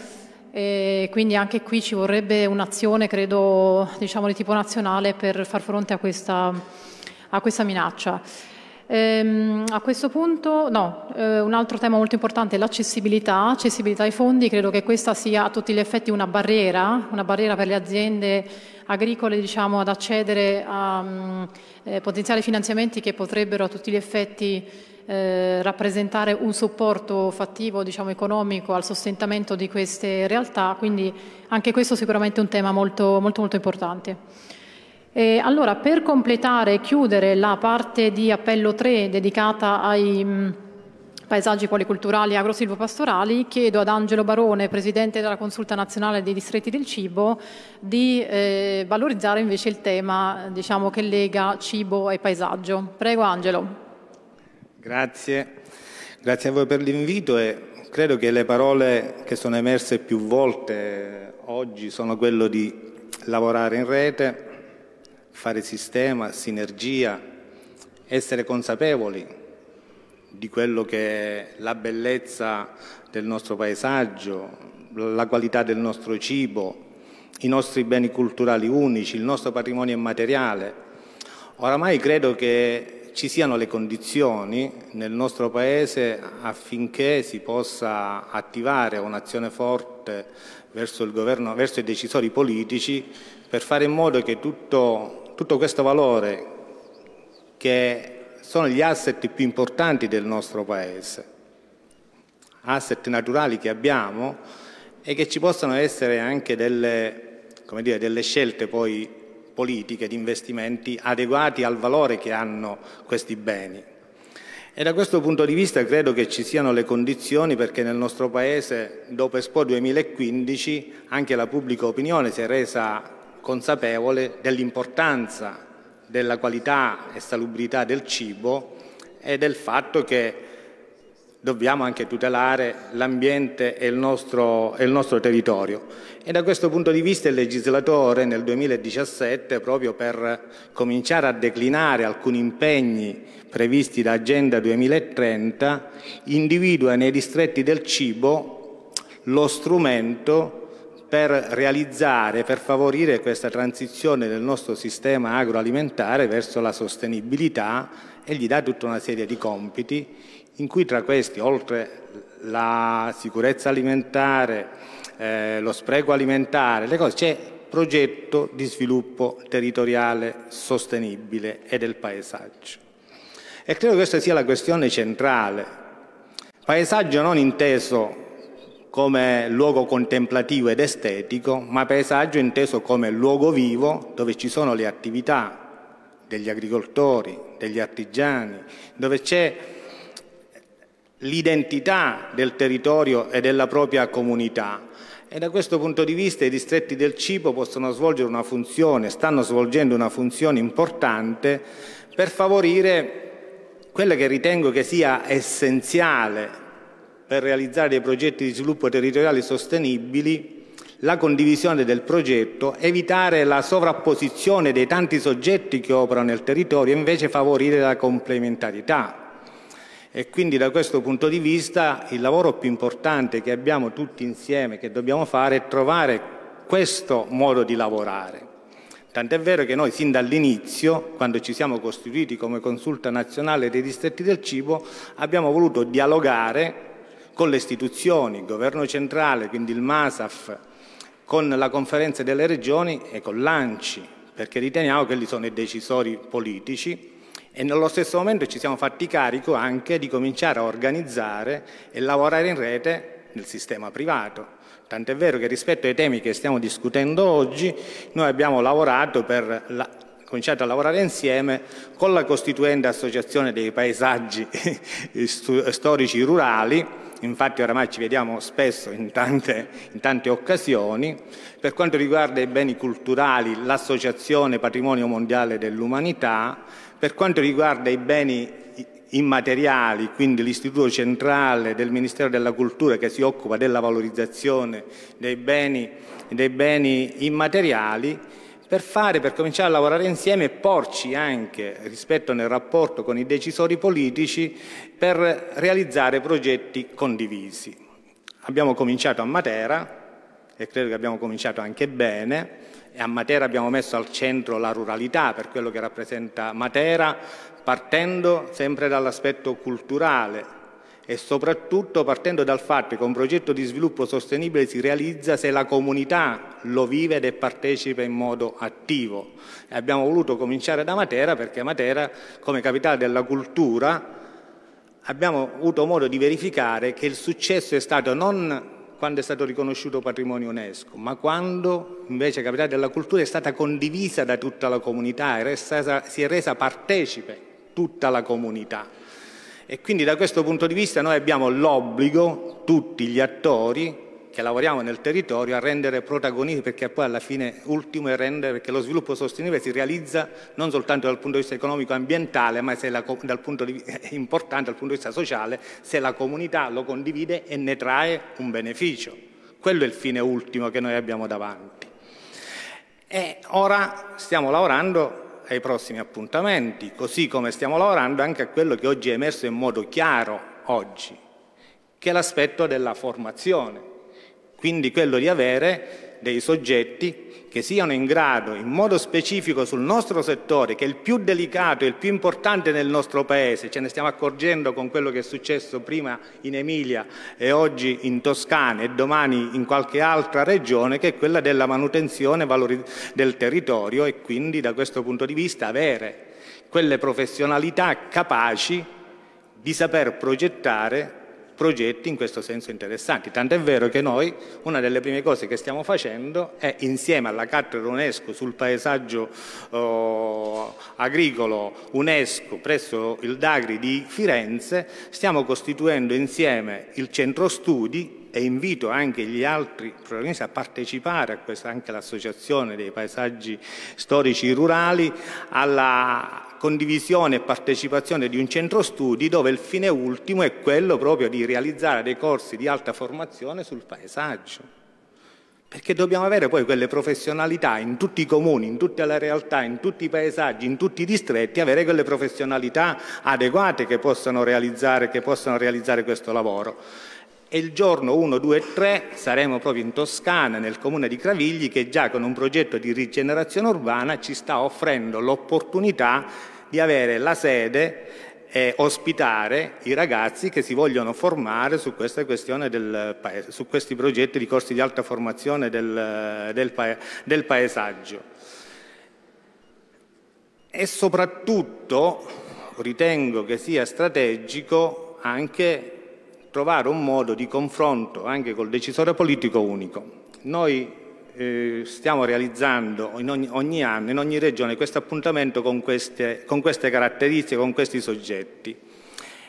E quindi anche qui ci vorrebbe un'azione, credo, diciamo, di tipo nazionale per far fronte a questa, a questa minaccia. Ehm, a questo punto, no, eh, un altro tema molto importante è l'accessibilità, accessibilità ai fondi, credo che questa sia a tutti gli effetti una barriera, una barriera per le aziende agricole diciamo, ad accedere a mm, eh, potenziali finanziamenti che potrebbero a tutti gli effetti eh, rappresentare un supporto fattivo diciamo, economico al sostentamento di queste realtà, quindi anche questo sicuramente è un tema molto, molto, molto importante. E allora, per completare e chiudere la parte di appello 3 dedicata ai mm, paesaggi policulturali e agrosilvopastorali, chiedo ad Angelo Barone, Presidente della Consulta Nazionale dei Distretti del Cibo, di eh, valorizzare invece il tema diciamo, che lega cibo e paesaggio. Prego Angelo. Grazie, grazie a voi per l'invito e credo che le parole che sono emerse più volte oggi sono quello di lavorare in rete, fare sistema, sinergia, essere consapevoli di quello che è la bellezza del nostro paesaggio, la qualità del nostro cibo, i nostri beni culturali unici, il nostro patrimonio immateriale. Oramai credo che ci siano le condizioni nel nostro Paese affinché si possa attivare un'azione forte verso, governo, verso i decisori politici per fare in modo che tutto tutto questo valore che sono gli asset più importanti del nostro paese, asset naturali che abbiamo e che ci possono essere anche delle, dire, delle scelte poi politiche di investimenti adeguati al valore che hanno questi beni. E da questo punto di vista credo che ci siano le condizioni perché nel nostro Paese, dopo Expo 2015, anche la pubblica opinione si è resa consapevole dell'importanza della qualità e salubrità del cibo e del fatto che dobbiamo anche tutelare l'ambiente e, e, il nostro territorio. E da questo punto di vista il legislatore nel 2017, proprio per cominciare a declinare alcuni impegni previsti da Agenda 2030, individua nei distretti del cibo lo strumento per realizzare, per favorire questa transizione del nostro sistema agroalimentare verso la sostenibilità e gli dà tutta una serie di compiti in cui tra questi, oltre la sicurezza alimentare, eh, lo spreco alimentare, le cose, c'è progetto di sviluppo territoriale sostenibile e del paesaggio. E credo che questa sia la questione centrale. Paesaggio non inteso come luogo contemplativo ed estetico, ma paesaggio inteso come luogo vivo dove ci sono le attività degli agricoltori, degli artigiani, dove c'è l'identità del territorio e della propria comunità. E da questo punto di vista i distretti del cibo possono svolgere una funzione, stanno svolgendo una funzione importante per favorire quella che ritengo che sia essenziale per realizzare dei progetti di sviluppo territoriale sostenibili, la condivisione del progetto, evitare la sovrapposizione dei tanti soggetti che operano nel territorio, e invece favorire la complementarità. E quindi da questo punto di vista il lavoro più importante che abbiamo tutti insieme, che dobbiamo fare, è trovare questo modo di lavorare. Tant'è vero che noi sin dall'inizio, quando ci siamo costituiti come consulta nazionale dei distretti del cibo, abbiamo voluto dialogare con le istituzioni, il governo centrale, quindi il MASAF, con la conferenza delle regioni e con l'ANCI, perché riteniamo che lì sono i decisori politici e nello stesso momento ci siamo fatti carico anche di cominciare a organizzare e lavorare in rete nel sistema privato. Tant'è vero che rispetto ai temi che stiamo discutendo oggi, noi abbiamo lavorato per la, cominciato a lavorare insieme con la costituente associazione dei paesaggi storici rurali infatti oramai ci vediamo spesso in tante, in tante occasioni. Per quanto riguarda i beni culturali, l'Associazione Patrimonio Mondiale dell'Umanità, per quanto riguarda i beni immateriali, quindi l'Istituto Centrale del Ministero della Cultura che si occupa della valorizzazione dei beni, dei beni immateriali, per fare, per cominciare a lavorare insieme e porci anche rispetto nel rapporto con i decisori politici per realizzare progetti condivisi. Abbiamo cominciato a Matera e credo che abbiamo cominciato anche bene e a Matera abbiamo messo al centro la ruralità per quello che rappresenta Matera partendo sempre dall'aspetto culturale e soprattutto partendo dal fatto che un progetto di sviluppo sostenibile si realizza se la comunità lo vive ed è partecipe in modo attivo. E abbiamo voluto cominciare da Matera perché Matera, come capitale della cultura, abbiamo avuto modo di verificare che il successo è stato non quando è stato riconosciuto patrimonio UNESCO, ma quando invece capitale della cultura è stata condivisa da tutta la comunità, si è resa partecipe tutta la comunità. E quindi da questo punto di vista noi abbiamo l'obbligo, tutti gli attori che lavoriamo nel territorio, a rendere protagonisti, perché poi alla fine ultimo è rendere, perché lo sviluppo sostenibile si realizza non soltanto dal punto di vista economico e ambientale, ma la, dal di, è importante dal punto di vista sociale, se la comunità lo condivide e ne trae un beneficio. Quello è il fine ultimo che noi abbiamo davanti. E ora stiamo lavorando ai prossimi appuntamenti, così come stiamo lavorando anche a quello che oggi è emerso in modo chiaro oggi, che è l'aspetto della formazione, quindi quello di avere dei soggetti che siano in grado, in modo specifico sul nostro settore, che è il più delicato e il più importante nel nostro Paese, ce ne stiamo accorgendo con quello che è successo prima in Emilia e oggi in Toscana e domani in qualche altra regione, che è quella della manutenzione del territorio e quindi da questo punto di vista avere quelle professionalità capaci di saper progettare progetti in questo senso interessanti. Tant'è vero che noi una delle prime cose che stiamo facendo è insieme alla cattedra UNESCO sul paesaggio eh, agricolo UNESCO presso il Dagri di Firenze, stiamo costituendo insieme il centro studi e invito anche gli altri protagonisti a partecipare a questa, anche l'associazione dei paesaggi storici rurali alla condivisione e partecipazione di un centro studi dove il fine ultimo è quello proprio di realizzare dei corsi di alta formazione sul paesaggio. Perché dobbiamo avere poi quelle professionalità in tutti i comuni, in tutta la realtà, in tutti i paesaggi, in tutti i distretti, avere quelle professionalità adeguate che possano realizzare, che possano realizzare questo lavoro. E il giorno 1, 2 e 3 saremo proprio in Toscana, nel comune di Cravigli, che già con un progetto di rigenerazione urbana ci sta offrendo l'opportunità di avere la sede e ospitare i ragazzi che si vogliono formare su queste questioni del paese, su questi progetti di corsi di alta formazione del, del, del paesaggio. E soprattutto ritengo che sia strategico anche trovare un modo di confronto anche col decisore politico unico. Noi eh, stiamo realizzando ogni, ogni, anno in ogni regione questo appuntamento con queste, con queste caratteristiche, con questi soggetti.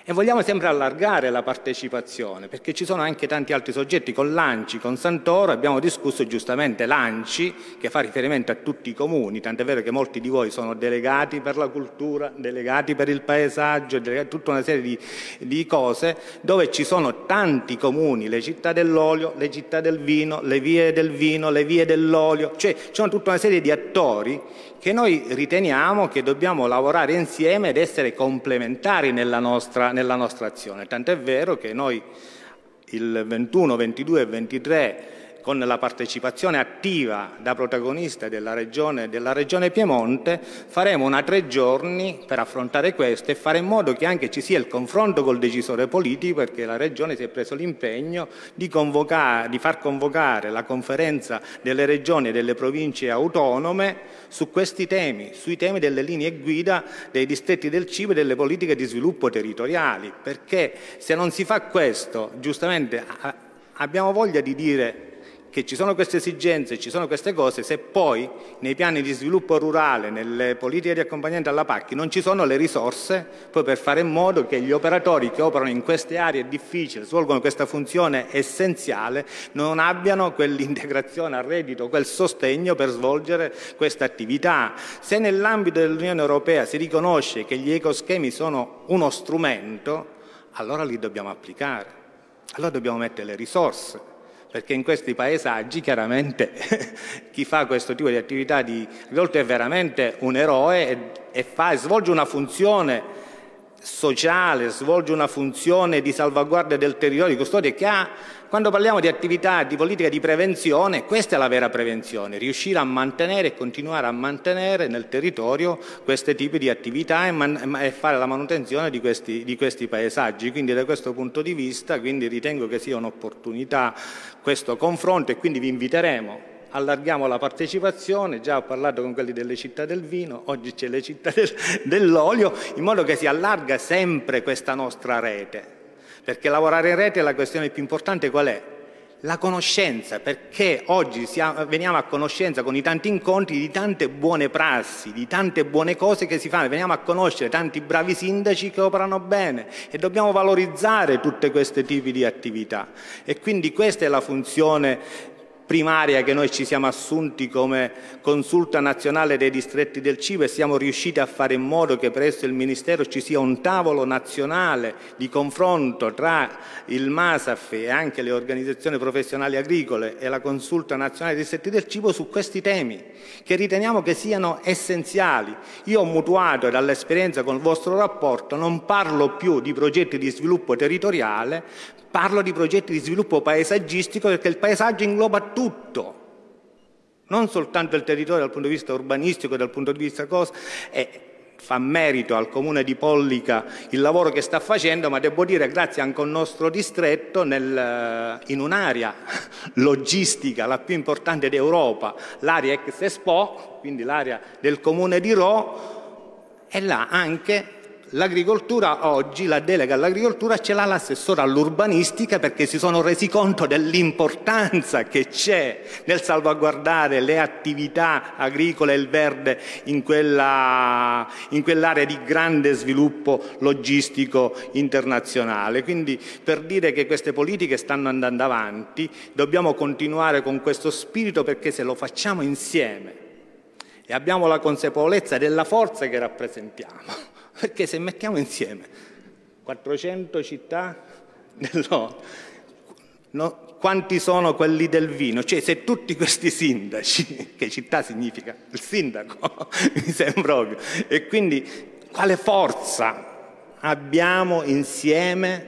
E vogliamo sempre allargare la partecipazione, perché ci sono anche tanti altri soggetti, con l'ANCI, con Santoro, abbiamo discusso giustamente l'ANCI, che fa riferimento a tutti i comuni, tant'è vero che molti di voi sono delegati per la cultura, delegati per il paesaggio, tutta una serie di, di cose, dove ci sono tanti comuni, le città dell'olio, le città del vino, le vie del vino, le vie dell'olio, cioè ci sono tutta una serie di attori che noi riteniamo che dobbiamo lavorare insieme ed essere complementari nella nostra, nella nostra azione. Tant'è vero che noi il 21, 22 e 23 con la partecipazione attiva da protagonista della regione, della regione Piemonte, faremo una tre giorni per affrontare questo e fare in modo che anche ci sia il confronto col decisore politico perché la regione si è preso l'impegno di, di far convocare la conferenza delle regioni e delle province autonome su questi temi, sui temi delle linee guida dei distretti del cibo e delle politiche di sviluppo territoriali, perché se non si fa questo, giustamente abbiamo voglia di dire che ci sono queste esigenze, ci sono queste cose, se poi nei piani di sviluppo rurale, nelle politiche di accompagnamento alla PAC non ci sono le risorse poi per fare in modo che gli operatori che operano in queste aree difficili, svolgono questa funzione essenziale, non abbiano quell'integrazione a reddito, quel sostegno per svolgere questa attività. Se nell'ambito dell'Unione Europea si riconosce che gli ecoschemi sono uno strumento, allora li dobbiamo applicare, allora dobbiamo mettere le risorse perché in questi paesaggi chiaramente chi fa questo tipo di attività di agricoltura è veramente un eroe e, e fa, svolge una funzione sociale, svolge una funzione di salvaguardia del territorio, di custodia che ha quando parliamo di attività, di politica di prevenzione, questa è la vera prevenzione, riuscire a mantenere e continuare a mantenere nel territorio questi tipi di attività e, e fare la manutenzione di questi, di questi, paesaggi. Quindi da questo punto di vista ritengo che sia un'opportunità questo confronto e quindi vi inviteremo allarghiamo la partecipazione, già ho parlato con quelli delle città del vino, oggi c'è le città del, dell'olio, in modo che si allarga sempre questa nostra rete perché lavorare in rete è la questione più importante qual è? La conoscenza, perché oggi siamo, veniamo a conoscenza con i tanti incontri di tante buone prassi, di tante buone cose che si fanno, veniamo a conoscere tanti bravi sindaci che operano bene e dobbiamo valorizzare tutti questi tipi di attività. E quindi questa è la funzione primaria che noi ci siamo assunti come consulta nazionale dei distretti del cibo e siamo riusciti a fare in modo che presso il Ministero ci sia un tavolo nazionale di confronto tra il MASAF e anche le organizzazioni professionali agricole e la consulta nazionale dei distretti del cibo su questi temi che riteniamo che siano essenziali. Io ho mutuato dall'esperienza con il vostro rapporto, non parlo più di progetti di sviluppo territoriale, Parlo di progetti di sviluppo paesaggistico perché il paesaggio ingloba tutto, non soltanto il territorio dal punto di vista urbanistico, dal punto di vista cosa. E eh, fa merito al comune di Pollica il lavoro che sta facendo, ma devo dire grazie anche al nostro distretto nel, eh, in un'area logistica, la più importante d'Europa, l'area ex Expo, quindi l'area del comune di Rho, e là anche L'agricoltura oggi, la delega all'agricoltura ce l'ha l'assessore all'urbanistica perché si sono resi conto dell'importanza che c'è nel salvaguardare le attività agricole e il verde in, quella, in quell'area di grande sviluppo logistico internazionale. Quindi per dire che queste politiche stanno andando avanti dobbiamo continuare con questo spirito perché se lo facciamo insieme e abbiamo la consapevolezza della forza che rappresentiamo perché se mettiamo insieme 400 città dell'ONU, no, quanti sono quelli del vino? Cioè se tutti questi sindaci, che città significa il sindaco, mi sembra proprio, e quindi quale forza abbiamo insieme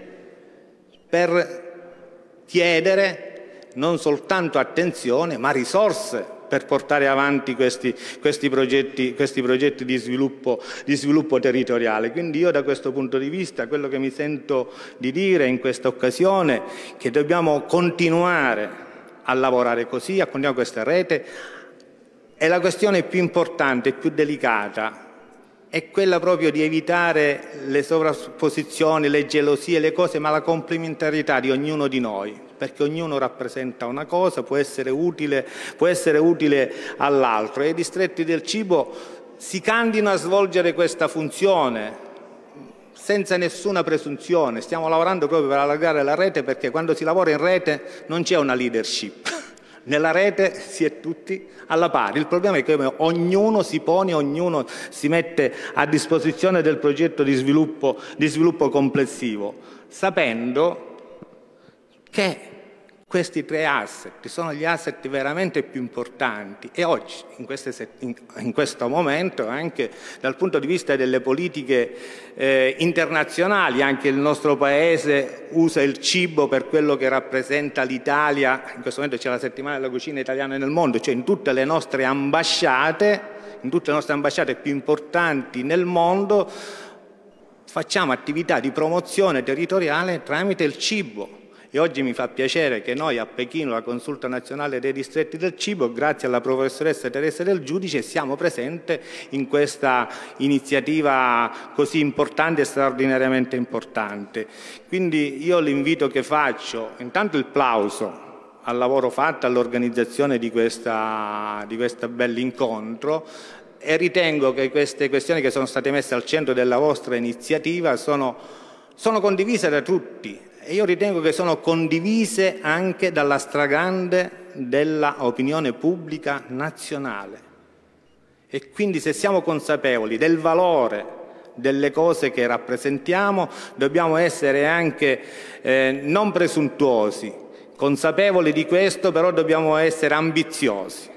per chiedere non soltanto attenzione ma risorse per portare avanti questi, questi, progetti, questi progetti di, sviluppo, di sviluppo territoriale. Quindi io da questo punto di vista quello che mi sento di dire in questa occasione è che dobbiamo continuare a lavorare così, a continuare questa rete e la questione più importante, più delicata è quella proprio di evitare le sovrapposizioni, le gelosie, le cose, ma la complementarietà di ognuno di noi perché ognuno rappresenta una cosa, può essere utile, può essere utile all'altro e i distretti del cibo si candidano a svolgere questa funzione, senza nessuna presunzione, stiamo lavorando proprio per allargare la rete perché quando si lavora in rete non c'è una leadership. Nella rete si è tutti alla pari. Il problema è che ognuno si pone, ognuno si mette a disposizione del progetto di sviluppo, di sviluppo complessivo, sapendo che questi tre asset sono gli asset veramente più importanti e oggi, in, queste, in questo momento, anche dal punto di vista delle politiche eh, internazionali, anche il nostro Paese usa il cibo per quello che rappresenta l'Italia, in questo momento c'è la settimana della cucina italiana nel mondo, cioè in tutte le nostre ambasciate, in tutte le nostre ambasciate più importanti nel mondo, facciamo attività di promozione territoriale tramite il cibo e oggi mi fa piacere che noi a Pechino, la consulta nazionale dei distretti del cibo, grazie alla professoressa Teresa del Giudice, siamo presenti in questa iniziativa così importante e straordinariamente importante. Quindi io l'invito che faccio, intanto il plauso al lavoro fatto, all'organizzazione di, questa, di questo bell'incontro, e ritengo che queste questioni che sono state messe al centro della vostra iniziativa sono, sono condivise da tutti, e io ritengo che sono condivise anche dalla stragrande della opinione pubblica nazionale. E quindi se siamo consapevoli del valore delle cose che rappresentiamo, dobbiamo essere anche eh, non presuntuosi, consapevoli di questo, però dobbiamo essere ambiziosi.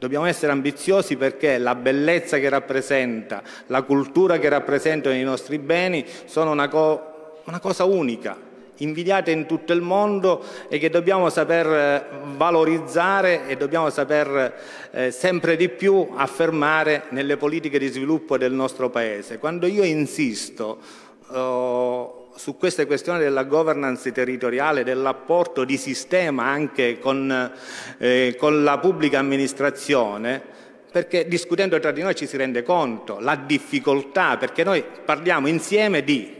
Dobbiamo essere ambiziosi perché la bellezza che rappresenta, la cultura che rappresentano i nostri beni sono una, co una cosa unica, invidiate in tutto il mondo e che dobbiamo saper eh, valorizzare e dobbiamo saper eh, sempre di più affermare nelle politiche di sviluppo del nostro Paese. Quando io insisto oh, su queste questioni della governance territoriale, dell'apporto di sistema anche con, eh, con la pubblica amministrazione, perché discutendo tra di noi ci si rende conto la difficoltà, perché noi parliamo insieme di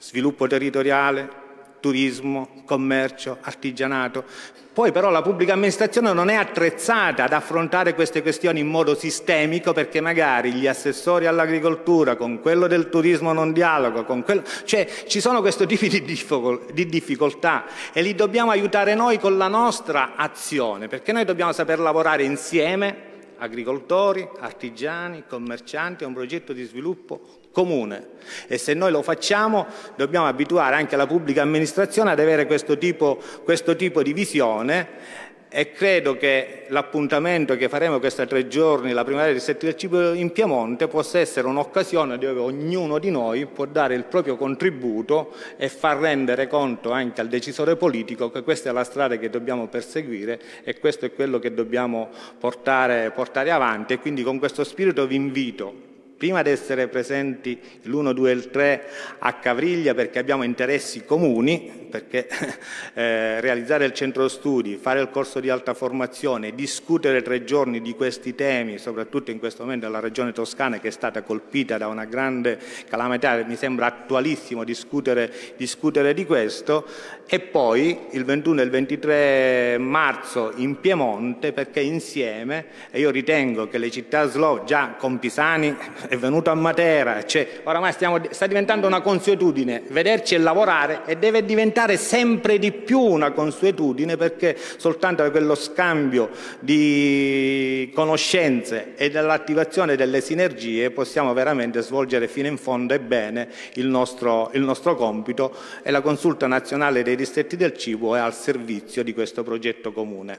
sviluppo territoriale, turismo, commercio, artigianato. Poi però la pubblica amministrazione non è attrezzata ad affrontare queste questioni in modo sistemico perché magari gli assessori all'agricoltura con quello del turismo non dialogo, con quello... cioè ci sono questo tipo di difficoltà e li dobbiamo aiutare noi con la nostra azione perché noi dobbiamo saper lavorare insieme agricoltori, artigiani, commercianti, è un progetto di sviluppo comune e se noi lo facciamo dobbiamo abituare anche la pubblica amministrazione ad avere questo tipo, questo tipo di visione e credo che l'appuntamento che faremo questi tre giorni, la primavera del del Setticibio in Piemonte, possa essere un'occasione dove ognuno di noi può dare il proprio contributo e far rendere conto anche al decisore politico che questa è la strada che dobbiamo perseguire e questo è quello che dobbiamo portare, portare avanti e quindi con questo spirito vi invito prima di essere presenti l'1, 2 e il 3 a Cavriglia perché abbiamo interessi comuni, perché eh, realizzare il centro studi, fare il corso di alta formazione, discutere tre giorni di questi temi, soprattutto in questo momento alla regione toscana che è stata colpita da una grande calamità, mi sembra attualissimo discutere, discutere di questo, e poi il 21 e il 23 marzo in Piemonte perché insieme, e io ritengo che le città slow già con Pisani è venuto a Matera, cioè, oramai stiamo, sta diventando una consuetudine vederci e lavorare e deve diventare sempre di più una consuetudine perché soltanto quello scambio di conoscenze e dell'attivazione delle sinergie possiamo veramente svolgere fino in fondo e bene il nostro, il nostro compito e la consulta nazionale dei distretti del cibo è al servizio di questo progetto comune.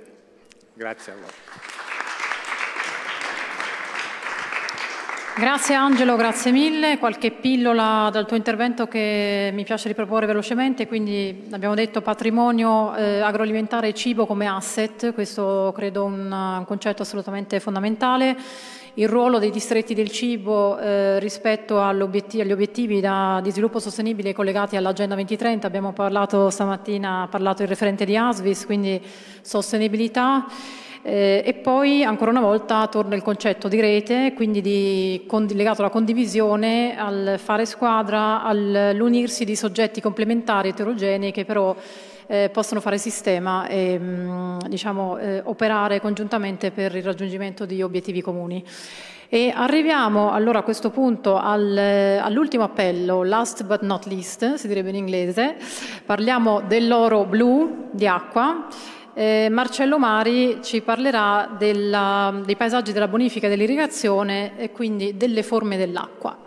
Grazie a voi. Grazie Angelo, grazie mille. Qualche pillola dal tuo intervento che mi piace riproporre velocemente, quindi abbiamo detto patrimonio eh, agroalimentare e cibo come asset, questo credo un, un concetto assolutamente fondamentale il ruolo dei distretti del cibo eh, rispetto agli obiettivi da, di sviluppo sostenibile collegati all'Agenda 2030. Abbiamo parlato stamattina, ha parlato il referente di ASVIS, quindi sostenibilità. Eh, e poi ancora una volta torna il concetto di rete, quindi di, con, legato alla condivisione, al fare squadra, all'unirsi di soggetti complementari eterogenei che però eh, possono fare sistema e mh, mm, diciamo, eh, operare congiuntamente per il raggiungimento di obiettivi comuni. E arriviamo allora a questo punto al, all'ultimo appello, last but not least, si direbbe in inglese. Parliamo dell'oro blu di acqua eh, Marcello Mari ci parlerà della, dei paesaggi della bonifica dell'irrigazione e quindi delle forme dell'acqua.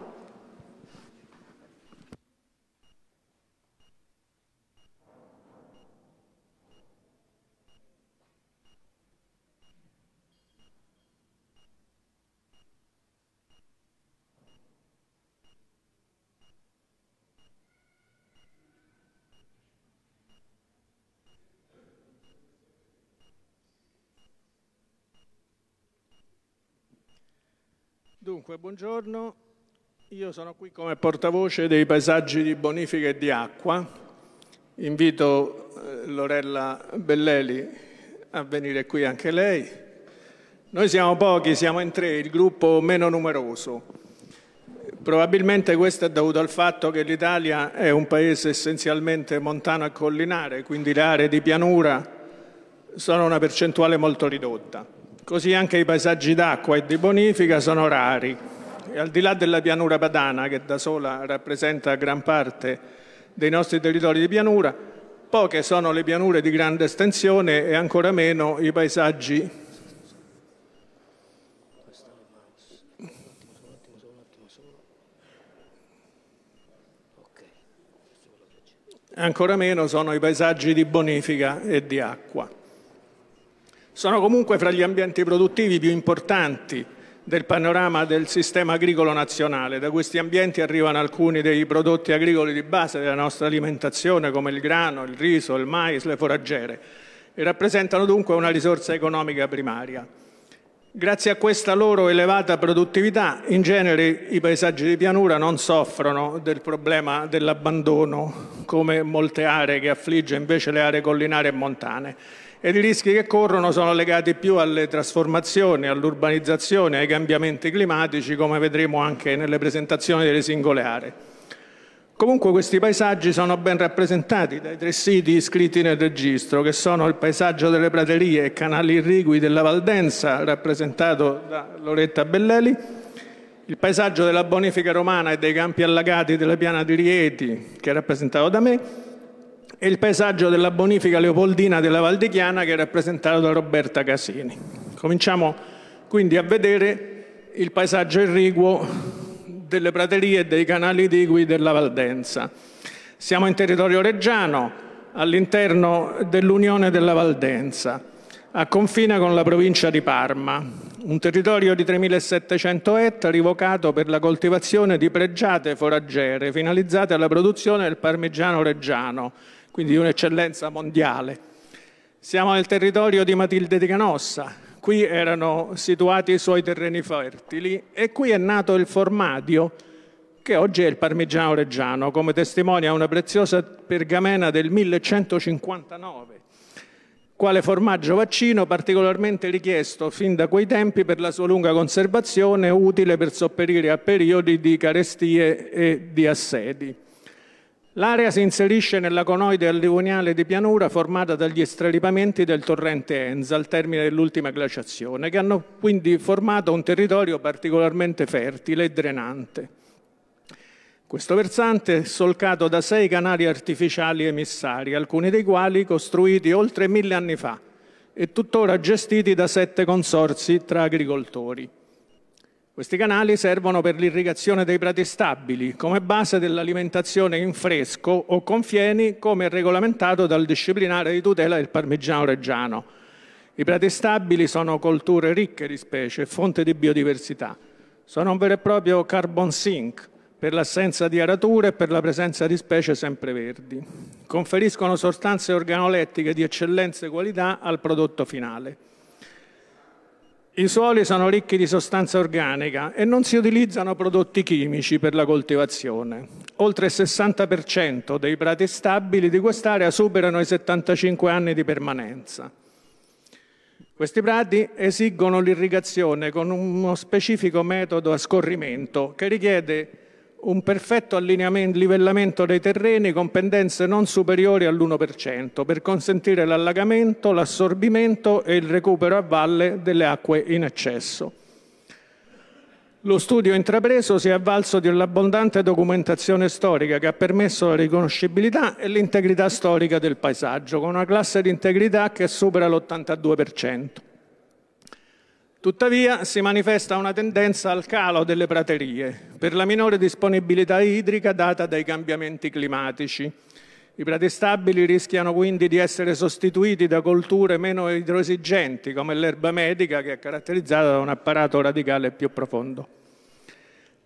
Dunque, buongiorno. Io sono qui come portavoce dei paesaggi di bonifica e di acqua. Invito eh, Lorella Belleli a venire qui anche lei. Noi siamo pochi, siamo in tre, il gruppo meno numeroso. Probabilmente questo è dovuto al fatto che l'Italia è un paese essenzialmente montano e collinare, quindi le aree di pianura sono una percentuale molto ridotta. Così anche i paesaggi d'acqua e di bonifica sono rari e al di là della pianura padana, che da sola rappresenta gran parte dei nostri territori di pianura, poche sono le pianure di grande estensione e ancora meno i paesaggi ancora meno sono i paesaggi di bonifica e di acqua. Sono comunque fra gli ambienti produttivi più importanti del panorama del sistema agricolo nazionale. Da questi ambienti arrivano alcuni dei prodotti agricoli di base della nostra alimentazione come il grano, il riso, il mais, le foraggere e rappresentano dunque una risorsa economica primaria. Grazie a questa loro elevata produttività, in genere i paesaggi di pianura non soffrono del problema dell'abbandono come molte aree che affligge invece le aree collinari e montane ed i rischi che corrono sono legati più alle trasformazioni, all'urbanizzazione, ai cambiamenti climatici, come vedremo anche nelle presentazioni delle singole aree. Comunque questi paesaggi sono ben rappresentati dai tre siti iscritti nel registro, che sono il paesaggio delle praterie e canali irrigui della Valdensa, rappresentato da Loretta Belleli, il paesaggio della bonifica romana e dei campi allagati della piana di Rieti, che è rappresentato da me, e il paesaggio della bonifica leopoldina della Val di Chiana che è rappresentato da Roberta Casini. Cominciamo quindi a vedere il paesaggio irriguo delle praterie e dei canali digui della Valdenza. Siamo in territorio reggiano, all'interno dell'Unione della Valdenza, a confine con la provincia di Parma, un territorio di 3.700 ettari vocato per la coltivazione di pregiate foraggere finalizzate alla produzione del parmigiano reggiano, quindi di un'eccellenza mondiale. Siamo nel territorio di Matilde di Canossa, qui erano situati i suoi terreni fertili e qui è nato il formaggio che oggi è il parmigiano reggiano, come testimonia una preziosa pergamena del 1159, quale formaggio vaccino particolarmente richiesto fin da quei tempi per la sua lunga conservazione, utile per sopperire a periodi di carestie e di assedi. L'area si inserisce nella conoide alluvionale di pianura formata dagli straripamenti del torrente Enza al termine dell'ultima glaciazione, che hanno quindi formato un territorio particolarmente fertile e drenante. Questo versante è solcato da sei canali artificiali emissari, alcuni dei quali costruiti oltre mille anni fa e tuttora gestiti da sette consorsi tra agricoltori. Questi canali servono per l'irrigazione dei prati stabili come base dell'alimentazione in fresco o con fieni come regolamentato dal disciplinare di tutela del parmigiano reggiano. I prati stabili sono colture ricche di specie e fonte di biodiversità. Sono un vero e proprio carbon sink per l'assenza di arature e per la presenza di specie sempreverdi. Conferiscono sostanze organolettiche di eccellenza e qualità al prodotto finale. I suoli sono ricchi di sostanza organica e non si utilizzano prodotti chimici per la coltivazione. Oltre il 60% dei prati stabili di quest'area superano i 75 anni di permanenza. Questi prati esigono l'irrigazione con uno specifico metodo a scorrimento che richiede un perfetto livellamento dei terreni con pendenze non superiori all'1% per consentire l'allagamento, l'assorbimento e il recupero a valle delle acque in eccesso. Lo studio intrapreso si è avvalso di un'abbondante documentazione storica che ha permesso la riconoscibilità e l'integrità storica del paesaggio, con una classe di integrità che supera l'82%. Tuttavia si manifesta una tendenza al calo delle praterie per la minore disponibilità idrica data dai cambiamenti climatici. I prati stabili rischiano quindi di essere sostituiti da colture meno idroesigenti come l'erba medica che è caratterizzata da un apparato radicale più profondo.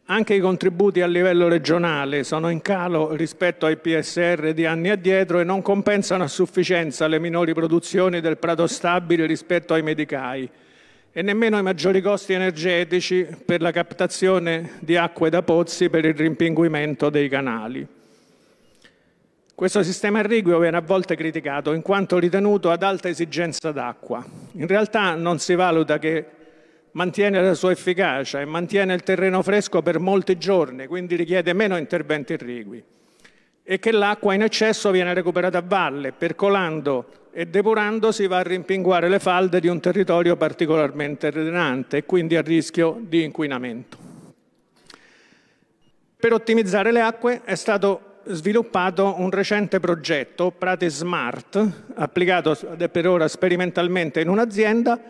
Anche i contributi a livello regionale sono in calo rispetto ai PSR di anni addietro e non compensano a sufficienza le minori produzioni del prato stabile rispetto ai medicai e nemmeno i maggiori costi energetici per la captazione di acque da pozzi per il rimpinguimento dei canali. Questo sistema irriguo viene a volte criticato in quanto ritenuto ad alta esigenza d'acqua. In realtà non si valuta che mantiene la sua efficacia e mantiene il terreno fresco per molti giorni, quindi richiede meno interventi irrigui, e che l'acqua in eccesso viene recuperata a valle, percolando e depurandosi va a rimpinguare le falde di un territorio particolarmente drenante e quindi a rischio di inquinamento. Per ottimizzare le acque è stato sviluppato un recente progetto, Prati Smart, applicato per ora sperimentalmente in un'azienda,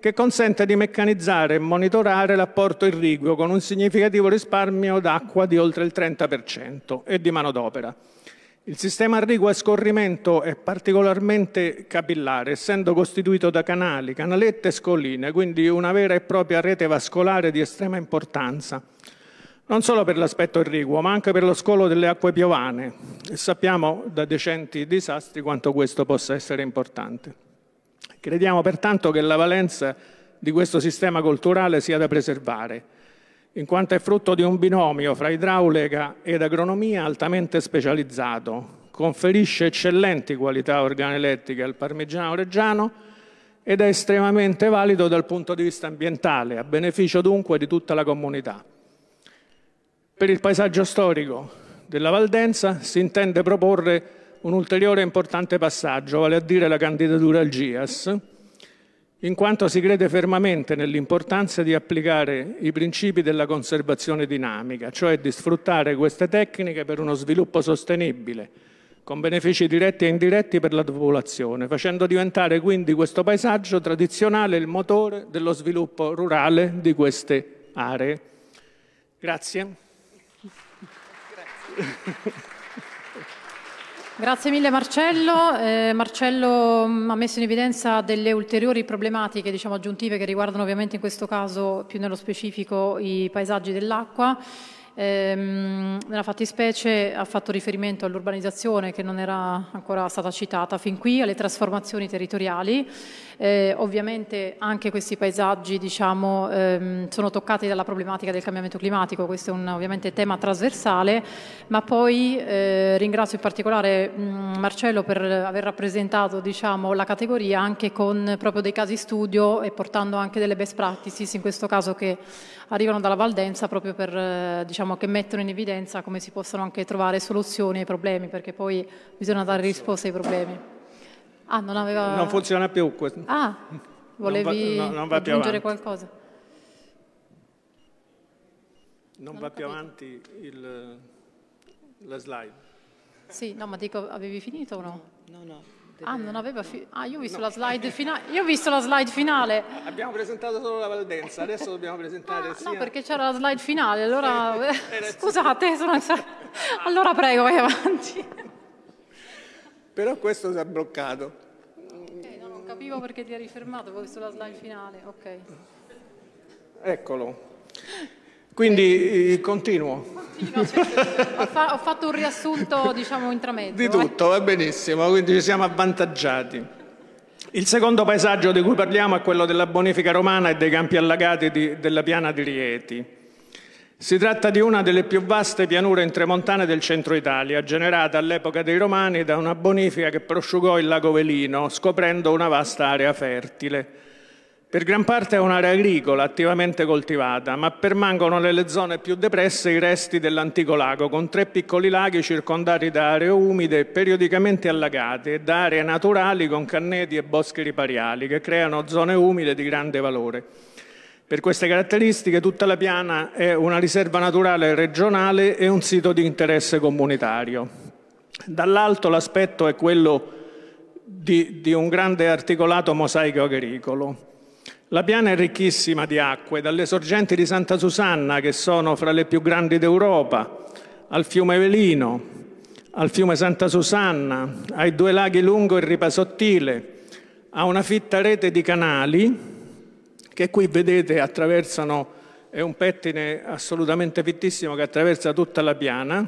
che consente di meccanizzare e monitorare l'apporto irriguo con un significativo risparmio d'acqua di oltre il 30% e di manodopera. Il sistema irriguo a scorrimento è particolarmente capillare, essendo costituito da canali, canalette e scoline, quindi una vera e propria rete vascolare di estrema importanza, non solo per l'aspetto irriguo, ma anche per lo scolo delle acque piovane. E sappiamo da decenti disastri quanto questo possa essere importante. Crediamo pertanto che la valenza di questo sistema culturale sia da preservare, in quanto è frutto di un binomio fra idraulica ed agronomia altamente specializzato. Conferisce eccellenti qualità organolettiche al parmigiano reggiano ed è estremamente valido dal punto di vista ambientale, a beneficio dunque di tutta la comunità. Per il paesaggio storico della Valdenza si intende proporre un ulteriore importante passaggio, vale a dire la candidatura al GIAS, in quanto si crede fermamente nell'importanza di applicare i principi della conservazione dinamica, cioè di sfruttare queste tecniche per uno sviluppo sostenibile, con benefici diretti e indiretti per la popolazione, facendo diventare quindi questo paesaggio tradizionale il motore dello sviluppo rurale di queste aree. Grazie. Grazie. Grazie mille Marcello. Eh, Marcello mh, mm, ha messo in evidenza delle ulteriori problematiche diciamo, aggiuntive che riguardano ovviamente in questo caso più nello specifico i paesaggi dell'acqua. Eh, nella fattispecie ha fatto riferimento all'urbanizzazione che non era ancora stata citata fin qui, alle trasformazioni territoriali eh, ovviamente anche questi paesaggi diciamo, ehm, sono toccati dalla problematica del cambiamento climatico, questo è un ovviamente tema trasversale, ma poi eh, ringrazio in particolare mh, mm, Marcello per aver rappresentato diciamo, la categoria anche con proprio dei casi studio e portando anche delle best practices, in questo caso che arrivano dalla Valdenza proprio per, eh, diciamo, che mettono in evidenza come si possono anche trovare soluzioni ai problemi, perché poi bisogna dare risposte ai problemi. Ah, non aveva... Non funziona più. Ah, volevi non va, no, non va aggiungere qualcosa? Non, non va più avanti il, la slide. Sì, no, ma dico, avevi finito o no? No, no. Ah, non aveva fi... ah, io ho visto no. la slide finale. Io ho visto la slide finale. Abbiamo presentato solo la Valdenza, adesso dobbiamo presentare ah, sia... No, perché c'era la slide finale, allora... Eh, scusate, sono... allora prego, vai avanti però questo si è bloccato. Ok, no, non capivo perché ti eri fermato, poi sulla slide finale, ok. Eccolo. Quindi eh, continuo. Continuo certo. ho, fatto un riassunto, diciamo, intramezzo. Di eh. tutto, eh. va benissimo, quindi ci siamo avvantaggiati. Il secondo paesaggio di cui parliamo è quello della bonifica romana e dei campi allagati di, della piana di Rieti. Si tratta di una delle più vaste pianure intremontane del centro Italia, generata all'epoca dei Romani da una bonifica che prosciugò il lago Velino, scoprendo una vasta area fertile. Per gran parte è un'area agricola attivamente coltivata, ma permangono nelle zone più depresse i resti dell'antico lago, con tre piccoli laghi circondati da aree umide periodicamente allagate e da aree naturali con canneti e boschi ripariali, che creano zone umide di grande valore. Per queste caratteristiche tutta la piana è una riserva naturale regionale e un sito di interesse comunitario. Dall'alto l'aspetto è quello di, di, un grande articolato mosaico agricolo. La piana è ricchissima di acque, dalle sorgenti di Santa Susanna, che sono fra le più grandi d'Europa, al fiume Velino, al fiume Santa Susanna, ai due laghi Lungo e Ripasottile, a una fitta rete di canali che qui vedete attraversano, è un pettine assolutamente fittissimo che attraversa tutta la piana,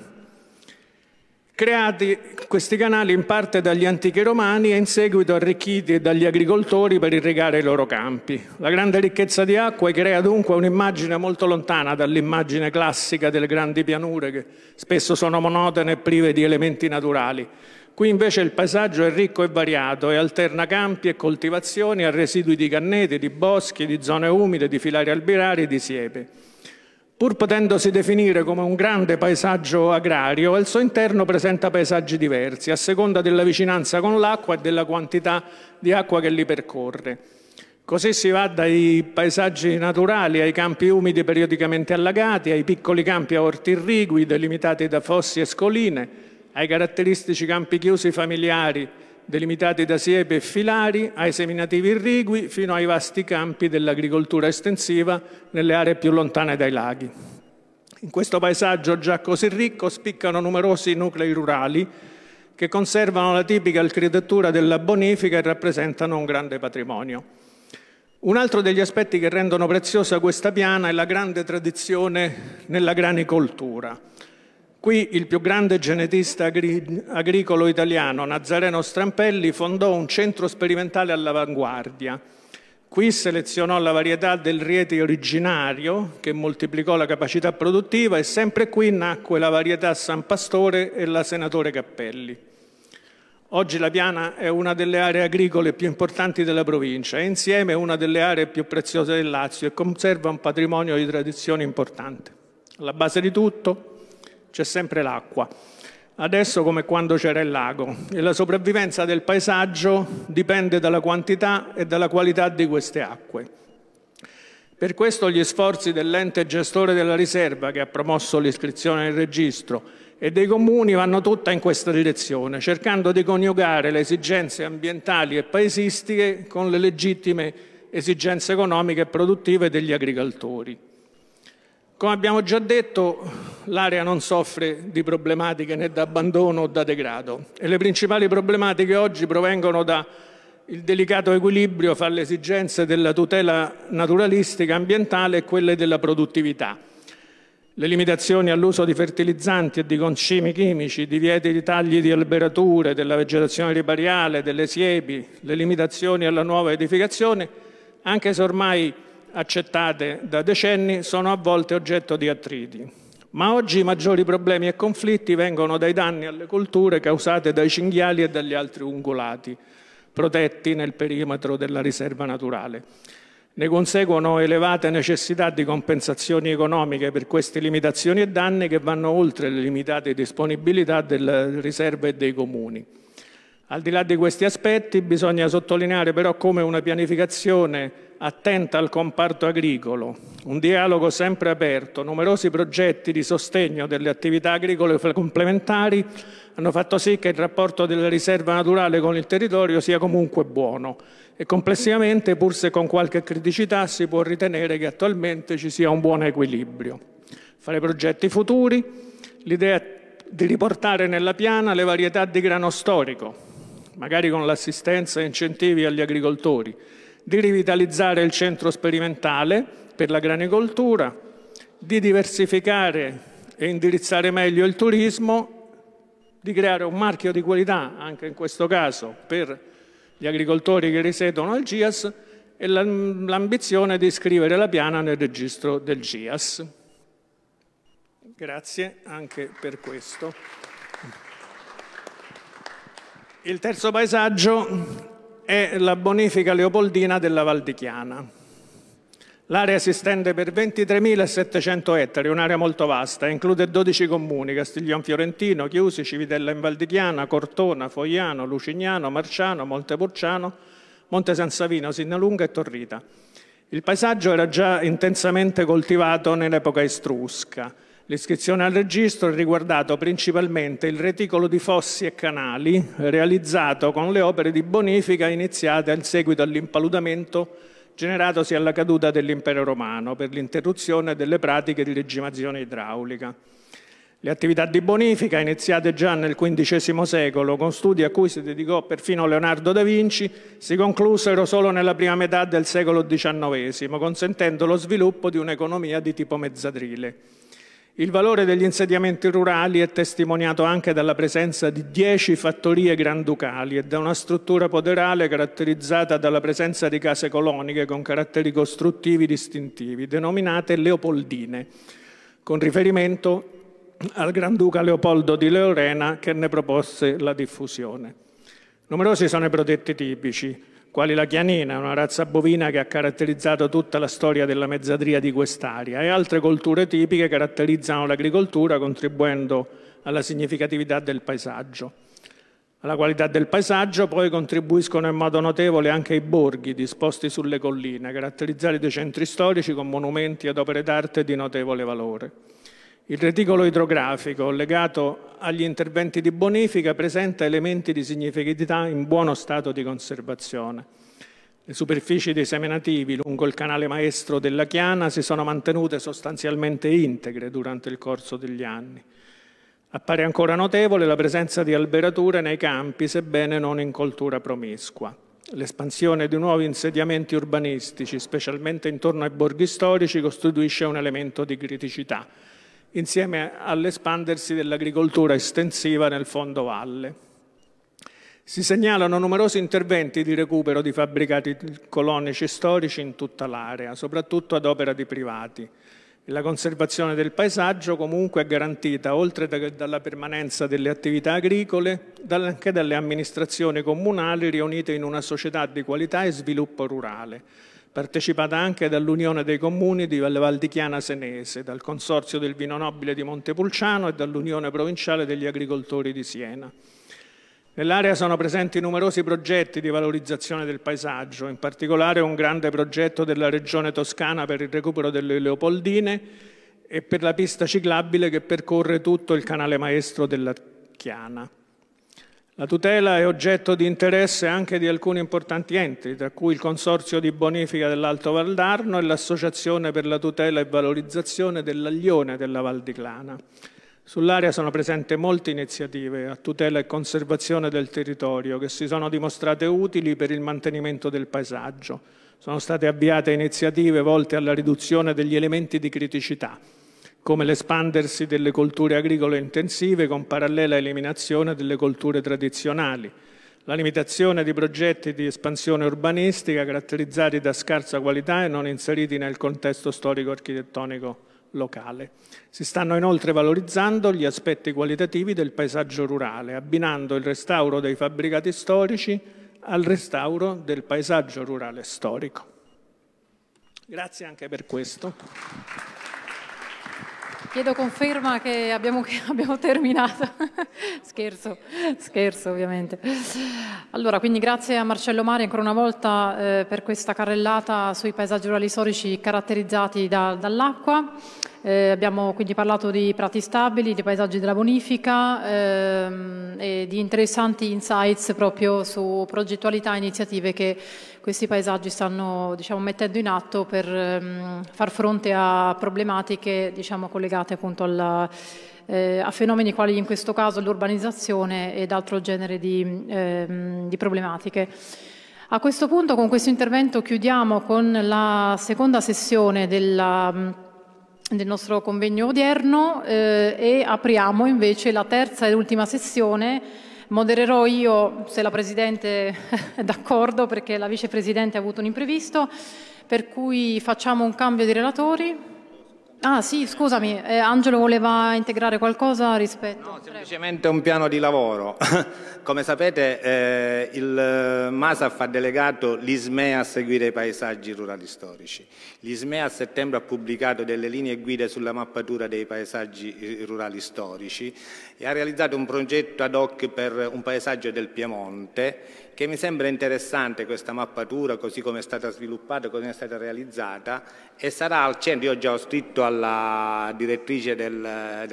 creati questi canali in parte dagli antichi romani e in seguito arricchiti dagli agricoltori per irrigare i loro campi. La grande ricchezza di acque crea dunque un'immagine molto lontana dall'immagine classica delle grandi pianure che spesso sono monotone e prive di elementi naturali. Qui invece il paesaggio è ricco e variato e alterna campi e coltivazioni a residui di canneti, di boschi, di zone umide, di filari albirari e di siepe. Pur potendosi definire come un grande paesaggio agrario, al suo interno presenta paesaggi diversi, a seconda della vicinanza con l'acqua e della quantità di acqua che li percorre. Così si va dai paesaggi naturali ai campi umidi periodicamente allagati, ai piccoli campi a orti irrigui delimitati da fossi e scoline, ai caratteristici campi chiusi familiari delimitati da siepe e filari, ai seminativi irrigui, fino ai vasti campi dell'agricoltura estensiva nelle aree più lontane dai laghi. In questo paesaggio già così ricco spiccano numerosi nuclei rurali che conservano la tipica architettura della bonifica e rappresentano un grande patrimonio. Un altro degli aspetti che rendono preziosa questa piana è la grande tradizione nella granicoltura. Qui il più grande genetista agri agricolo italiano, Nazareno Strampelli, fondò un centro sperimentale all'avanguardia. Qui selezionò la varietà del rieti originario, che moltiplicò la capacità produttiva, e sempre qui nacque la varietà San Pastore e la Senatore Cappelli. Oggi la Piana è una delle aree agricole più importanti della provincia e insieme una delle aree più preziose del Lazio e conserva un patrimonio di tradizioni importante. Alla base di tutto, c'è sempre l'acqua. Adesso come quando c'era il lago. E la sopravvivenza del paesaggio dipende dalla quantità e dalla qualità di queste acque. Per questo gli sforzi dell'ente gestore della riserva che ha promosso l'iscrizione nel registro e dei comuni vanno tutta in questa direzione, cercando di coniugare le esigenze ambientali e paesistiche con le legittime esigenze economiche e produttive degli agricoltori. Come abbiamo già detto, l'area non soffre di problematiche né da abbandono o da degrado e le principali problematiche oggi provengono dal delicato equilibrio fra le esigenze della tutela naturalistica ambientale e quelle della produttività. Le limitazioni all'uso di fertilizzanti e di concimi chimici, divieti di tagli di alberature, della vegetazione ripariale, delle siepi, le limitazioni alla nuova edificazione, anche se ormai accettate da decenni sono a volte oggetto di attriti. Ma oggi i maggiori problemi e conflitti vengono dai danni alle colture causate dai cinghiali e dagli altri ungulati, protetti nel perimetro della riserva naturale. Ne conseguono elevate necessità di compensazioni economiche per queste limitazioni e danni che vanno oltre le limitate disponibilità delle riserve e dei comuni. Al di là di questi aspetti bisogna sottolineare però come una pianificazione attenta al comparto agricolo, un dialogo sempre aperto, numerosi progetti di sostegno delle attività agricole complementari hanno fatto sì che il rapporto della riserva naturale con il territorio sia comunque buono e complessivamente, pur se con qualche criticità, si può ritenere che attualmente ci sia un buon equilibrio. Fra i progetti futuri, l'idea di riportare nella piana le varietà di grano storico, magari con l'assistenza e incentivi agli agricoltori, di rivitalizzare il centro sperimentale per la granicoltura, di diversificare e indirizzare meglio il turismo, di creare un marchio di qualità, anche in questo caso, per gli agricoltori che risiedono al GIAS e l'ambizione di iscrivere la piana nel registro del GIAS. Grazie anche per questo. Il terzo paesaggio è la bonifica leopoldina della Val di Chiana. L'area si estende per 23.700 ettari, un'area molto vasta, include 12 comuni, Castiglion Fiorentino, Chiusi, Civitella in Val di Chiana, Cortona, Fogliano, Lucignano, Marciano, Montepurciano, Monte San Savino, Sinnalunga e Torrita. Il paesaggio era già intensamente coltivato nell'epoca estrusca, L'iscrizione al registro è riguardato principalmente il reticolo di fossi e canali realizzato con le opere di bonifica iniziate in seguito all'impaludamento generatosi alla caduta dell'impero romano per l'interruzione delle pratiche di legimazione idraulica. Le attività di bonifica, iniziate già nel XV secolo con studi a cui si dedicò perfino Leonardo da Vinci, si conclusero solo nella prima metà del secolo XIX, consentendo lo sviluppo di un'economia di tipo mezzadrile. Il valore degli insediamenti rurali è testimoniato anche dalla presenza di dieci fattorie granducali e da una struttura poderale caratterizzata dalla presenza di case coloniche con caratteri costruttivi distintivi, denominate leopoldine, con riferimento al Granduca Leopoldo di Leorena che ne propose la diffusione. Numerosi sono i protetti tipici, quali la chianena, una razza bovina che ha caratterizzato tutta la storia della mezzadria di quest'area, e altre colture tipiche caratterizzano l'agricoltura contribuendo alla significatività del paesaggio. Alla qualità del paesaggio poi contribuiscono in modo notevole anche i borghi disposti sulle colline, caratterizzati dai centri storici con monumenti ed opere d'arte di notevole valore. Il reticolo idrografico legato agli interventi di bonifica presenta elementi di significatività in buono stato di conservazione. Le superfici dei seminativi lungo il canale maestro della Chiana si sono mantenute sostanzialmente integre durante il corso degli anni. Appare ancora notevole la presenza di alberature nei campi, sebbene non in coltura promiscua. L'espansione di nuovi insediamenti urbanistici, specialmente intorno ai borghi storici, costituisce un elemento di criticità insieme all'espandersi dell'agricoltura estensiva nel fondo valle. Si segnalano numerosi interventi di recupero di fabbricati colonici storici in tutta l'area, soprattutto ad opera di privati. La conservazione del paesaggio comunque è garantita, oltre che dalla permanenza delle attività agricole, anche dalle amministrazioni comunali riunite in una società di qualità e sviluppo rurale, partecipata anche dall'Unione dei Comuni di Valdichiana Senese, dal Consorzio del Vino Nobile di Montepulciano e dall'Unione Provinciale degli Agricoltori di Siena. Nell'area sono presenti numerosi progetti di valorizzazione del paesaggio, in particolare un grande progetto della Regione Toscana per il recupero delle Leopoldine e per la pista ciclabile che percorre tutto il canale maestro della Chiana. La tutela è oggetto di interesse anche di alcuni importanti enti, tra cui il Consorzio di Bonifica dell'Alto Valdarno e l'Associazione per la tutela e valorizzazione dell'Aglione della Val di Clana. Sull'area sono presenti molte iniziative a tutela e conservazione del territorio che si sono dimostrate utili per il mantenimento del paesaggio. Sono state avviate iniziative volte alla riduzione degli elementi di criticità, come l'espandersi delle colture agricole intensive con parallela eliminazione delle colture tradizionali, la limitazione di progetti di espansione urbanistica caratterizzati da scarsa qualità e non inseriti nel contesto storico-architettonico locale. Si stanno inoltre valorizzando gli aspetti qualitativi del paesaggio rurale, abbinando il restauro dei fabbricati storici al restauro del paesaggio rurale storico. Grazie anche per questo. Chiedo conferma che abbiamo, che abbiamo terminato. scherzo, scherzo ovviamente. Allora, quindi grazie a Marcello Mari ancora una volta eh, per questa carrellata sui paesaggi rurali storici caratterizzati da, dall'acqua. Eh, abbiamo quindi parlato di prati stabili, di paesaggi della bonifica ehm, e di interessanti insights proprio su progettualità e iniziative che questi paesaggi stanno diciamo, mettendo in atto per mh, ehm, far fronte a problematiche diciamo, collegate appunto alla, eh, a fenomeni quali in questo caso l'urbanizzazione ed altro genere di, eh, di problematiche. A questo punto con questo intervento chiudiamo con la seconda sessione della del nostro convegno odierno eh, e apriamo invece la terza ed ultima sessione Modererò io, se la Presidente è d'accordo, perché la Vicepresidente ha avuto un imprevisto, per cui facciamo un cambio di relatori. Ah sì, scusami, eh, Angelo voleva integrare qualcosa rispetto... No, semplicemente Prego. un piano di lavoro. Come sapete eh, il eh, MASAF ha delegato l'ISMEA a seguire i paesaggi rurali storici. L'ISMEA a settembre ha pubblicato delle linee guida sulla mappatura dei paesaggi eh, rurali storici e ha realizzato un progetto ad hoc per un paesaggio del Piemonte che mi sembra interessante questa mappatura così come è stata sviluppata, così come è stata realizzata e sarà al centro, io ho già scritto alla direttrice del,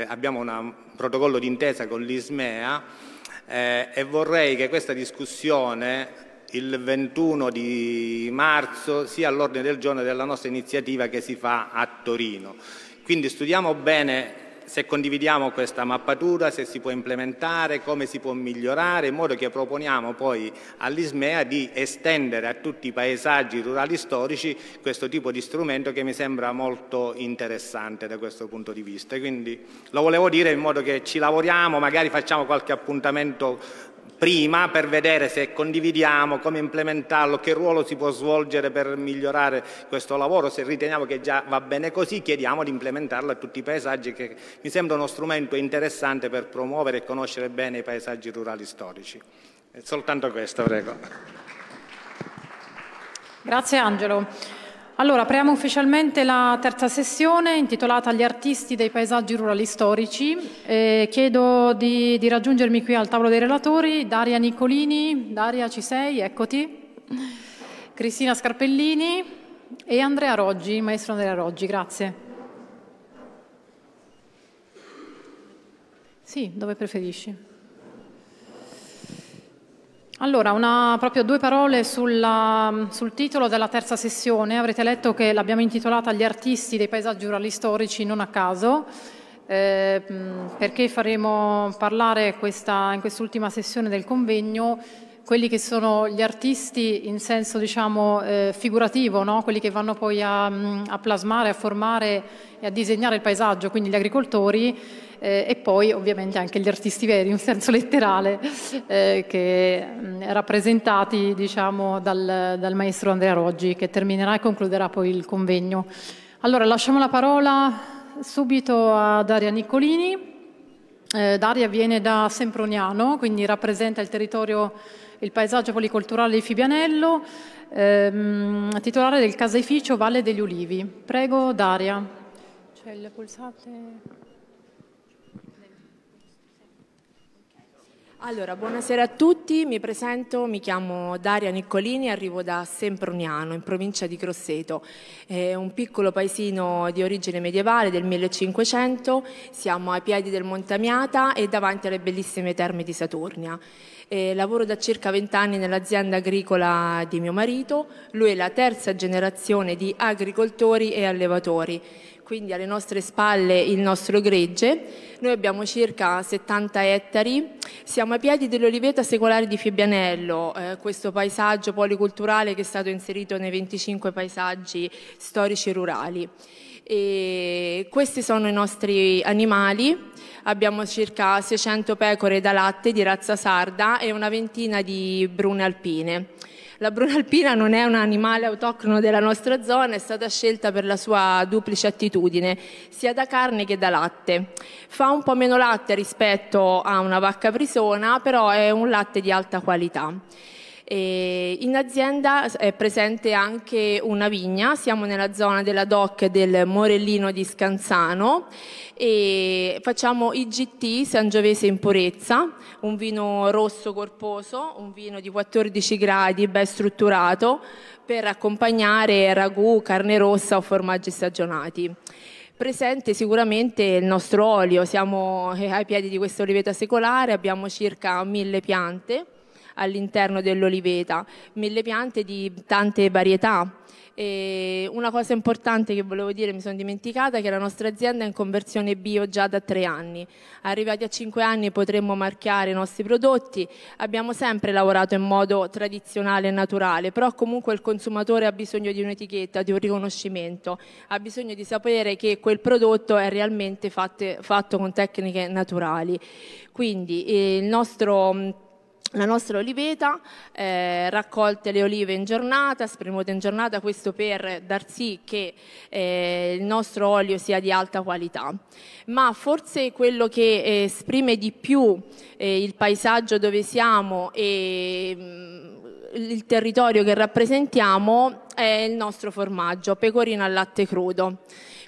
abbiamo una, un protocollo d'intesa con l'ISMEA eh, e vorrei che questa discussione il 21 di marzo sia all'ordine del giorno della nostra iniziativa che si fa a Torino. Quindi studiamo bene se condividiamo questa mappatura, se si può implementare, come si può migliorare, in modo che proponiamo poi all'ISMEA di estendere a tutti i paesaggi rurali storici questo tipo di strumento che mi sembra molto interessante da questo punto di vista. Quindi lo volevo dire in modo che ci lavoriamo, magari facciamo qualche appuntamento prima per vedere se condividiamo, come implementarlo, che ruolo si può svolgere per migliorare questo lavoro, se riteniamo che già va bene così chiediamo di implementarlo a tutti i paesaggi che mi sembra uno strumento interessante per promuovere e conoscere bene i paesaggi rurali storici. È soltanto questo, prego. Grazie Angelo. Allora, apriamo ufficialmente la terza sessione intitolata Gli artisti dei paesaggi rurali storici. Eh, chiedo di, di, raggiungermi qui al tavolo dei relatori Daria Nicolini, Daria ci sei, eccoti, Cristina Scarpellini e Andrea Roggi, maestro Andrea Roggi, grazie. Sì, dove preferisci? Allora, una, proprio due parole sulla, sul titolo della terza sessione. Avrete letto che l'abbiamo intitolata Gli artisti dei paesaggi rurali storici non a caso, eh, perché faremo parlare questa, in quest'ultima sessione del convegno quelli che sono gli artisti in senso diciamo, eh, figurativo, no? quelli che vanno poi a, a plasmare, a formare e a disegnare il paesaggio, quindi gli agricoltori eh, e poi ovviamente anche gli artisti veri in senso letterale eh, che mh, rappresentati diciamo, dal, dal, maestro Andrea Roggi che terminerà e concluderà poi il convegno. Allora lasciamo la parola subito a Daria Niccolini. Eh, Daria viene da Semproniano, quindi rappresenta il territorio, il paesaggio policulturale di Fibianello, ehm, titolare del caseificio Valle degli Ulivi. Prego Daria. C'è il pulsante. Allora, buonasera a tutti, mi presento, mi chiamo Daria Niccolini, arrivo da Semproniano, in provincia di Grosseto, è un piccolo paesino di origine medievale del 1500, siamo ai piedi del Montamiata e davanti alle bellissime terme di Saturnia. E lavoro da circa 20 anni nell'azienda agricola di mio marito, lui è la terza generazione di agricoltori e allevatori quindi alle nostre spalle il nostro gregge. Noi abbiamo circa 70 ettari, siamo ai piedi dell'Oliveta Secolare di Fibbianello, eh, questo paesaggio policulturale che è stato inserito nei 25 paesaggi storici rurali. E questi sono i nostri animali, abbiamo circa 600 pecore da latte di razza sarda e una ventina di brune alpine. La brunalpina non è un animale autoctono della nostra zona, è stata scelta per la sua duplice attitudine, sia da carne che da latte. Fa un po' meno latte rispetto a una vacca prisona, però è un latte di alta qualità. E in azienda eh, è presente anche una vigna, siamo nella zona della DOC del Morellino di Scanzano e facciamo IGT Sangiovese in purezza, un vino rosso corposo, un vino di 14 gradi, ben strutturato, per accompagnare ragù, carne rossa o formaggi stagionati presente sicuramente il nostro olio, siamo eh, ai piedi di questa oliveta secolare, abbiamo circa mille piante all'interno dell'oliveta, mille piante di tante varietà. E una cosa importante che volevo dire, mi sono dimenticata, è che la nostra azienda è in conversione bio già da tre anni. Arrivati a cinque anni potremmo marchiare i nostri prodotti. Abbiamo sempre lavorato in modo tradizionale e naturale, però comunque il consumatore ha bisogno di un'etichetta, di un riconoscimento, ha bisogno di sapere che quel prodotto è realmente fatte, fatto con tecniche naturali. Quindi eh, il nostro la nostra oliveta, eh, raccolte le olive in giornata, spremute in giornata, questo per dar sì che eh, il nostro olio sia di alta qualità. Ma forse quello che eh, esprime di più eh, il paesaggio dove siamo e mh, mm, il territorio che rappresentiamo è il nostro formaggio, pecorino al latte crudo.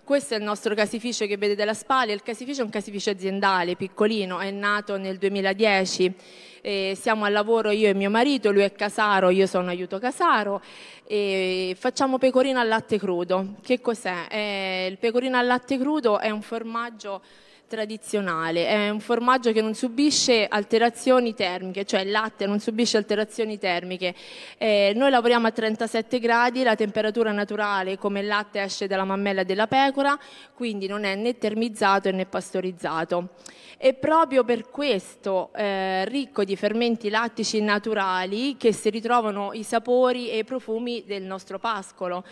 Questo è il nostro casificio che vedete alla spalla, il casificio è un casificio aziendale, piccolino, è nato nel 2010 eh, siamo al lavoro io e mio marito, lui è casaro, io sono aiuto casaro, e facciamo pecorino al latte crudo. Che cos'è? Eh, il pecorino al latte crudo è un formaggio tradizionale, è un formaggio che non subisce alterazioni termiche, cioè il latte non subisce alterazioni termiche. Eh, noi lavoriamo a 37 gradi, la temperatura naturale come il latte esce dalla mammella della pecora, quindi non è né termizzato né pastorizzato. E proprio per questo eh, ricco di fermenti lattici naturali che si ritrovano i sapori e i profumi del nostro pascolo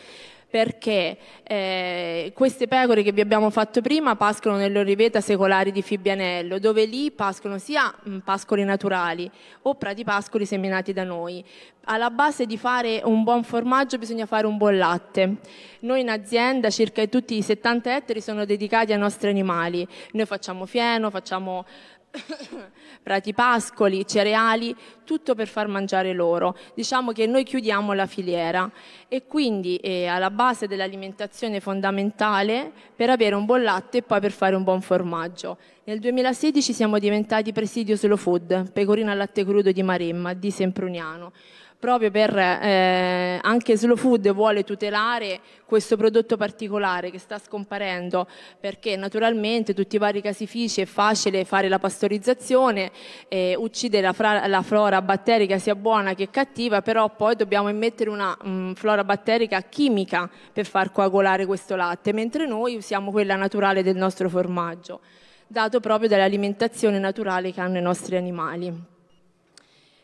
perché eh, queste pecore che vi abbiamo fatto prima pascono nell'oriveta secolari di Fibbianello, dove lì pascono sia mh, mm, pascoli naturali o prati pascoli seminati da noi. Alla base di fare un buon formaggio bisogna fare un buon latte. Noi in azienda circa tutti i 70 ettari sono dedicati ai nostri animali. Noi facciamo fieno, facciamo prati pascoli, cereali, tutto per far mangiare loro. Diciamo che noi chiudiamo la filiera e quindi è eh, alla base dell'alimentazione fondamentale per avere un buon latte e poi per fare un buon formaggio. Nel 2016 siamo diventati presidio Slow Food, pecorino al latte crudo di Maremma, di Sempruniano proprio per eh, anche Slow Food vuole tutelare questo prodotto particolare che sta scomparendo perché naturalmente tutti i vari casifici è facile fare la pastorizzazione, eh, uccidere la, la, flora batterica sia buona che cattiva, però poi dobbiamo immettere una mh, mm, flora batterica chimica per far coagulare questo latte, mentre noi usiamo quella naturale del nostro formaggio dato proprio dall'alimentazione naturale che hanno i nostri animali.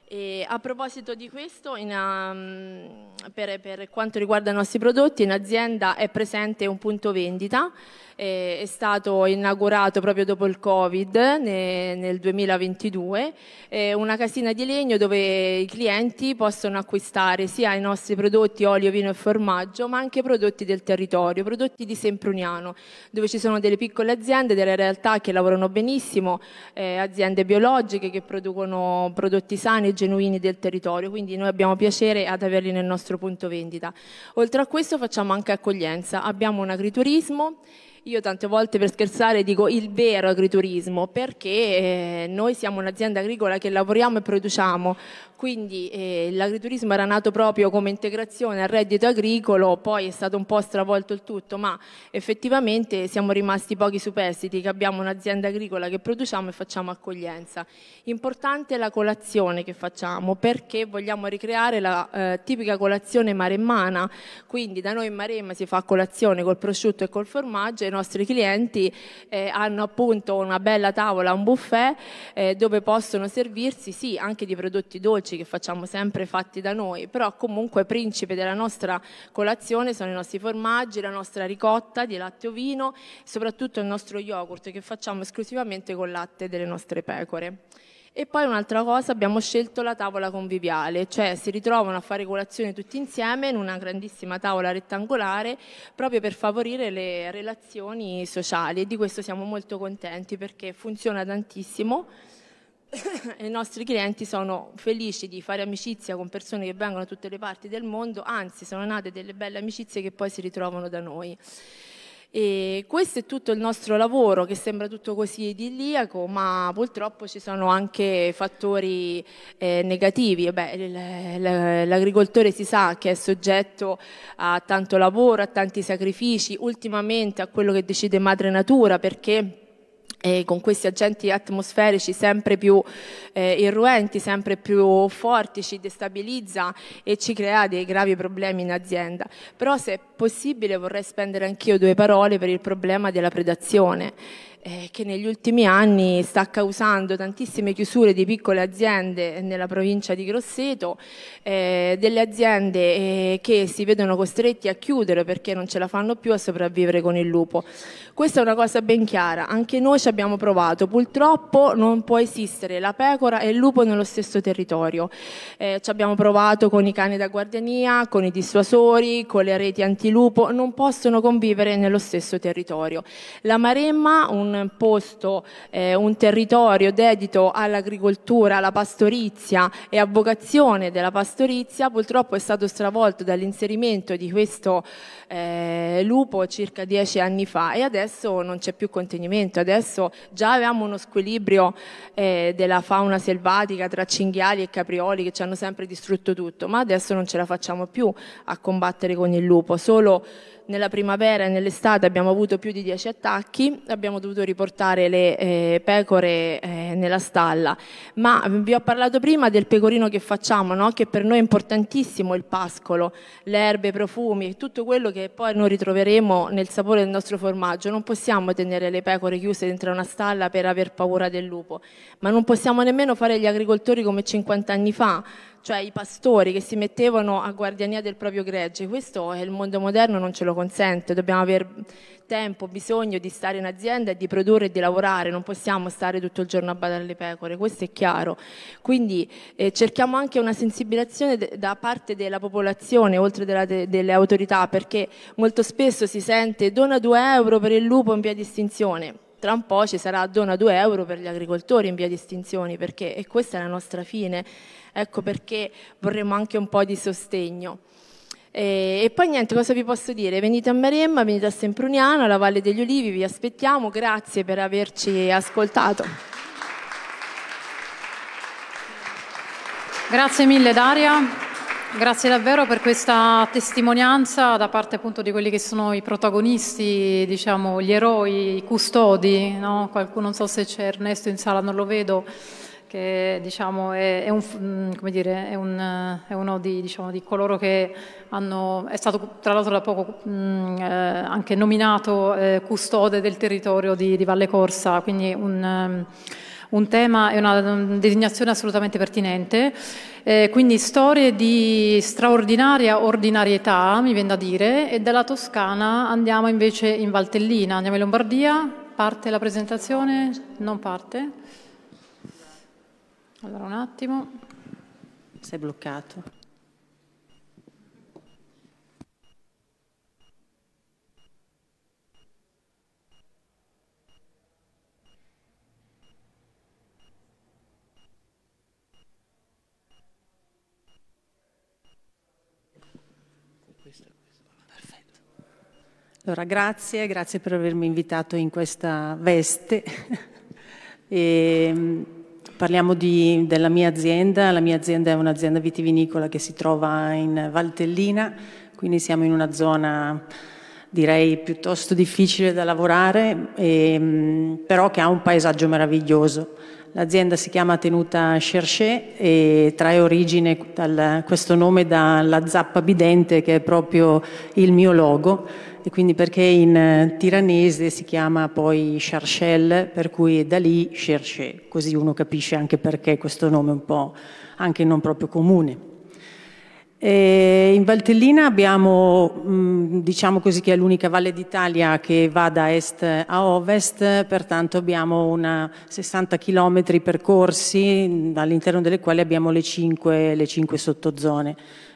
E a proposito di questo, in, um, per, per quanto riguarda i nostri prodotti, in azienda è presente un punto vendita eh, è stato inaugurato proprio dopo il Covid ne, nel 2022, eh, una casina di legno dove i clienti possono acquistare sia i nostri prodotti olio, vino e formaggio, ma anche prodotti del territorio, prodotti di Sempruniano, dove ci sono delle piccole aziende, delle realtà che lavorano benissimo, eh, aziende biologiche che producono prodotti sani e genuini del territorio, quindi noi abbiamo piacere ad averli nel nostro punto vendita. Oltre a questo facciamo anche accoglienza, abbiamo un agriturismo io tante volte per scherzare dico il vero agriturismo perché eh, noi siamo un'azienda agricola che lavoriamo e produciamo quindi eh, l'agriturismo era nato proprio come integrazione al reddito agricolo, poi è stato un po' stravolto il tutto, ma effettivamente siamo rimasti pochi superstiti, che abbiamo un'azienda agricola che produciamo e facciamo accoglienza. Importante è la colazione che facciamo, perché vogliamo ricreare la eh, tipica colazione maremmana, quindi da noi in Maremma si fa colazione col prosciutto e col formaggio, e i nostri clienti eh, hanno appunto una bella tavola, un buffet, eh, dove possono servirsi sì anche di prodotti dolci, dolci che facciamo sempre fatti da noi, però comunque principe della nostra colazione sono i nostri formaggi, la nostra ricotta di latte o vino, soprattutto il nostro yogurt che facciamo esclusivamente con latte delle nostre pecore. E poi un'altra cosa, abbiamo scelto la tavola conviviale, cioè si ritrovano a fare colazione tutti insieme in una grandissima tavola rettangolare proprio per favorire le relazioni sociali e di questo siamo molto contenti perché funziona tantissimo i nostri clienti sono felici di fare amicizia con persone che vengono da tutte le parti del mondo, anzi sono nate delle belle amicizie che poi si ritrovano da noi. E questo è tutto il nostro lavoro che sembra tutto così idilliaco, ma purtroppo ci sono anche fattori eh, negativi. Beh, l'agricoltore si sa che è soggetto a tanto lavoro, a tanti sacrifici, ultimamente a quello che decide madre natura perché e con questi agenti atmosferici sempre più eh, irruenti, sempre più forti, ci destabilizza e ci crea dei gravi problemi in azienda. Però se è possibile vorrei spendere anch'io due parole per il problema della predazione eh, che negli ultimi anni sta causando tantissime chiusure di piccole aziende nella provincia di Grosseto, eh, delle aziende eh, che si vedono costretti a chiudere perché non ce la fanno più a sopravvivere con il lupo. Questa è una cosa ben chiara, anche noi ci abbiamo provato, purtroppo non può esistere la pecora e il lupo nello stesso territorio. Eh, ci abbiamo provato con i cani da guardiania, con i dissuasori, con le reti antilupo, non possono convivere nello stesso territorio. La Maremma, un un posto, eh, un territorio dedito all'agricoltura, alla pastorizia e a vocazione della pastorizia, purtroppo è stato stravolto dall'inserimento di questo eh, lupo circa dieci anni fa e adesso non c'è più contenimento, adesso già avevamo uno squilibrio eh, della fauna selvatica tra cinghiali e caprioli che ci hanno sempre distrutto tutto, ma adesso non ce la facciamo più a combattere con il lupo, solo nella primavera e nell'estate abbiamo avuto più di dieci attacchi, abbiamo dovuto riportare le eh, pecore eh, nella stalla, ma vi ho parlato prima del pecorino che facciamo, no? che per noi è importantissimo il pascolo, le erbe, i profumi, tutto quello che che poi noi ritroveremo nel sapore del nostro formaggio. Non possiamo tenere le pecore chiuse dentro una stalla per aver paura del lupo, ma non possiamo nemmeno fare gli agricoltori come 50 anni fa, cioè i pastori che si mettevano a guardiania del proprio gregge. Questo il mondo moderno non ce lo consente, dobbiamo avere tempo, bisogno di stare in azienda e di produrre e di lavorare, non possiamo stare tutto il giorno a badare le pecore, questo è chiaro. Quindi eh, cerchiamo anche una sensibilizzazione da parte della popolazione, oltre de- delle autorità, perché molto spesso si sente dona 2 euro per il lupo in via di estinzione tra un po' ci sarà dona 2 euro per gli agricoltori in via di estinzione, perché e questa è la nostra fine, ecco perché vorremmo anche un po' di sostegno. E, e, poi niente, cosa vi posso dire? Venite a Maremma, venite a Sempruniano, alla Valle degli Ulivi, vi aspettiamo, grazie per averci ascoltato. Grazie mille Daria. Grazie davvero per questa testimonianza da parte appunto di quelli che sono i protagonisti, diciamo gli eroi, i custodi, no? Qualcuno, non so se c'è Ernesto in sala, non lo vedo, che diciamo, è, è, un, mm, dire, è, un, è, uno di, diciamo, di, coloro che hanno, è stato tra l'altro da poco mh, mm, eh, anche nominato eh, custode del territorio di, di, Valle Corsa, quindi un... Um, un tema e una designazione assolutamente pertinente. Eh, quindi storie di straordinaria ordinarietà, mi viene da dire, e dalla Toscana andiamo invece in Valtellina, andiamo in Lombardia. Parte la presentazione? Non parte. Allora un attimo. Sei bloccato. Allora, grazie, grazie per avermi invitato in questa veste. e, ehm, parliamo di, della mia azienda, la mia azienda è un'azienda vitivinicola che si trova in Valtellina, quindi siamo in una zona direi piuttosto difficile da lavorare, e, ehm, però che ha un paesaggio meraviglioso. L'azienda si chiama Tenuta Cherché e trae origine dal, questo nome dalla zappa bidente che è proprio il mio logo e quindi perché in eh, tiranese si chiama poi Charchel, per cui da lì Cherché, così uno capisce anche perché questo nome è un po' anche non proprio comune. E in Valtellina abbiamo, mm, diciamo così, che è l'unica valle d'Italia che va da est a ovest, pertanto abbiamo 60 km percorsi mm, all'interno delle quali abbiamo le 5, le 5 sottozone.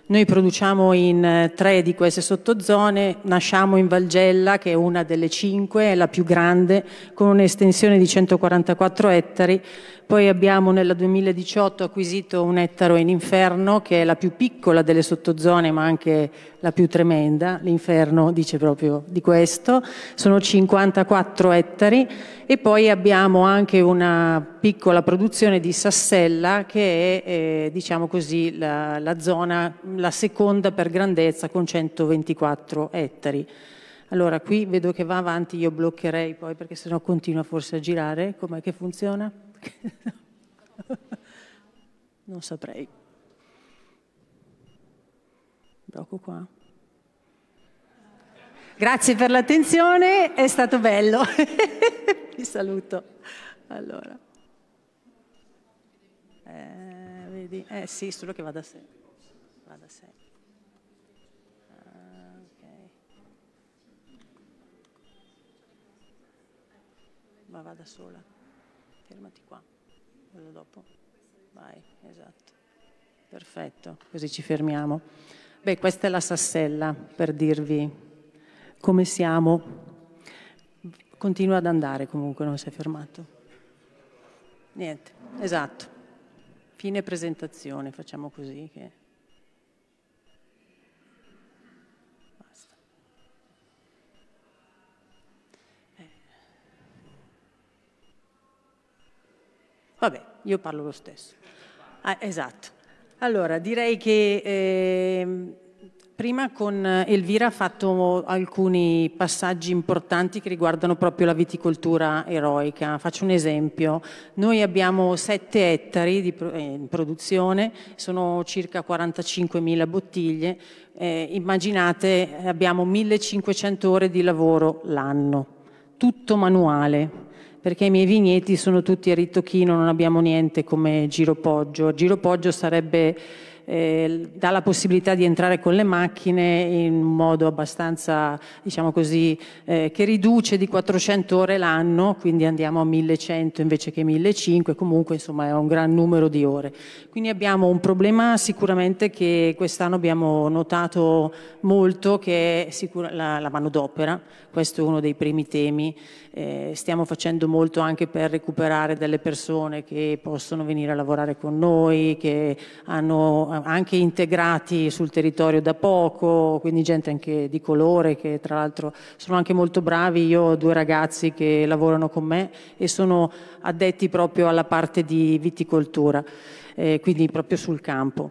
Noi produciamo in eh, tre di queste sottozone, nasciamo in Valgella che è una delle cinque, è la più grande, con un'estensione di 144 ettari, poi abbiamo nel 2018 acquisito un ettaro in inferno che è la più piccola delle sottozone ma anche la più tremenda, l'inferno dice proprio di questo, sono 54 ettari e poi abbiamo anche una piccola produzione di Sassella che è eh, diciamo così la, la zona, la seconda per grandezza con 124 ettari. Allora, qui vedo che va avanti, io bloccherei poi perché sennò continua forse a girare. Com'è che funziona? non saprei. Blocco qua. Grazie per l'attenzione, è stato bello. Vi saluto. Allora. Eh, vedi? Eh sì, solo che vada da sé. Va da sé. Ah, Ma vada sola vado dopo. Vai, esatto. Perfetto, così ci fermiamo. Beh, questa è la sassella per dirvi come siamo. Continua ad andare comunque, non si è fermato. Niente, esatto. Fine presentazione, facciamo così che... Eh. Vabbè io parlo lo stesso. Ah, esatto. Allora, direi che eh, prima con Elvira ha fatto alcuni passaggi importanti che riguardano proprio la viticoltura eroica. Faccio un esempio. Noi abbiamo 7 ettari di, eh, in produzione, sono circa 45.000 bottiglie. Eh, immaginate, abbiamo 1.500 ore di lavoro l'anno, tutto manuale perché i miei vigneti sono tutti a ritocchino, non abbiamo niente come giropoggio. Giropoggio sarebbe, eh, dà la possibilità di entrare con le macchine in un modo abbastanza, diciamo così, eh, che riduce di 400 ore l'anno, quindi andiamo a 1100 invece che 1500, comunque insomma è un gran numero di ore. Quindi abbiamo un problema sicuramente che quest'anno abbiamo notato molto, che è sicura, la, la manodopera, questo è uno dei primi temi. Eh, stiamo facendo molto anche per recuperare delle persone che possono venire a lavorare con noi, che hanno eh, anche integrati sul territorio da poco, quindi gente anche di colore che tra l'altro sono anche molto bravi. Io ho due ragazzi che lavorano con me e sono addetti proprio alla parte di viticoltura, eh, quindi proprio sul campo.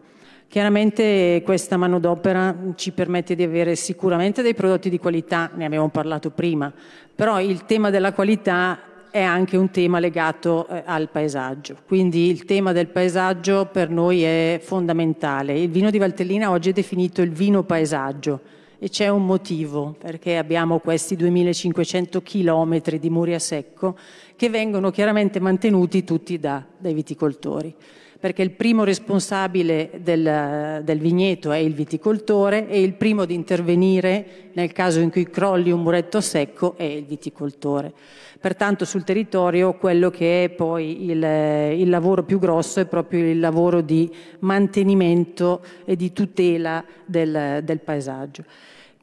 Chiaramente questa manodopera ci permette di avere sicuramente dei prodotti di qualità, ne abbiamo parlato prima, però il tema della qualità è anche un tema legato eh, al paesaggio, quindi il tema del paesaggio per noi è fondamentale. Il vino di Valtellina oggi è definito il vino paesaggio e c'è un motivo, perché abbiamo questi 2500 chilometri di muri a secco che vengono chiaramente mantenuti tutti da, dai viticoltori perché il primo responsabile del, del vigneto è il viticoltore e il primo ad intervenire nel caso in cui crolli un muretto secco è il viticoltore. Pertanto sul territorio quello che è poi il, il lavoro più grosso è proprio il lavoro di mantenimento e di tutela del, del paesaggio.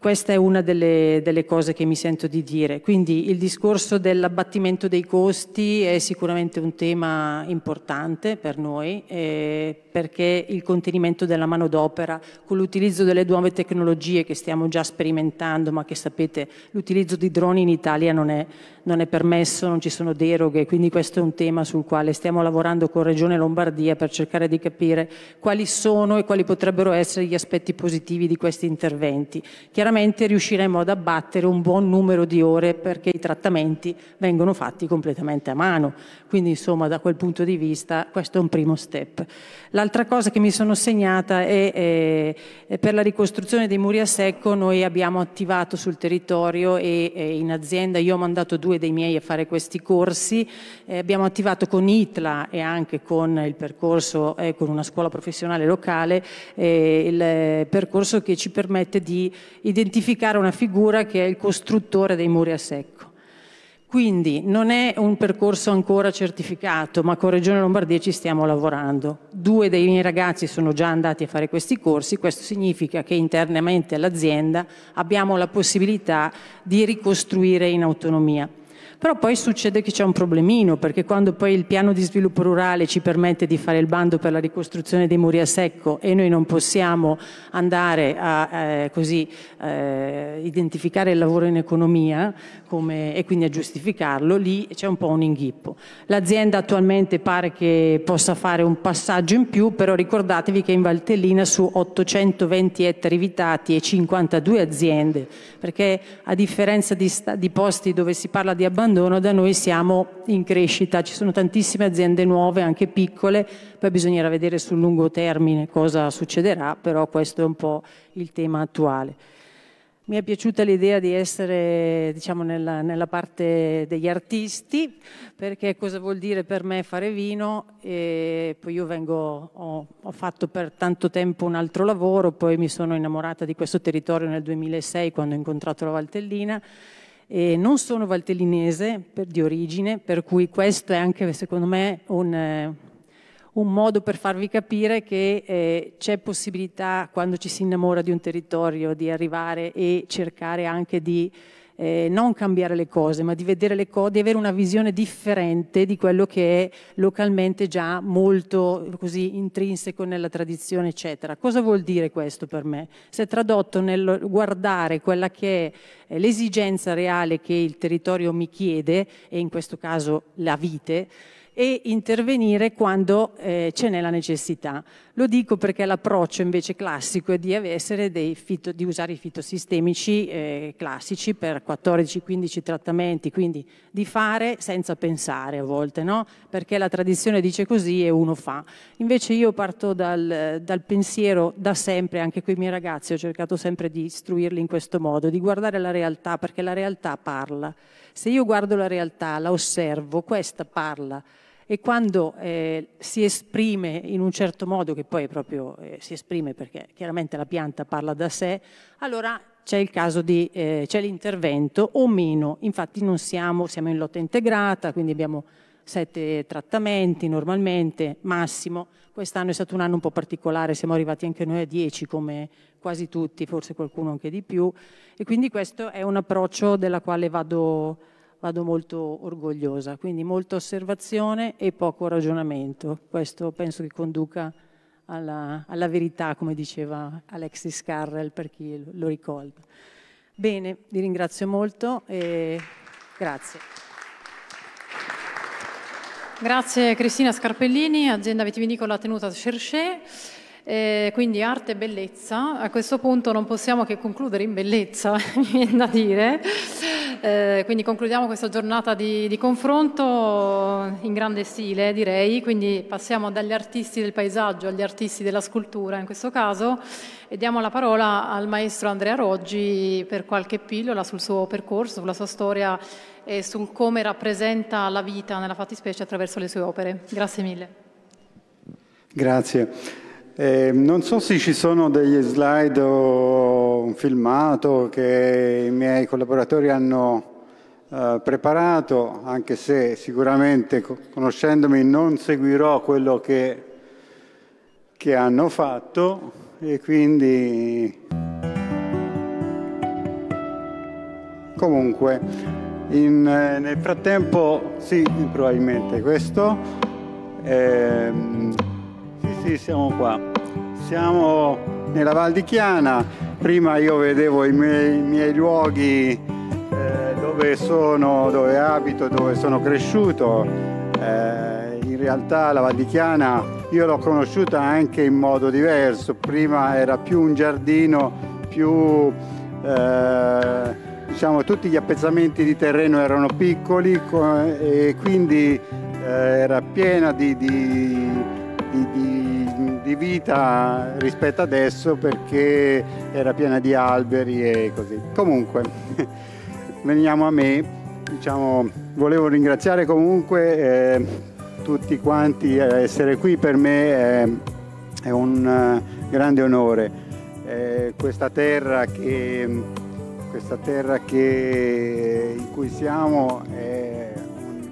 Questa è una delle, delle, cose che mi sento di dire. Quindi il discorso dell'abbattimento dei costi è sicuramente un tema importante per noi eh, perché il contenimento della manodopera con l'utilizzo delle nuove tecnologie che stiamo già sperimentando ma che sapete l'utilizzo di droni in Italia non è, non è permesso, non ci sono deroghe, quindi questo è un tema sul quale stiamo lavorando con Regione Lombardia per cercare di capire quali sono e quali potrebbero essere gli aspetti positivi di questi interventi. Chiaramente sicuramente riusciremo ad abbattere un buon numero di ore perché i trattamenti vengono fatti completamente a mano. Quindi insomma da quel punto di vista questo è un primo step. L'altra cosa che mi sono segnata è, è eh, per la ricostruzione dei muri a secco noi abbiamo attivato sul territorio e, e in azienda io ho mandato due dei miei a fare questi corsi, eh, abbiamo attivato con ITLA e anche con il percorso, eh, con una scuola professionale locale, eh, il percorso che ci permette di identificare identificare una figura che è il costruttore dei muri a secco. Quindi non è un percorso ancora certificato, ma con Regione Lombardia ci stiamo lavorando. Due dei miei ragazzi sono già andati a fare questi corsi, questo significa che internamente all'azienda abbiamo la possibilità di ricostruire in autonomia. Però poi succede che c'è un problemino, perché quando poi il piano di sviluppo rurale ci permette di fare il bando per la ricostruzione dei muri a secco e noi non possiamo andare a, eh, così, eh, identificare il lavoro in economia come, e quindi a giustificarlo, lì c'è un po' un inghippo. L'azienda attualmente pare che possa fare un passaggio in più, però ricordatevi che in Valtellina su 820 ettari vitati e 52 aziende, perché a differenza di, di posti dove si parla di abbandono, da noi siamo in crescita, ci sono tantissime aziende nuove, anche piccole, poi bisognerà vedere sul lungo termine cosa succederà, però questo è un po' il tema attuale. Mi è piaciuta l'idea di essere diciamo, nella, nella, parte degli artisti, perché cosa vuol dire per me fare vino? E poi io vengo, ho, ho, fatto per tanto tempo un altro lavoro, poi mi sono innamorata di questo territorio nel 2006 quando ho incontrato la Valtellina. E non sono valtellinese per, di origine, per cui questo è anche secondo me un, un modo per farvi capire che eh, c'è possibilità, quando ci si innamora di un territorio, di arrivare e cercare anche di eh, non cambiare le cose, ma di vedere le cose, di avere una visione differente di quello che è localmente già molto così intrinseco nella tradizione, eccetera. Cosa vuol dire questo per me? Si è tradotto nel guardare quella che è eh, l'esigenza reale che il territorio mi chiede, e in questo caso la vite, e intervenire quando eh, ce n'è la necessità. Lo dico perché l'approccio invece classico è di, fito, di usare i fitosistemici eh, classici per 14-15 trattamenti, quindi di fare senza pensare a volte, no? perché la tradizione dice così e uno fa. Invece io parto dal, dal pensiero da sempre, anche con i miei ragazzi ho cercato sempre di istruirli in questo modo, di guardare la realtà perché la realtà parla. Se io guardo la realtà, la osservo, questa parla e quando eh, si esprime in un certo modo, che poi proprio eh, si esprime perché chiaramente la pianta parla da sé, allora c'è il caso di, eh, c'è l'intervento o meno. Infatti non siamo, siamo in lotta integrata, quindi abbiamo sette trattamenti normalmente, massimo. Quest'anno è stato un anno un po' particolare, siamo arrivati anche noi a dieci come quasi tutti, forse qualcuno anche di più. E quindi questo è un approccio della quale vado vado molto orgogliosa. Quindi molta osservazione e poco ragionamento. Questo penso che conduca alla, alla verità, come diceva Alexis Carrel, per chi lo ricorda. Bene, vi ringrazio molto e grazie. Grazie Cristina Scarpellini, azienda vitivinicola tenuta a Cherchet. Eh, quindi arte e bellezza, a questo punto non possiamo che concludere in bellezza, mi viene da dire. Eh, quindi concludiamo questa giornata di, di, confronto in grande stile, direi. Quindi passiamo dagli artisti del paesaggio agli artisti della scultura, in questo caso, e diamo la parola al maestro Andrea Roggi per qualche pillola sul suo percorso, sulla sua storia e sul come rappresenta la vita nella fattispecie attraverso le sue opere. Grazie mille. Grazie. Eh, non so se ci sono degli slide o un filmato che i miei collaboratori hanno eh, preparato, anche se sicuramente conoscendomi non seguirò quello che, che hanno fatto e quindi comunque in, eh, nel frattempo sì probabilmente questo ehm, sì, siamo qua. Siamo nella Val di Chiana. Prima io vedevo i miei, i miei luoghi eh, dove sono, dove abito, dove sono cresciuto. Eh, in realtà la Val di Chiana io l'ho conosciuta anche in modo diverso. Prima era più un giardino, più... Eh, diciamo, tutti gli appezzamenti di terreno erano piccoli e quindi eh, era piena di, di, di, di di vita rispetto adesso perché era piena di alberi e così. Comunque, veniamo a me, diciamo, volevo ringraziare comunque eh, tutti quanti, eh, essere qui per me è, è un eh, grande onore. Eh, questa terra che questa terra che, in cui siamo è,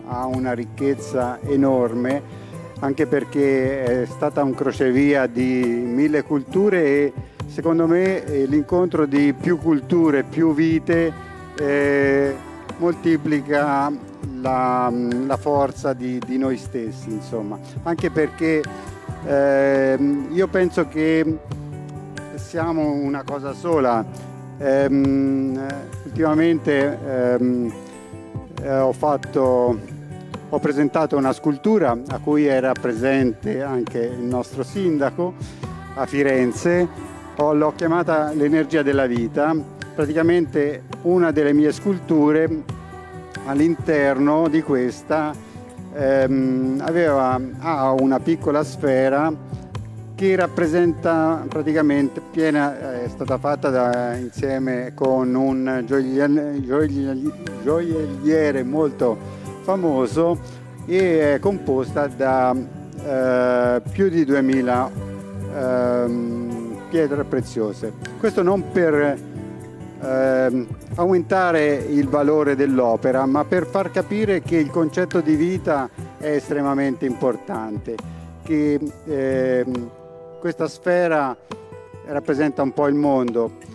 ha una ricchezza enorme anche perché è stata un crocevia di mille culture e secondo me eh, l'incontro di più culture, più vite eh, moltiplica la, mm, la forza di, di, noi stessi, insomma. Anche perché eh, io penso che siamo una cosa sola. Ehm, ehm, eh, ultimamente ho fatto ho presentato una scultura a cui era presente anche il nostro sindaco a Firenze, l'ho chiamata L'energia della vita, praticamente una delle mie sculture all'interno di questa ehm, aveva, ha una piccola sfera che rappresenta praticamente piena, eh, è stata fatta da, insieme con un gioielliere molto famoso e è composta da eh, più di 2000 ehm, pietre preziose. Questo non per ehm, aumentare il valore dell'opera, ma per far capire che il concetto di vita è estremamente importante, che ehm, questa sfera rappresenta un po' il mondo.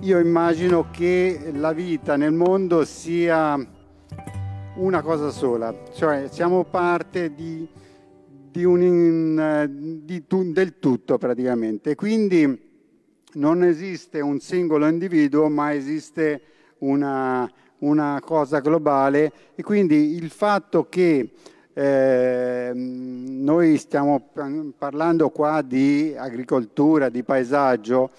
Io immagino che la vita nel mondo sia una cosa sola, cioè siamo parte di, di un, di del tutto praticamente. Quindi non esiste un singolo individuo, ma esiste una, una cosa globale e quindi il fatto che eh, noi stiamo parlando qua di agricoltura, di paesaggio,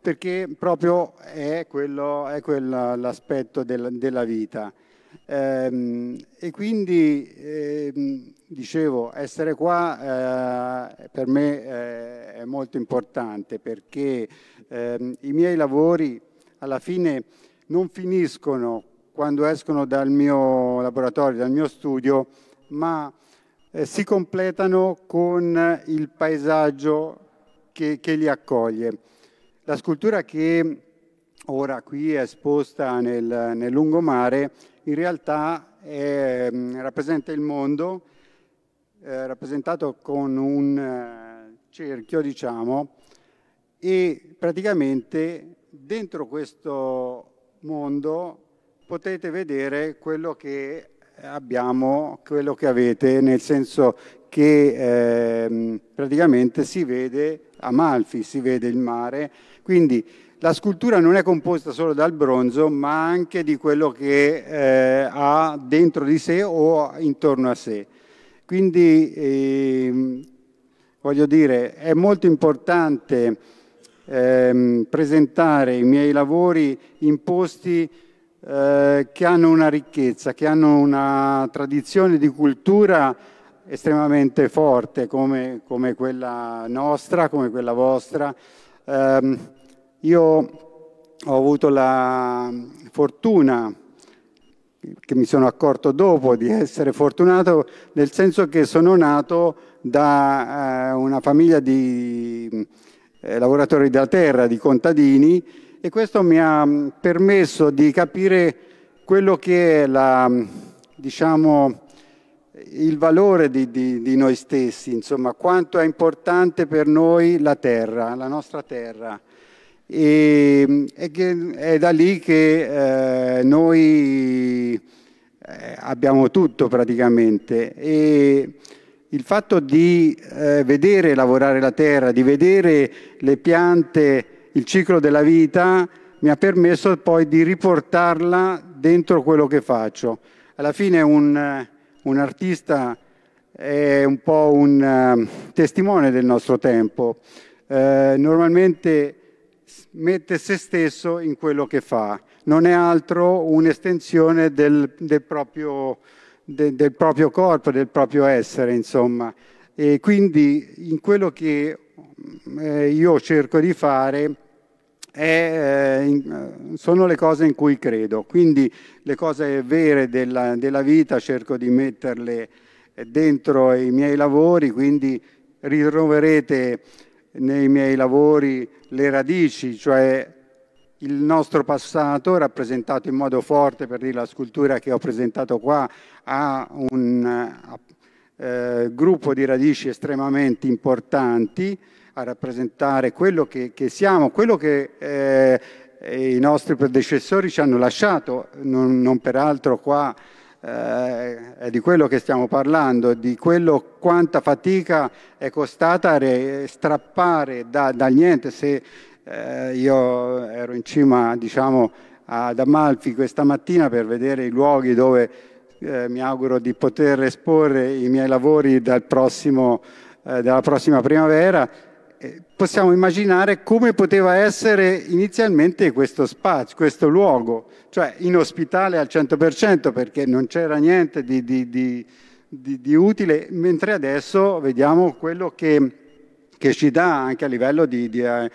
perché proprio è, quello, è quello l'aspetto del, della vita. Ehm, e, quindi, ehm, dicevo, essere qua eh, per me eh, è molto importante perché ehm, i miei lavori alla fine non finiscono quando escono dal mio laboratorio, dal mio studio, ma eh, si completano con il paesaggio che, che li accoglie. La scultura che ora qui è esposta nel, nel lungomare in realtà è, mm, rappresenta il mondo eh, rappresentato con un eh, cerchio, diciamo, e praticamente dentro questo mondo potete vedere quello che abbiamo, quello che avete, nel senso che eh, praticamente si vede Amalfi, si vede il mare, quindi la scultura non è composta solo dal bronzo, ma anche di quello che eh, ha dentro di sé o intorno a sé. Quindi, eh, voglio dire, è molto importante eh, presentare i miei lavori in posti eh, che hanno una ricchezza, che hanno una tradizione di cultura estremamente forte come, come quella nostra, come quella vostra. Um, io ho avuto la fortuna, che mi sono accorto dopo di essere fortunato, nel senso che sono nato da eh, una famiglia di eh, lavoratori della terra, di contadini, e questo mi ha mm, permesso di capire quello che è la, mm, diciamo, il valore di, di, di, noi stessi, insomma, quanto è importante per noi la terra, la nostra terra. Ehm, e, è da lì che eh, noi eh, abbiamo tutto praticamente. E il fatto di eh, vedere lavorare la terra, di vedere le piante, il ciclo della vita, mi ha permesso poi di riportarla dentro quello che faccio. Alla fine un, un artista è un po' un uh, testimone del nostro tempo. Uh, normalmente mette se stesso in quello che fa, non è altro un'estensione del, del, proprio, de, del proprio corpo, del proprio essere, insomma. E quindi in quello che eh, io cerco di fare è, eh, in, eh, sono le cose in cui credo, quindi le cose vere della, della vita cerco di metterle dentro i miei lavori, quindi ritroverete nei miei lavori le radici, cioè il nostro passato rappresentato in modo forte, per dire la scultura che ho presentato qua ha un eh, gruppo di radici estremamente importanti a rappresentare quello che, che siamo, quello che eh, i nostri predecessori ci hanno lasciato, non, non peraltro qua eh, è di quello che stiamo parlando, di quello quanta fatica è costata re, strappare da, da, niente. Se eh, io ero in cima diciamo, ad Amalfi questa mattina per vedere i luoghi dove eh, mi auguro di poter esporre i miei lavori dal prossimo, eh, dalla prossima primavera, eh, possiamo immaginare come poteva essere inizialmente questo spazio, questo luogo, cioè inospitale al 100% perché non c'era niente di, di, di, di, utile, mentre adesso vediamo quello che, che ci dà anche a livello di, eh,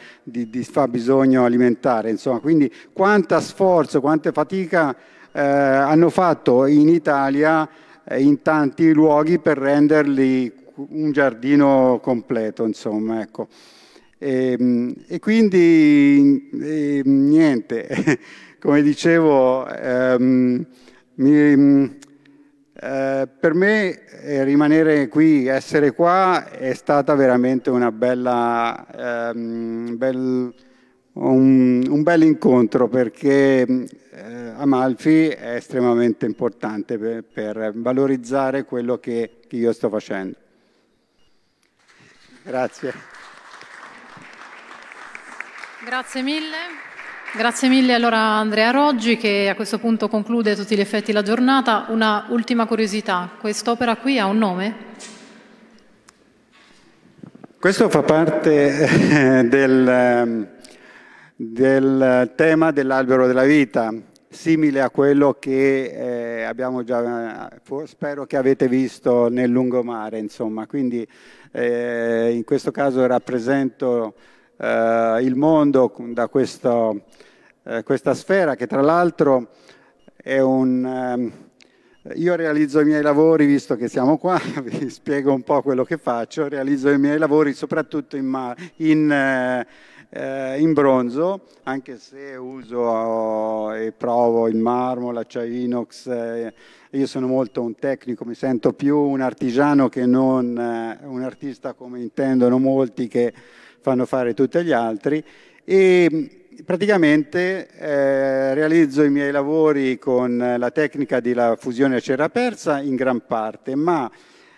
fabbisogno alimentare. Insomma, quindi quanta sforzo, quanta fatica eh, hanno fatto in Italia eh, in tanti luoghi per renderli un giardino completo, insomma, ecco. E, ehm, e quindi e, ehm, niente, come dicevo, ehm, mi, ehm, eh, per me eh, rimanere qui, essere qua, è stata veramente una bella, ehm, bel, un, un, bel incontro perché eh, Amalfi è estremamente importante per, per valorizzare quello che, che io sto facendo. Grazie. Grazie mille. Grazie mille allora Andrea Roggi che a questo punto conclude a tutti gli effetti la giornata. Una ultima curiosità, quest'opera qui ha un nome? Questo fa parte eh, del, ehm, del tema dell'albero della vita simile a quello che eh, abbiamo già, spero che avete visto nel lungomare, insomma. Quindi eh, in questo caso rappresento eh, il mondo da questo, eh, questa sfera che tra l'altro è un... Ehm, io realizzo i miei lavori, visto che siamo qua, vi spiego un po' quello che faccio, realizzo i miei lavori soprattutto in, in eh, eh, in bronzo, anche se uso eh, e provo il marmo, l'acciaio inox. Eh, io sono molto un tecnico, mi sento più un artigiano che non eh, un artista come intendono molti che fanno fare tutti gli altri. E, praticamente eh, realizzo i miei lavori con la tecnica della fusione a cera persa in gran parte, ma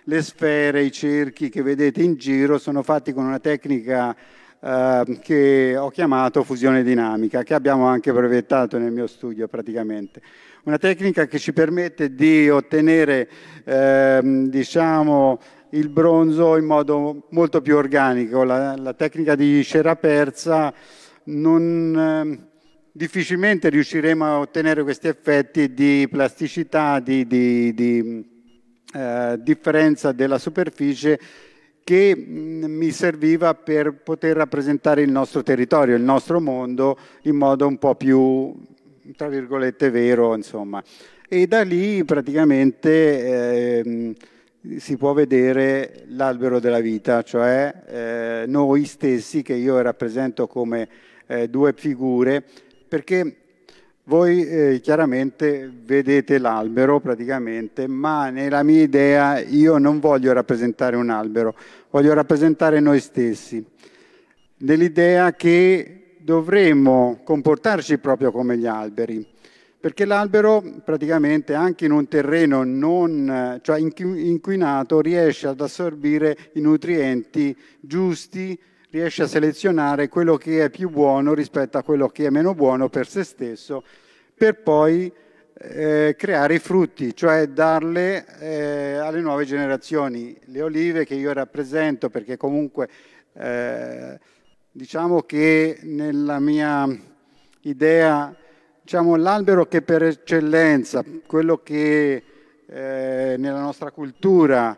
le sfere, i cerchi che vedete in giro sono fatti con una tecnica Ehm, che ho chiamato fusione dinamica, che abbiamo anche brevettato nel mio studio praticamente. Una tecnica che ci permette di ottenere eh, diciamo, il bronzo in modo molto più organico. La, la tecnica di cera persa non... Eh, difficilmente riusciremo a ottenere questi effetti di plasticità, di, di, di eh, differenza della superficie che mm, mi serviva per poter rappresentare il nostro territorio, il nostro mondo in modo un po' più, tra virgolette, vero, insomma. E da lì praticamente eh, si può vedere l'albero della vita, cioè eh, noi stessi che io rappresento come eh, due figure, perché voi eh, chiaramente vedete l'albero praticamente, ma nella mia idea io non voglio rappresentare un albero, voglio rappresentare noi stessi, dell'idea che dovremmo comportarci proprio come gli alberi, perché l'albero praticamente anche in un terreno non, cioè inquinato riesce ad assorbire i nutrienti giusti, riesce a selezionare quello che è più buono rispetto a quello che è meno buono per se stesso, per poi eh, creare i frutti, cioè darle eh, alle nuove generazioni. Le olive che io rappresento, perché comunque eh, diciamo che nella mia idea, diciamo l'albero che per eccellenza, quello che eh, nella nostra cultura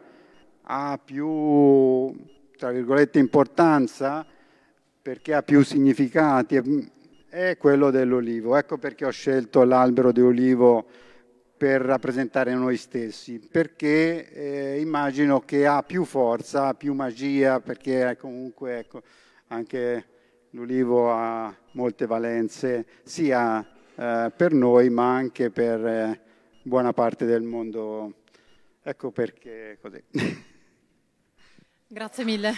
ha più, tra virgolette, importanza, perché ha più significati, è quello dell'olivo. Ecco perché ho scelto l'albero di olivo per rappresentare noi stessi, perché eh, immagino che ha più forza, più magia, perché comunque ecco, anche l'olivo ha molte valenze, sia eh, per noi ma anche per eh, buona parte del mondo. Ecco perché così. Grazie mille.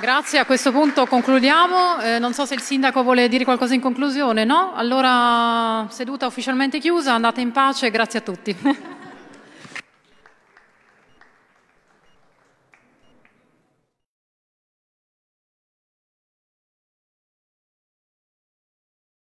Grazie, a questo punto concludiamo. Eh, non so se il sindaco vuole dire qualcosa in conclusione, no? Allora seduta ufficialmente chiusa, andate in pace, grazie a tutti.